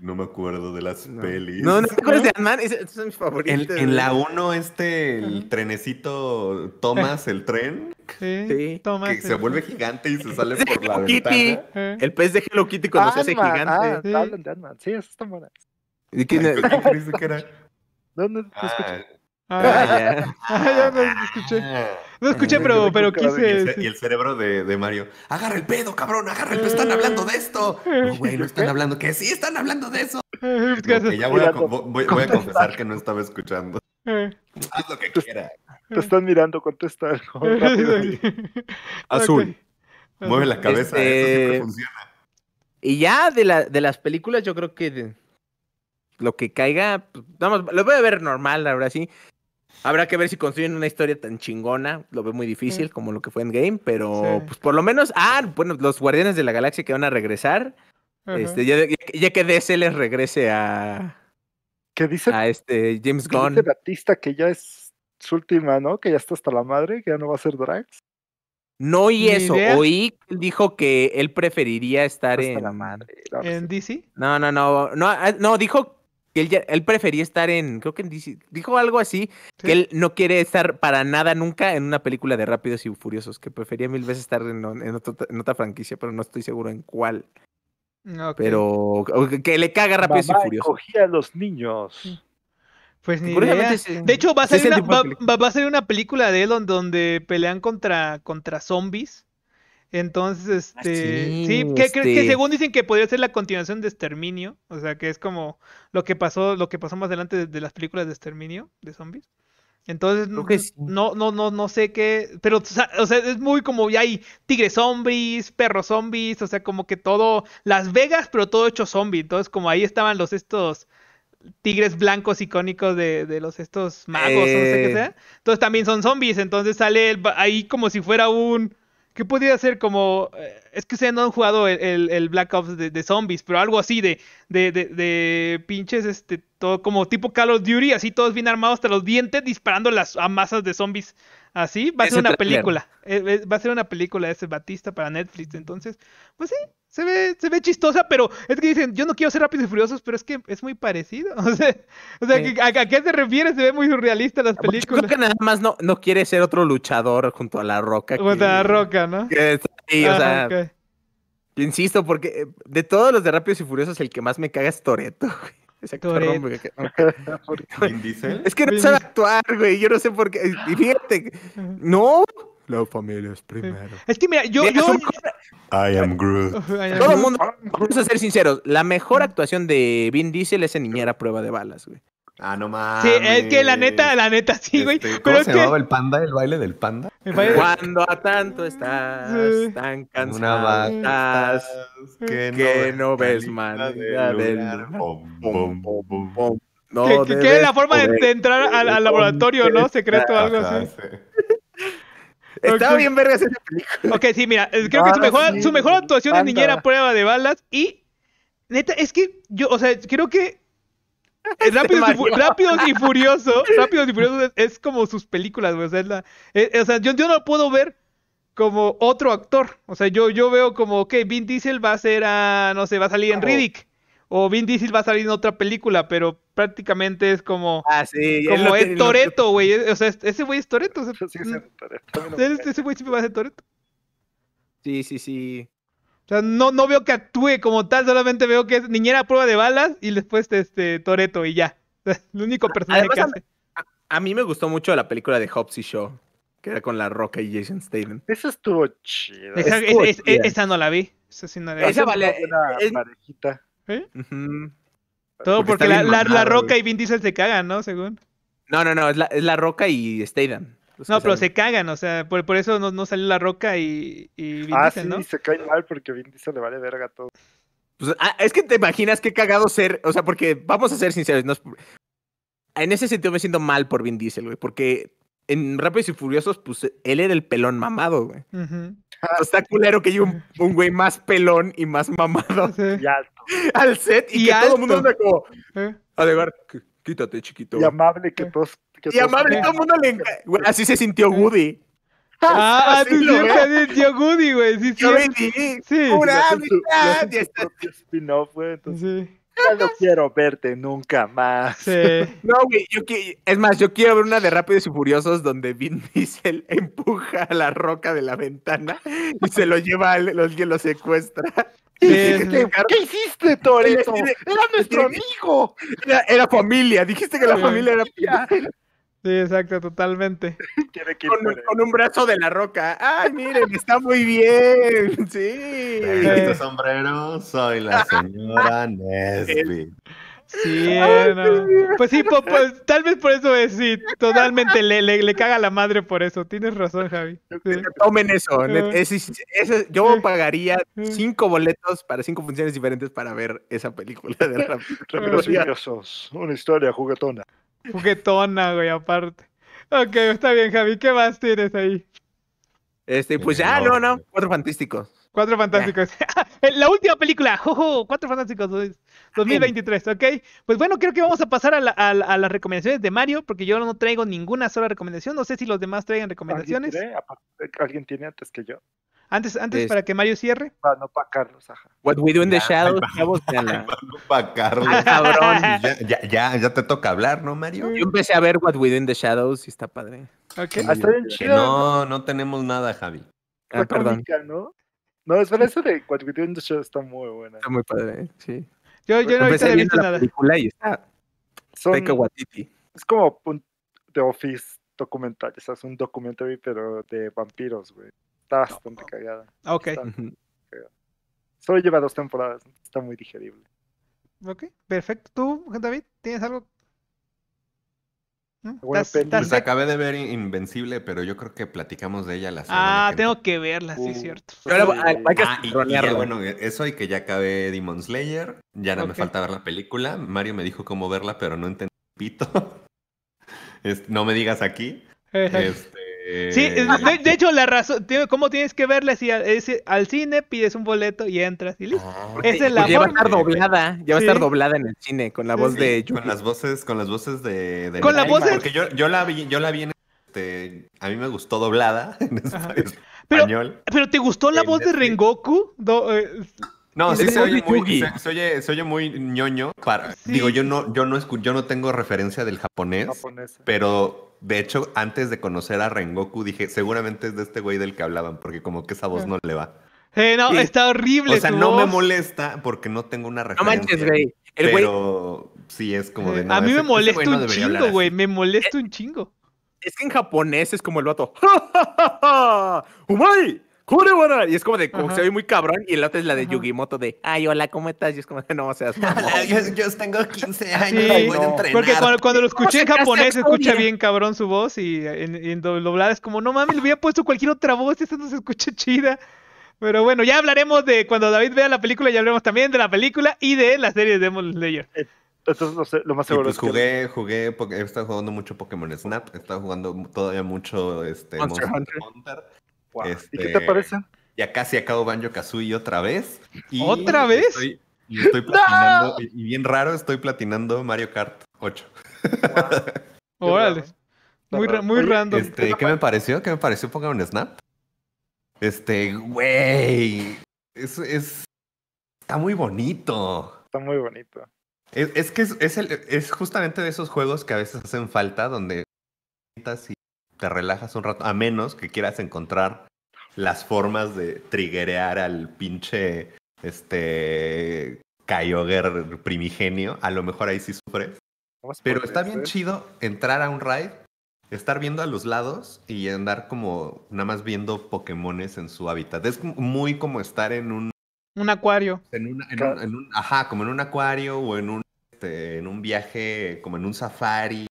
No me acuerdo de las pelis. No, no te acuerdas de Ant-Man. Esos son mis favoritos. En, la 1, este, el trenecito Thomas, el tren. Sí, sí. Que se vuelve gigante y se sale por la ventana. El pez de Hello Kitty cuando se hace gigante. Ah, sí. Sí, eso está ¿Y quién que era? ¿Dónde te ah. escuché? ya. ah, ya no ah, escuché. Ah. No escuché, pero, pero quise. Y el cerebro de, Mario. Agarra el pedo, cabrón, agarra el pedo. Están hablando de esto. No, güey, no están hablando. Que sí, están hablando de eso. ya voy a, confesar que no estaba escuchando. Eh. Haz lo que quiera Te están mirando, contesta Azul. Mueve la cabeza, eso siempre este, funciona. Y ya de, de las películas, yo creo que lo que caiga, pues, vamos, lo voy a ver normal, ahora sí. Habrá que ver si construyen una historia tan chingona. Lo veo muy difícil, como lo que fue en Game, pero pues por lo menos, ah, bueno, los Guardianes de la Galaxia que van a regresar. Este, ya, que DC les regrese a. ¿Qué dice? A este James Gunn. Dice Batista que ya es su última, ¿no? Que ya está hasta la madre, que ya no va a ser Drax No y eso, idea? oí dijo que él preferiría estar en la madre. en DC. No, no, no, no, ah, no, dijo él, prefería estar en, creo que dijo algo así, que él no quiere estar para nada nunca en una película de Rápidos y Furiosos, que prefería mil veces estar en, otra franquicia, pero no estoy seguro en cuál. Pero que, le caga Rápidos y Furiosos. Cogía a los niños. Pues ni De hecho, va a, salir una, película de él donde pelean contra, contra zombies entonces, ah, este, sí, que, que, este. según dicen que podría ser la continuación de Exterminio, o sea, que es como lo que pasó, lo que pasó más adelante de, las películas de Exterminio de zombies. Entonces, no, no, no, no, sé qué, pero, o sea, es muy como ya hay tigres zombies, perros zombies, o sea, como que todo, Las Vegas, pero todo hecho zombie, entonces como ahí estaban los estos tigres blancos icónicos de, de los estos magos, o sé qué eh. sea, entonces también son zombies, entonces sale ahí como si fuera un ¿Qué podría ser como... Eh, es que se no han jugado el, Black Ops de, zombies, pero algo así de, de, pinches, este, todo como tipo Call of Duty, así todos bien armados hasta los dientes disparando las, a masas de zombies Así ah, eh, eh, va a ser una película. Va a ser una película ese Batista para Netflix. Entonces, pues sí, se ve, se ve chistosa, pero es que dicen, yo no quiero ser rápidos y furiosos, pero es que es muy parecido. O sea, ¿a, qué se refiere? Se ve muy surrealista las películas. Yo creo que nada más no, no quiere ser otro luchador junto a la roca. Junto a la roca, ¿no? Que o sea. Insisto, porque eh, de todos los de Rápidos y Furiosos, el que más me caga es Toreto. Es que no sabe actuar, güey. Yo no sé por qué. Y fíjate. No. La familia es primero. Es que mira, yo. yo... I am Groot. Todo el mundo. Vamos a ser sinceros. La mejor actuación de Vin Diesel es en Niñera Prueba de Balas, güey. Ah, no mames. Sí, es que la neta, la neta, sí, este, güey. ¿Cómo se llamaba el panda, el baile del panda? Cuando a tanto estás, tan cansado Una que, que no, ves manera del... que, que la forma de, entrar al, laboratorio, ¿no? Secreto o algo así. Estaba bien verga ese. Ok, sí, mira, creo que su mejor, su mejor actuación de niñera prueba de balas y neta, es que yo, o sea, creo que Rápidos, y furioso y Furiosos, Rápidos y Furioso es, como sus películas, güey. E, e, o sea, yo, yo, no puedo ver como otro actor. O sea, yo, yo veo como, que Vin Diesel va a ser a, no sé, va a salir en Riddick. O Vin Diesel va a salir en otra película, pero prácticamente es como. Ah, sí, como es, Toreto, güey. O sea, ese güey es Toreto. ese güey siempre va a ser Toreto. Sí, sí, sí. O sea, no, veo que actúe como tal, solamente veo que es niñera prueba de balas y después este Toreto y ya. El único personaje que hace. A, mí me gustó mucho la película de Hobbs y Shaw, que era con La Roca y Jason Statham. Esa estuvo chida. Esa, no la vi. Esa sí no la Esa vale. Eh, eh, parejita. ¿Eh? Todo porque, la, Roca y Vin Diesel se cagan, ¿no? Según. No, no, no, es La, es la Roca y Statham no, pero se cagan, o sea, por, eso no, no salió la roca y, y ah, sí, se cae mal porque Vin Diesel le vale verga todo. Pues, ah, es que te imaginas qué cagado ser, o sea, porque vamos a ser sinceros, en ese sentido me siento mal por Vin Diesel, güey, porque en Rápidos y Furiosos, pues él era el pelón mamado, güey. Ah, está culero que hay un, un, güey más pelón y más mamado al set y, que todo el mundo anda como, eh. quítate, chiquito. Y amable que eh. todos y amable, todo el mundo le encanta. Así se sintió Woody. Ah, así ah, se sintió Woody, güey. Sí, sí. sí. Pura amistad. entonces. Ya no quiero verte nunca más. Sí. No, güey, es más, yo quiero ver una de Rápidos y Furiosos donde Vin Diesel empuja a la roca de la ventana y se lo lleva, a los que lo secuestra. ¿Qué, hiciste, Toreto? Era nuestro amigo. Era, era familia, dijiste que la familia era... Sí, exacto, totalmente. Con, un brazo de la roca. ¡Ay, miren, está muy bien! Sí. Este sombrero soy la señora Nesby Sí, pues sí, pues, tal vez por eso es, sí, totalmente le, caga la madre por eso. Tienes razón, Javi. Tomen eso. Eh. yo eh. pagaría cinco boletos para cinco funciones diferentes para ver esa película de Una historia juguetona. Juguetona, güey, aparte. Ok, está bien, Javi. ¿Qué más tienes ahí? Este, eh, pues ya, no, no. Cuatro fantásticos. Cuatro fantásticos. Eh, la última película. ¡Jojo! Cuatro fantásticos. 2023, ¿ok? Pues bueno, creo que vamos a pasar a, las recomendaciones de Mario, porque yo no traigo ninguna sola recomendación. No sé si los demás traigan recomendaciones. ¿Alguien tiene antes que yo? Antes, antes este para que Mario cierre. Ah, no, para Carlos, ajá. What we do in the shadows, chavos, No para Carlos. Cabrón. Ya, ya, ya, te toca hablar, ¿no, Mario? Mm. Yo empecé a ver What we do in the shadows y está padre. Ah, está bien chido. No, no tenemos nada, Javi. Ah, perdón. ¿no? No, es verdad, eso de What we do in the shadows está muy buena. Está muy padre, sí. Yo, yo no he visto nada. y está. Es como un The Office documental, o sea, es un documentary, pero de vampiros, güey. Está bastante callada. cagada. Ah, ok. Solo lleva dos temporadas, está muy digerible. Ok, perfecto. ¿Tú, David, tienes algo? ¿Estás, pues acabé de ver Invencible, pero yo creo que platicamos de ella la semana. Ah, tengo que verla, sí, es uh. cierto. Ah, pero, bueno, e-, eso y que ya acabé Demon Slayer. Ya no me falta ver la película. Mario me dijo cómo verla, pero no entendí no me digas aquí. Este, Sí, eh, de, hecho, la razón, ¿cómo tienes que verla? Si al, cine pides un boleto y entras y ah, Esa es la ya va a estar doblada, ya va a estar doblada en el cine con la voz de Con las voces, con las voces de. Porque yo, la vi, yo la vi en este, a mí me gustó doblada en este español. Pero, ¿te gustó la voz de Rengoku? Eh, no, sí se oye, muy, se, oye, muy, ñoño. Digo, yo no, yo no yo no tengo referencia del japonés, pero de hecho, antes de conocer a Rengoku, dije, seguramente es de este güey del que hablaban, porque como que esa voz no le va. no, está horrible. O sea, no me molesta porque no tengo una referencia. pero sí es como de. a mí me molesta un chingo, güey. Me molesta un chingo. Es que en japonés es como el vato. ¡Umai! bueno Y es como de, como se ve muy cabrón. Y el otro es la de Yugimoto de, ay, hola, ¿cómo estás? Y es como, no, o sea, yo, yo, tengo 15 años y voy a entrenar. Porque cuando, lo escuché en japonés, se escucha bien cabrón su voz. Y en, doblada es como, no mames, le hubiera puesto cualquier otra voz. Esta no se escucha chida. Pero bueno, ya hablaremos de cuando David vea la película, ya hablaremos también de la película y de la serie de Demon Slayer. Eh, entonces, no lo más seguro pues, es que... jugué, jugué, he estado jugando mucho Pokémon Snap, he estado jugando todavía mucho este, Monster, Hunter. ¿Y qué te este, parece? Ya casi acabo Banjo Kazooie otra vez. Y ¿Otra vez? y bien raro, estoy platinando Mario Kart 8. Órale. Muy, muy random. Este, ¿Qué me pareció? ¿Qué me pareció? Pongan un snap. Este, güey. Es, Está muy bonito. Está muy bonito. Es, que es, justamente de esos juegos que a veces hacen falta, donde y te relajas un rato, a menos que quieras encontrar las formas de triguerear al pinche este Kyogre primigenio, a lo mejor ahí sí sufres. Pero está bien chido entrar a un raid, estar viendo a los lados y andar como nada más viendo Pokémones en su hábitat. Es muy como estar en un un acuario. En, ajá, como en un acuario o en un este, en un viaje, como en un safari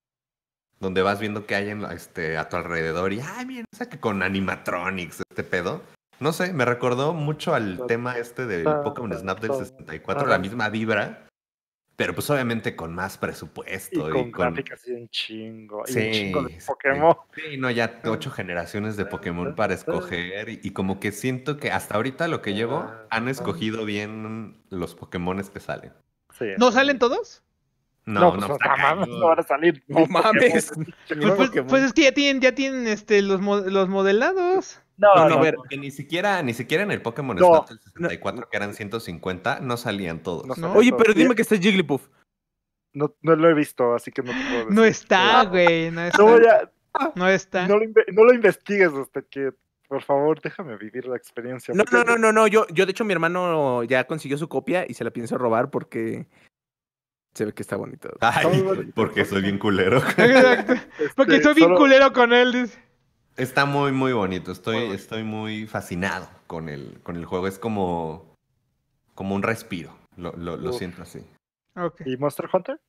donde vas viendo que hay en, este, a tu alrededor y, ay, mira, o sea, que con animatronics, este pedo. No sé, me recordó mucho al pues, tema este de ah, Pokémon pues, Snap del 64, la misma vibra, pero pues obviamente con más presupuesto. Y con, gráficas y un chingo, un chingo de Pokémon. Sí, no, ya ah. ocho generaciones de Pokémon para ah. escoger y, y, como que siento que hasta ahorita lo que llevo han escogido bien los Pokémon que salen. ¿No salen todos? No, no, pues, no, no van a salir. No mames. Pues, pues, pues es que ya tienen, ya tienen este, los, los modelados. No, no, no, ni siquiera, ni siquiera en el Pokémon 64, que eran 150, no salían todos. Oye, pero dime que está Jigglypuff. No, no lo he visto, así que no te puedo decir. No está, ah, güey. No está. No, está. No lo, investigues hasta este, que por favor, déjame vivir la experiencia. No, no, no, no, Yo, yo, de hecho, mi hermano ya consiguió su copia y se la pienso robar porque se ve que está bonito. Ay, porque soy bien culero. Este, porque soy bien culero con él. Está muy, muy bonito. Estoy, estoy muy fascinado con el, con el juego. Es como, como un respiro. Lo, siento así. ¿Y Monster Hunter?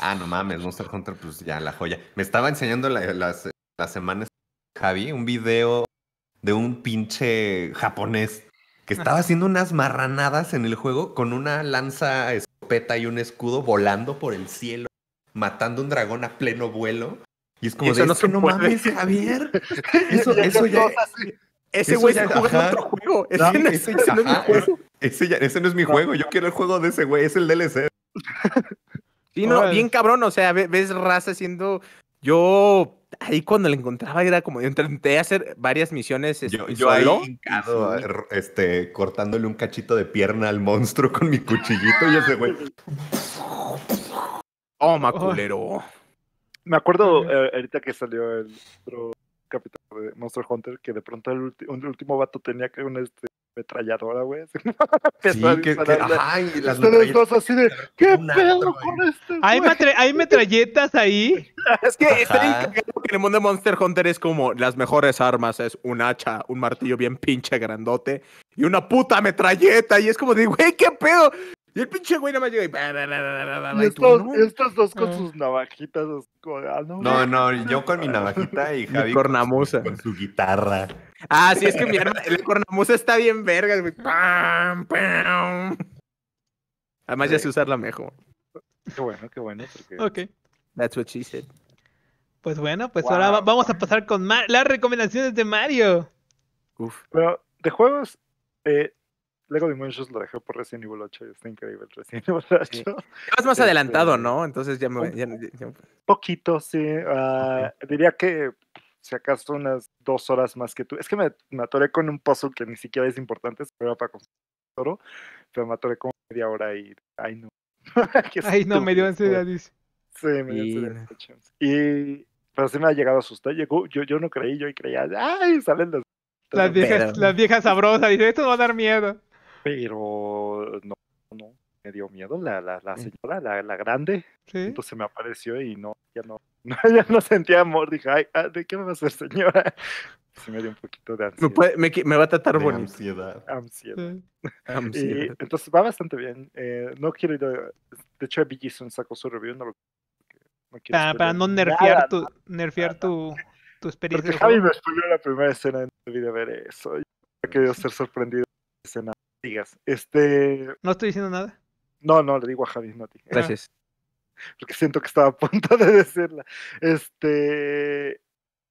Ah, no mames, Monster Hunter, pues ya la joya. Me estaba enseñando las, las semanas, Javi, un video de un pinche japonés que estaba haciendo unas marranadas en el juego con una lanza y un escudo volando por el cielo, matando un dragón a pleno vuelo. Y es como, y eso no, se no mames, Javier. Eso, Ese güey está en otro juego. Ese, no, es mi juego. Ese, no es mi juego. Yo quiero el juego de ese güey. Es el DLC. Sí, no, bien cabrón. O sea, ves raza haciendo yo ahí cuando le encontraba era como, yo intenté hacer varias misiones. yo, este, ahí este, cortándole un cachito de pierna al monstruo con mi cuchillito y ese güey. oh, maculero. Me acuerdo eh, ahorita que salió el otro capítulo de Monster Hunter que de pronto el, último vato tenía que un este metralladora, güey. sí, que, las así de, ¿qué pedo con este? ¿Hay, metralletas ahí? es que que en el mundo de Monster Hunter es como las mejores armas, es un hacha, un martillo bien pinche grandote y una puta metralleta. Y es como de, güey, ¿qué pedo? Y el pinche güey nada más llega y. estos, dos con ah. sus navajitas. Ah, no, no, yo con mi navajita y Javi. cornamusa. Con su guitarra. Ah, sí, es que mi arma, El cornamusa está bien verga, güey. ¡Pam, pam! Además, ya sé usarla mejor. Qué bueno, qué bueno. Ok. That's what she said. Pues bueno, pues ahora vamos a pasar con las recomendaciones de Mario. Uf. Pero de juegos, eh, Lego Dimensions lo dejé por recién Evil 8 y está increíble el Resident Evil 8. Sí. más adelantado, este, ¿no? Entonces ya me... Ya, Poquito, sí. Ah, diría que si acaso unas dos horas más que tú. Es que me, me atoré con un puzzle que ni siquiera es importante, pero para toro, pero me atoré como media hora y... Ay, no. ay, no, me dio ansiedad, dice. Sí, me dio ansiedad. Y... Pero sí me ha llegado a asustar. Llegó, yo, yo no creí, yo creía, ay, salen los... Las viejas, las viejas sabrosas, dice, esto va a dar miedo pero no, no, me dio miedo la, la, mm. señora, la, grande. Entonces me apareció y no, ya no, ya no sentía amor. Dije, ay, ah, ¿de qué me va a hacer, señora? Se me dio un poquito de ansiedad. Me, va a tratar bonito. Ansiedad. Ansiedad. entonces va bastante bien. Eh, no quiero ir De hecho, un sacó su review. No ah, para, no nerfear tu, nerfear tu, tu experiencia. Porque Javi me la primera escena y no ver eso. Yo querido ser sorprendido escena este. No estoy diciendo nada. No, no, le digo a Javi, no a Gracias. Porque siento que estaba a punto de decirla. Este.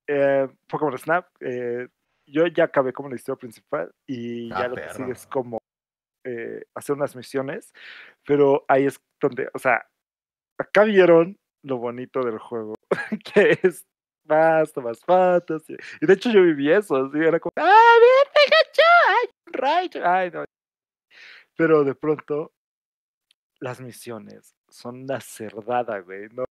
Eh, Pokémon Snap. Eh, yo ya acabé como la historia principal y ah, ya lo que sigue es como eh, hacer unas misiones. Pero ahí es donde, o sea, acá vieron lo bonito del juego, que es más, más fotos Y de hecho yo viví eso, así, era como, ¡ah, bien, Pikachu! ¡Ay, ¡Ay, no! Pero de pronto, las misiones son la cerdada, güey. No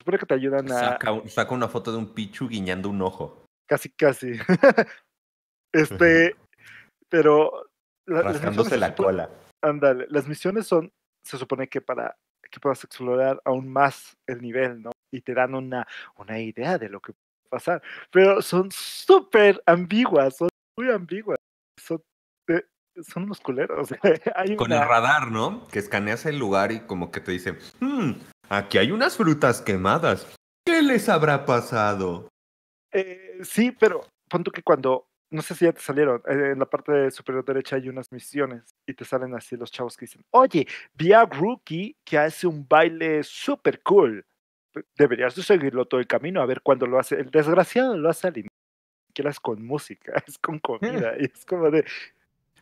supone que te ayudan a. Saca, una foto de un Pichu guiñando un ojo. Casi, casi. este. pero. las misiones, la cola. Ándale, las misiones son. Se supone que para que puedas explorar aún más el nivel, ¿no? Y te dan una, una idea de lo que puede pasar. Pero son súper ambiguas, son muy ambiguas son los culeros. Con el radar, ¿no? Que escaneas el lugar y como que te dice, hmm, aquí hay unas frutas quemadas. ¿Qué les habrá pasado? Eh, sí, pero punto que cuando, no sé si ya te salieron, eh, en la parte superior derecha hay unas misiones y te salen así los chavos que dicen, oye, vi a Rookie que hace un baile súper cool. Deberías de seguirlo todo el camino a ver cuándo lo hace. El desgraciado lo hace al con música, es con eh. comida. Y es como de,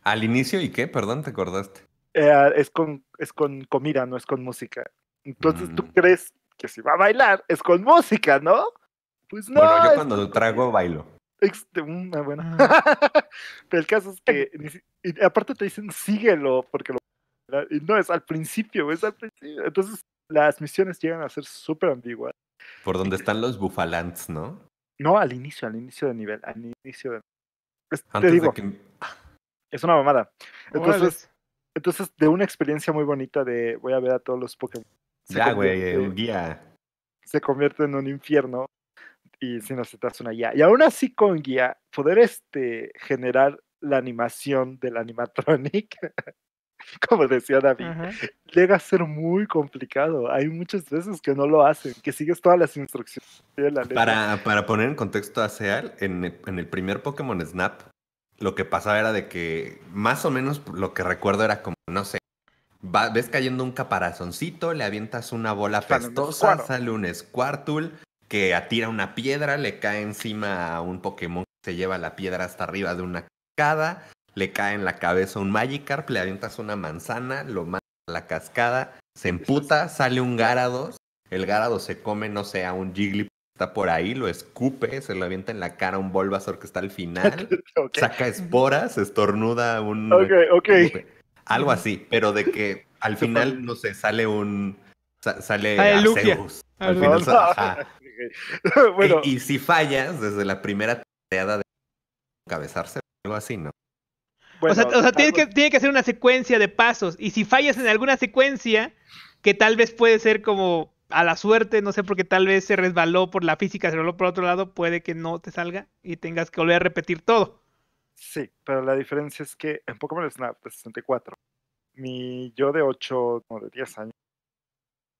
¿Al inicio y qué? Perdón, te acordaste. Eh, es, con, es con comida, no es con música. Entonces tú mm. crees que si va a bailar es con música, ¿no? Pues no. Bueno, yo cuando trago bailo. Este, una ah, buena. Ah. Pero el caso es que aparte te dicen síguelo porque lo y no es al principio, es al principio. Entonces las misiones llegan a ser súper ambiguas. Por donde están los bufalants, ¿no? No, al inicio, al inicio de nivel, al inicio Antes, digo, de que, es una mamada. Entonces, entonces, de una experiencia muy bonita de voy a ver a todos los Pokémon. Ya, güey, un guía. Se convierte en un infierno y si necesitas una guía. Y aún así con guía, poder este, generar la animación del animatronic, como decía David, llega a ser muy complicado. Hay muchas veces que no lo hacen, que sigues todas las instrucciones Para, para poner en contexto a Seal, en, en el primer Pokémon Snap, lo que pasaba era de que más o menos lo que recuerdo era como, no sé, ves cayendo un caparazoncito, le avientas una bola festosa, sale un Squirtle que atira una piedra, le cae encima a un Pokémon que se lleva la piedra hasta arriba de una cascada, le cae en la cabeza un Magikarp, le avientas una manzana, lo mata a la cascada, se emputa, sale un Gárados, el Garados se come, no sé, a un Jigglypuff está por ahí, lo escupe, se lo avienta en la cara un Bulbasaur que está al final, saca esporas, estornuda un... Algo así, pero de que al final, no sé, sale un... sale a Y, si fallas desde la primera teada de cabezarse, algo así, ¿no? o sea, tiene, que, tiene que hacer una secuencia de pasos. Y si fallas en alguna secuencia, que tal vez puede ser como a la suerte, no sé, porque tal vez se resbaló por la física, se resbaló por otro lado, puede que no te salga y tengas que volver a repetir todo. Sí, pero la diferencia es que en Pokémon Snap de 64, mi yo de 8 o de 10 años,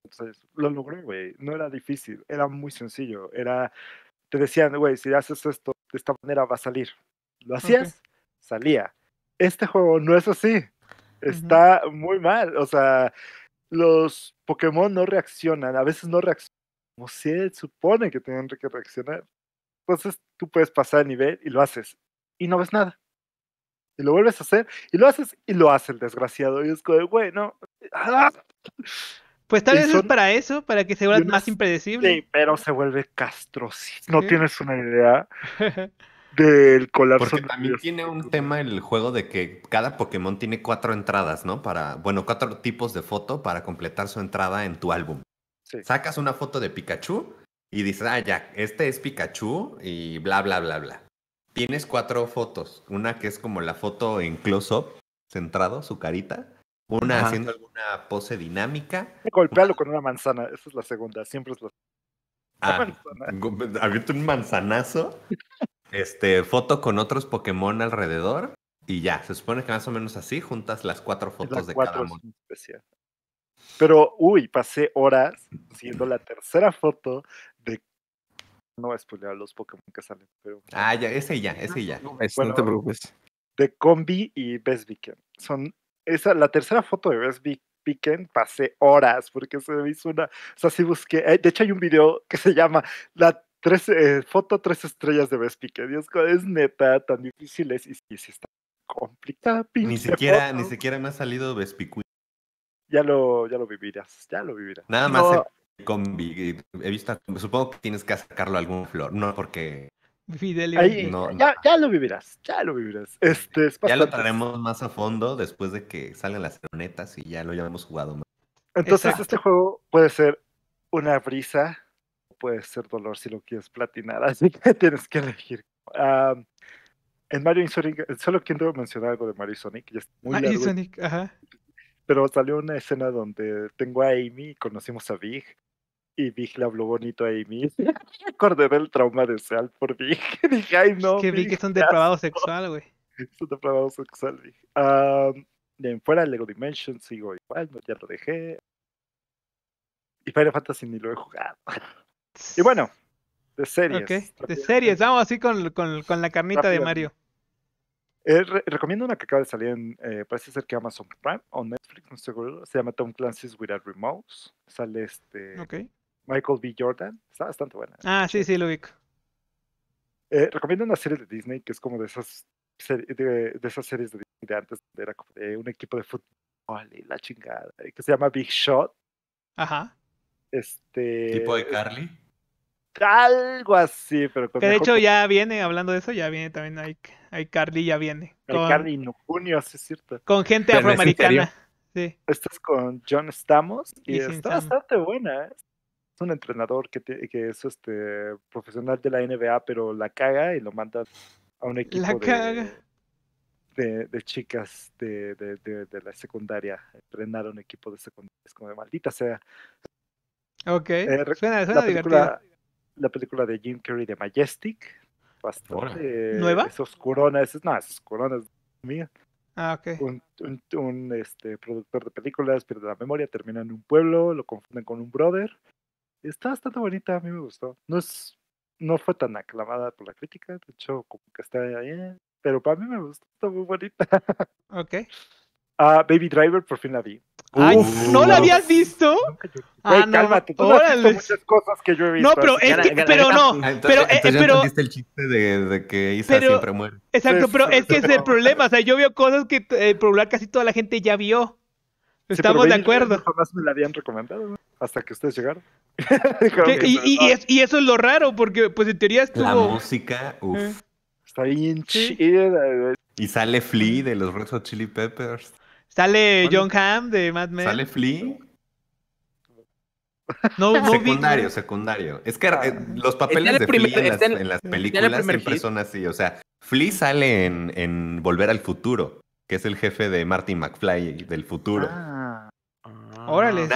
entonces, lo logré, güey. No era difícil, era muy sencillo. Era, te decían, güey, si haces esto de esta manera va a salir. Lo hacías, salía. Este juego no es así. Está muy mal. O sea, los Pokémon no reaccionan, a veces no reaccionan como se supone que tienen que reaccionar. Entonces tú puedes pasar el nivel y lo haces y no ves nada. Y lo vuelves a hacer y lo haces y lo hace el desgraciado. Y es como, güey, ah". Pues tal vez es para eso, para que se vuelva más impredecible. Sí, pero se vuelve castrocito. No tienes una idea. del colapso. Porque también tiene este un tema el juego de que cada Pokémon tiene cuatro entradas, ¿no? Para, bueno, cuatro tipos de foto para completar su entrada en tu álbum. Sacas una foto de Pikachu y dices, ah, ya, este es Pikachu y bla, bla, bla, bla. Tienes cuatro fotos. Una que es como la foto en close-up, centrado, su carita. Una haciendo alguna pose dinámica. Golpealo con una manzana, esa es la segunda, siempre es la Ah, un manzanazo este, foto con otros Pokémon alrededor y ya. Se supone que más o menos así juntas las cuatro fotos de cuatro cada Especial. Pero, uy, pasé horas siguiendo la tercera foto de. No voy a los Pokémon que salen, pero. Ah, ya, ese ya, ese ya. No, pues, no te preocupes. De Combi y Best Son. Esa, la tercera foto de Best pasé horas porque se me hizo una. O sea, sí busqué. Eh, de hecho, hay un video que se llama La eh, foto tres estrellas de Vespi, es neta, tan difícil es. Y si está complicada, Ni siquiera, ni siquiera me ha salido Best Ya lo, ya lo vivirás, ya lo vivirás. Nada más He visto, supongo que tienes que sacarlo algún flor, no porque Fidelio ya, ya, lo vivirás, ya lo vivirás. Este, ya lo traeremos más a fondo después de que salgan las seronetas y ya lo hemos jugado Entonces, este juego puede ser una brisa puede ser dolor si lo quieres platinar, así que tienes que elegir. en Mario y Sonic, eh, solo quiero mencionar algo de Mario y Sonic. Ya muy y Sonic, ajá. Pero salió una escena donde tengo a Amy y conocimos a Big. Y Big le habló bonito a Amy. acordé del trauma de Seal por Big. Dije, ay no. Es que Big, es un depravado sexual, güey. Es un depravado sexual, Big. fuera de Lego Dimension sigo igual, ya lo dejé. Y Final Fantasy ni lo he jugado. Y bueno, de series. Okay. de series, vamos así con, la carnita de Mario. Eh, recomiendo una que acaba de salir en, eh, parece ser que Amazon Prime o Netflix, no estoy seguro. Se llama Tom Clancy's Without Remotes Sale este Michael B. Jordan. Está bastante buena. Ah, sí, sí, lo eh, recomiendo una serie de Disney que es como de esas, de, de esas series de Disney de antes, era como de un equipo de fútbol y la chingada, que se llama Big Shot. Ajá. Este. ¿Tipo de Carly? Algo así, pero de hecho ya viene, hablando de eso, ya viene también hay, hay Carly, ya viene. Con, Carly en junio, es cierto. Con gente afroamericana. con John Stamos y, está bastante buena. ¿eh? Es un entrenador que, que es este profesional de la NBA, pero la caga y lo manda a un equipo De... chicas de, la secundaria, entrenar a un equipo de secundaria, es como de maldita sea. Ok, eh, divertido la película de Jim Carrey de Majestic. pastor ¿Nueva? Es oscurona, es, no, coronas oscurona, mía. Ah, ok. Un, este, productor de películas pierde la memoria, termina en un pueblo, lo confunden con un brother. Está bastante bonita, a mí me gustó. No es no fue tan aclamada por la crítica, de hecho, como que está ahí, pero para mí me gustó, está muy bonita. Ok. Ah, Baby Driver por fin la vi. ¿no la habías visto? Ay, ah, cálmate, tú has muchas cosas que yo he visto. No, pero es que, pero no, entonces, ah, pero, entonces eh, ya eh, el chiste de, que Isa siempre muere. Exacto, pero es que es el problema, o sea, yo veo cosas que eh, por casi toda la gente ya vio. Estamos de acuerdo. Jamás me la habían recomendado, Hasta que ustedes llegaron. y, eso es lo raro, porque pues en teoría estuvo... La música, uff. Está bien chida. Y sale Flea de los Red Hot Chili Peppers. Sale John Hamm de Mad Men. Sale Flea. No, no secundario, secundario. Es que eh, los papeles de Flea en, las, películas siempre son así. O sea, Flea sale en, Volver al Futuro, que es el jefe de Martin McFly del futuro. Ah. Órale.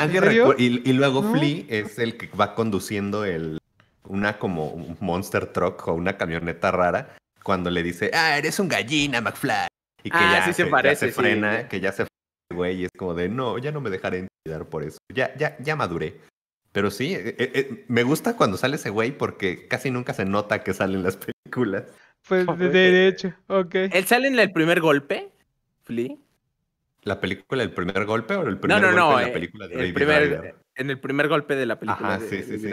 Y, luego Flea es el que va conduciendo el, una como un monster truck o una camioneta rara cuando le dice, ah, eres un gallina, McFly. Y que ah, ya, sí se, parece, ya se frena, que ya se güey es como de, no, ya no me dejaré intimidar por eso. Ya, ya, ya maduré. Pero sí, eh, eh, eh, me gusta cuando sale ese güey porque casi nunca se nota que salen las películas. Pues de hecho, ok. ¿Él sale en el primer golpe? ¿Flea? ¿La película del primer golpe o el primer no, no, golpe no, en la película de el primer, En el primer golpe de la película sí, sí, sí,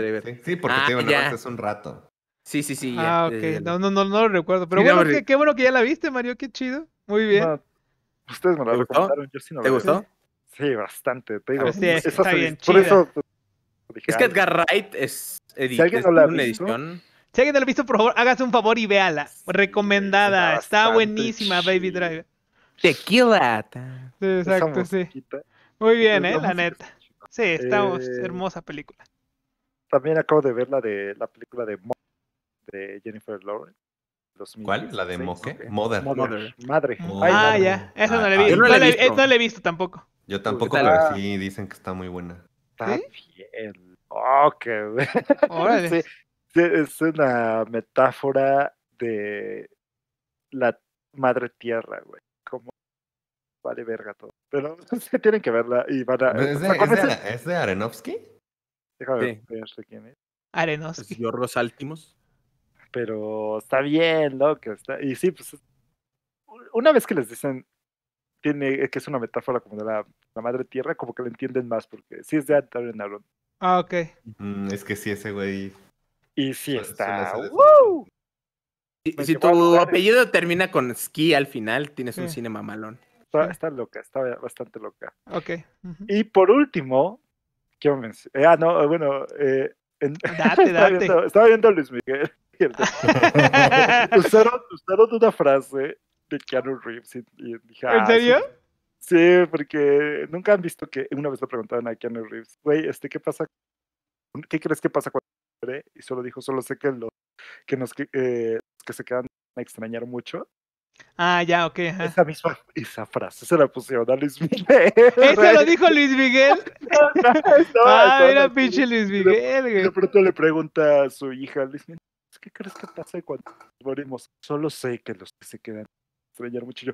sí, porque ah, te iban a hace un rato. Sí, sí, sí. ah, ok. no, no, no, lo recuerdo. Pero bueno, qué, bueno que ya la viste, Mario, qué chido. Muy bien. Ustedes me la recomendaron, yo sí no ¿Te gustó? Sí, bastante, te digo. Ah, está bien por eso. Es que Edgar Wright es, edición. Si alguien no la ha visto, por favor, hágase un favor y véala. Recomendada. está buenísima, Baby Driver. Tequila. Sí, exacto, sí. Muy bien, ¿eh? La neta. Sí, estamos. Eh, hermosa película. También acabo de ver la de la película de de Jennifer Lawrence. ¿Cuál? ¿La de Moque? Mother. Mother. Madre. ah, ya. Esa no la he ah, visto. No, he, la he visto tampoco. Yo tampoco, pero sí dicen que está muy buena. Está bien. Ok. es una metáfora de la madre tierra, güey. Como vale verga todo. Pero se tienen que verla y van a. ¿Es de, es Arenovsky? Déjame sí. ver quién es. Arenovsky. Yorgos Altimos pero está bien loco. Está... Y sí, pues una vez que les dicen tiene, que es una metáfora como de la, la madre tierra, como que lo entienden más, porque sí es de Antaron Aaron. Ah, ok. Mm, es que sí, ese güey. Y sí está. ¡Woo! Y, si, tu apellido termina con ski al final, tienes un cine mamalón. Está, loca, está bastante loca. Ok. Y por último, quiero eh, ah, no, eh, bueno, eh, estaba, viendo, Luis Miguel. usaron, usaron, una frase de Keanu Reeves y, y ¿En ah, serio? Sí, porque nunca han visto que una vez le preguntaban a Keanu Reeves, güey, este, ¿qué pasa? ¿Qué crees que pasa cuando muere? Y solo dijo, solo sé que los que nos eh, que se quedan a extrañar mucho. Ah, ya, ok. Esa misma esa frase se la pusieron a Luis Miguel. ¿Eso lo dijo Luis Miguel? ah, era pinche Luis Miguel, güey. De pronto le pregunta a su hija, Luis Miguel, ¿qué crees que pasa cuando morimos? Solo sé que los que se quedan extrañar mucho yo.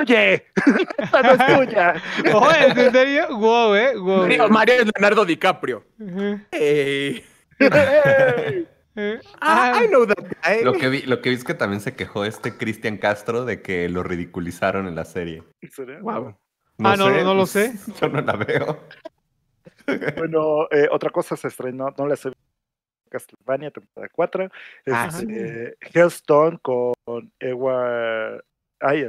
¡Oye! ¡Esta no es tuya! Oye, ¿en serio? Wow, eh. Wow. Mario, Leonardo DiCaprio. hey. Eh. Eh. Ah, ah. I know that Lo que, vi, lo que vi es que también se quejó este Cristian Castro de que lo ridiculizaron en la serie. Ah, no ah, sé, no, lo sé. Yo no la veo. Bueno, eh, otra cosa se estrenó, no la sé Castlevania, temporada 4. Este, Hellstone con Ewan. Ay,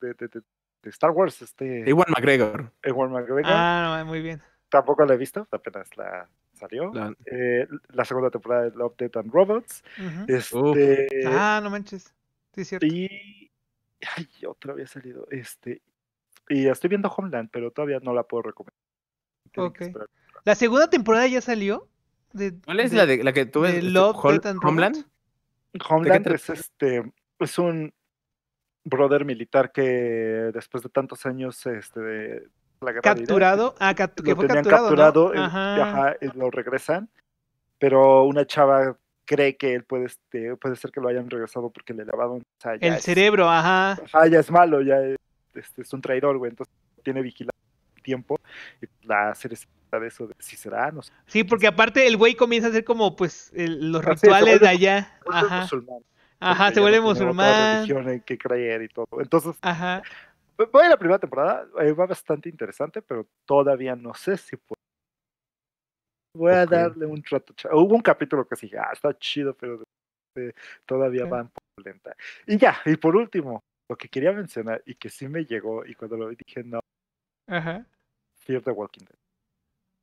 de, Star Wars. Este, Ewan McGregor. Ewan McGregor. Ah, muy bien. Tampoco la he visto, apenas la salió. La, eh, segunda temporada de Love, Death and Robots. Este ah, no manches. Sí, cierto. Y. Ay, otra había salido. Este. Y estoy viendo Homeland, pero todavía no la puedo recomendar. La segunda temporada ya salió. ¿Cuál es la, de, la que tuve? ves? Homeland. Homeland es este un brother militar que después de tantos años este la capturado, lo capturado, Y, lo regresan, pero una chava cree que él puede este, puede ser que lo hayan regresado porque le lavaron o sea, el cerebro, ajá. Ajá, ya es malo, ya es, este, es un traidor, güey, entonces tiene vigilado tiempo y la serie de eso de si sé Sí, porque aparte el güey comienza a hacer como pues los rituales de allá. Ajá. Ajá, se vuelve musulmán. religión en que creer y todo. Entonces, Ajá. Eh, voy a la primera temporada, eh, va bastante interesante, pero todavía no sé si puedo. Voy a darle un trato. Hubo un capítulo que sí, ah, está chido, pero todavía va un poco lenta. Y ya, y por último, lo que quería mencionar y que sí me llegó y cuando lo vi dije, no. Ajá. Fear the Walking Dead.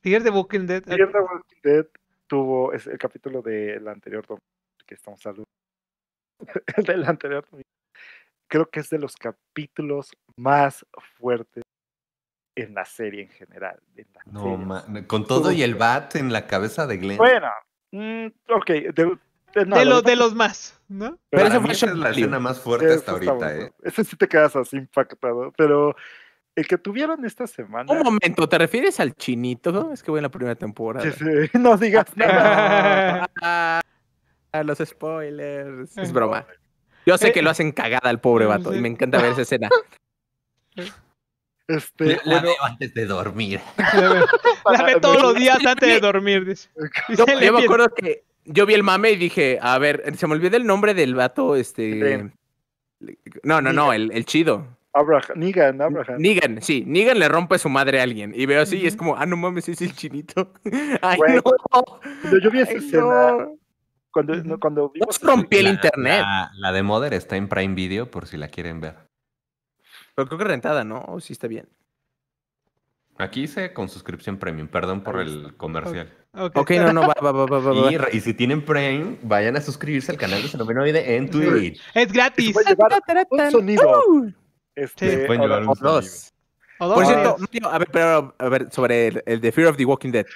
Fear the Walking Dead. Fear the Walking Dead tuvo es el capítulo del de anterior domingo que estamos hablando. el del anterior domingo. Creo que es de los capítulos más fuertes en la serie en general. no, con todo y el bat en la cabeza de Glenn. Bueno, mm, ok. De, de, de, los más, ¿no? Pero, esa fue es la escena más fuerte hasta ahorita, ¿eh? Ese sí te quedas así impactado, pero el que tuvieron esta semana. Un momento, ¿te refieres al chinito? Es que voy en la primera temporada. No digas ah, nada. A ah, los spoilers. Es eh. broma. Yo sé eh, que lo hacen cagada al pobre vato y me encanta ver esa escena. Este, la, veo antes de dormir. La veo todos los días antes de dormir. Yo, me acuerdo que yo vi el mame y dije, a ver, se me olvidó el nombre del vato, este... No, no, no, el chido. Abraham, Negan, Abraham. Negan, sí, Negan le rompe su madre a alguien. Y veo así y es como, ah, no mames, es el chinito. Ay, no. yo vi esa Cuando, vimos rompí el internet. La, de Mother está en Prime Video por si la quieren ver. Pero creo que rentada, ¿no? O sí está bien. Aquí hice con suscripción premium, perdón por ah, el comercial. Ok, okay no, no, va, va, va, va. Y, va. y si tienen Prime, vayan a suscribirse al canal de Fenomenoide en Twitch. Es gratis. un sonido. Uh. Este, o, dos. Por cierto, a ver, a ver, sobre el, The Fear of the Walking Dead.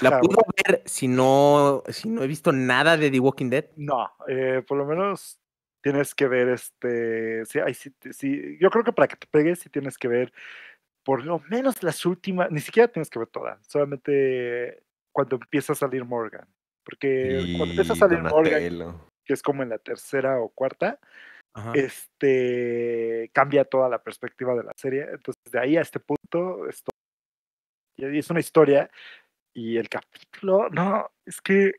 ¿La puedo ver si no, si no he visto nada de The Walking Dead? No, eh, por lo menos tienes que ver este. Sí, yo creo que para que te pegues, sí tienes que ver por lo menos las últimas. Ni siquiera tienes que ver todas, solamente cuando empieza a salir Morgan. Porque cuando empieza a salir Morgan, que es como en la tercera o cuarta, este cambia toda la perspectiva de la serie. Entonces, de ahí a este punto, esto, es una historia. Y el capítulo, no, es que,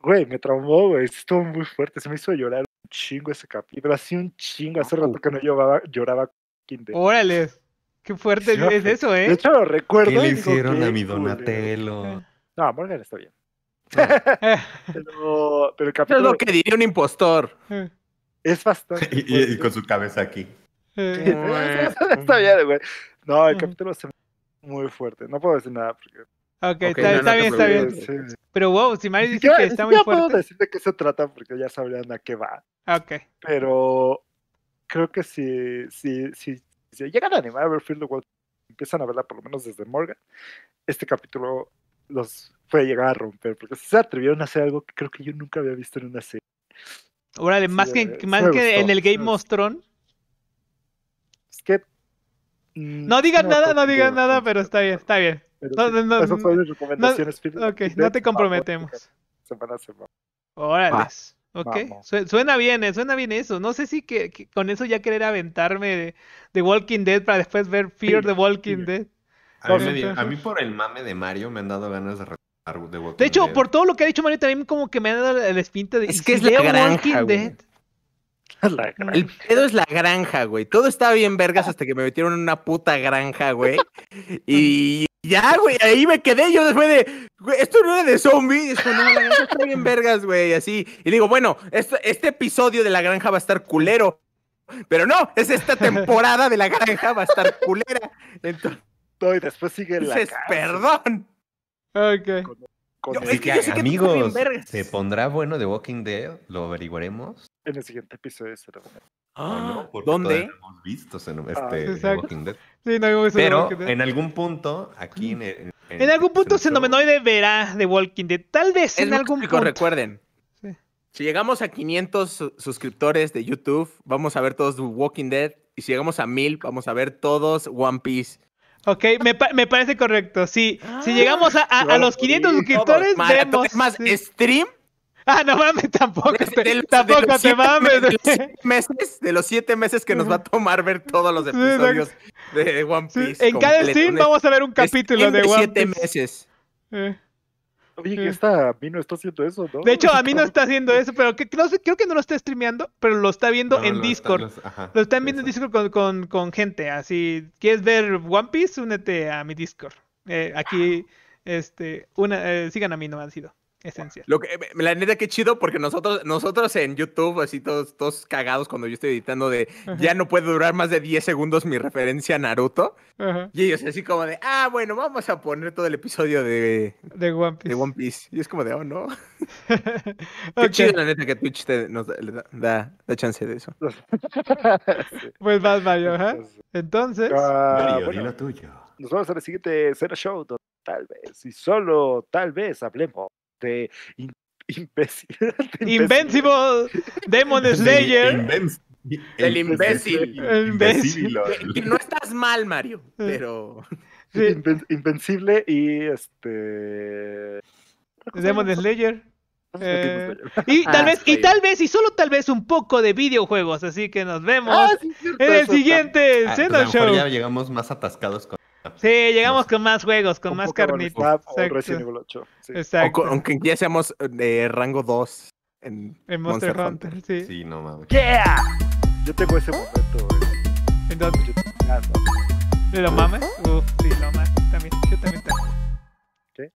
güey, me traumó, güey, estuvo muy fuerte, se me hizo llorar un chingo ese capítulo, así un chingo, hace rato que no lloraba, lloraba Órale, qué fuerte es eso, ¿eh? De hecho, lo recuerdo. ¿Qué le hicieron a mi Donatello? No, Morgan está bien. Ah. pero, el capítulo... es lo que diría un impostor. Eh. Es bastante. y, con su cabeza aquí. Está bien, güey. No, el capítulo es muy fuerte. No puedo decir nada porque. Ok, está, bien, está, bien, Pero wow, si Mario dice que está muy fuerte. No puedo decir de qué se trata porque ya sabrían a qué va. Ah, ok. Pero creo que si, si, si, llegan a animar a ver Field of empiezan a verla por lo menos desde Morgan, este capítulo los puede llegar a romper, porque se atrevieron a hacer algo que creo que yo nunca había visto en una serie. Órale, más, eh, que, más que en el Game mostrón. que. Mm, no digan nada, no digan nada, pero está bien, está bien. No, esas son mis recomendaciones. ok, no te comprometemos. Ok, suena bien, eh, suena bien eso. No sé si que, con eso ya querer aventarme de, Walking Dead para después ver Fear the Walking Dead. A mí, a mí, por el mame de Mario me han dado ganas de de, hecho, por todo lo que ha dicho Mario, también como que me ha dado el espinta de. Es que es la granja, El pedo es la granja, güey. Todo estaba bien vergas hasta que me metieron en una puta granja, güey. y ya, güey, ahí me quedé yo después de, esto no era de zombies, no, bien vergas, güey, así. Y digo, bueno, este episodio de la granja va a estar culero, pero no, es esta temporada de la granja va a estar culera. después sigue Entonces, perdón. Ok. que amigos, ¿se pondrá bueno The Walking Dead? Lo averiguaremos. En el siguiente episodio de eso. Ah, no, ¿Dónde? hemos visto en este, ah, Walking Dead. Sí, no hemos Pero en algún punto, aquí mm. en, en, algún punto Xenomenoide verá de Walking Dead. Tal vez en algún punto. Recuerden, si llegamos a 500 suscriptores de YouTube, vamos a ver todos The Walking Dead. Y si llegamos a 1000, vamos a ver todos One Piece. Ok, me, me parece correcto. Si, si llegamos a, a, ah, los 500 suscriptores, vemos. más, stream. Ah, no mames, tampoco tampoco te mames. De los, meses, de los siete meses que nos va a tomar ver todos los episodios de One Piece. En cada stream vamos a ver un capítulo de, One Piece. Siete meses. Eh. Oye, que no está haciendo eso, ¿no? De hecho, a no está haciendo eso, pero que, creo que no lo está streameando, pero lo está viendo en Discord. lo están viendo en Discord con, gente. Así, ¿quieres ver One Piece? Únete a mi Discord. Eh, aquí, este, una, eh, sigan a no han sido. Esencia. Lo que, la neta, qué chido, porque nosotros, nosotros en YouTube, así todos, todos cagados cuando yo estoy editando de ya no puede durar más de 10 segundos mi referencia a Naruto. Y ellos así como de, ah, bueno, vamos a poner todo el episodio de, One, Piece. Y es como de, oh, no. qué chido, la neta, que Twitch nos da, da, chance de eso. pues vas, ah, Mario, ¿eh? Entonces... Nos vamos a la siguiente Show, tal vez, y solo tal vez hablemos este, invencible Demon Slayer. el imbécil. no estás mal, Mario, pero. invencible y este. Demon ah, eh, Slayer. y ah, tal vez, y tal vez, y solo tal vez un poco de videojuegos. Así que nos vemos ah, en el siguiente pues Ya llegamos más atascados con Sí, llegamos con más juegos, con, más carnitas. Exacto. aunque ya seamos de eh, rango 2 en, Monster, Monster, Hunter. sí. sí. no mames. ¡Yeah! Yo tengo ese momento. ¿En dónde? Ah, no. ¿Lo mames? Uf, sí, lo mames. yo también tengo.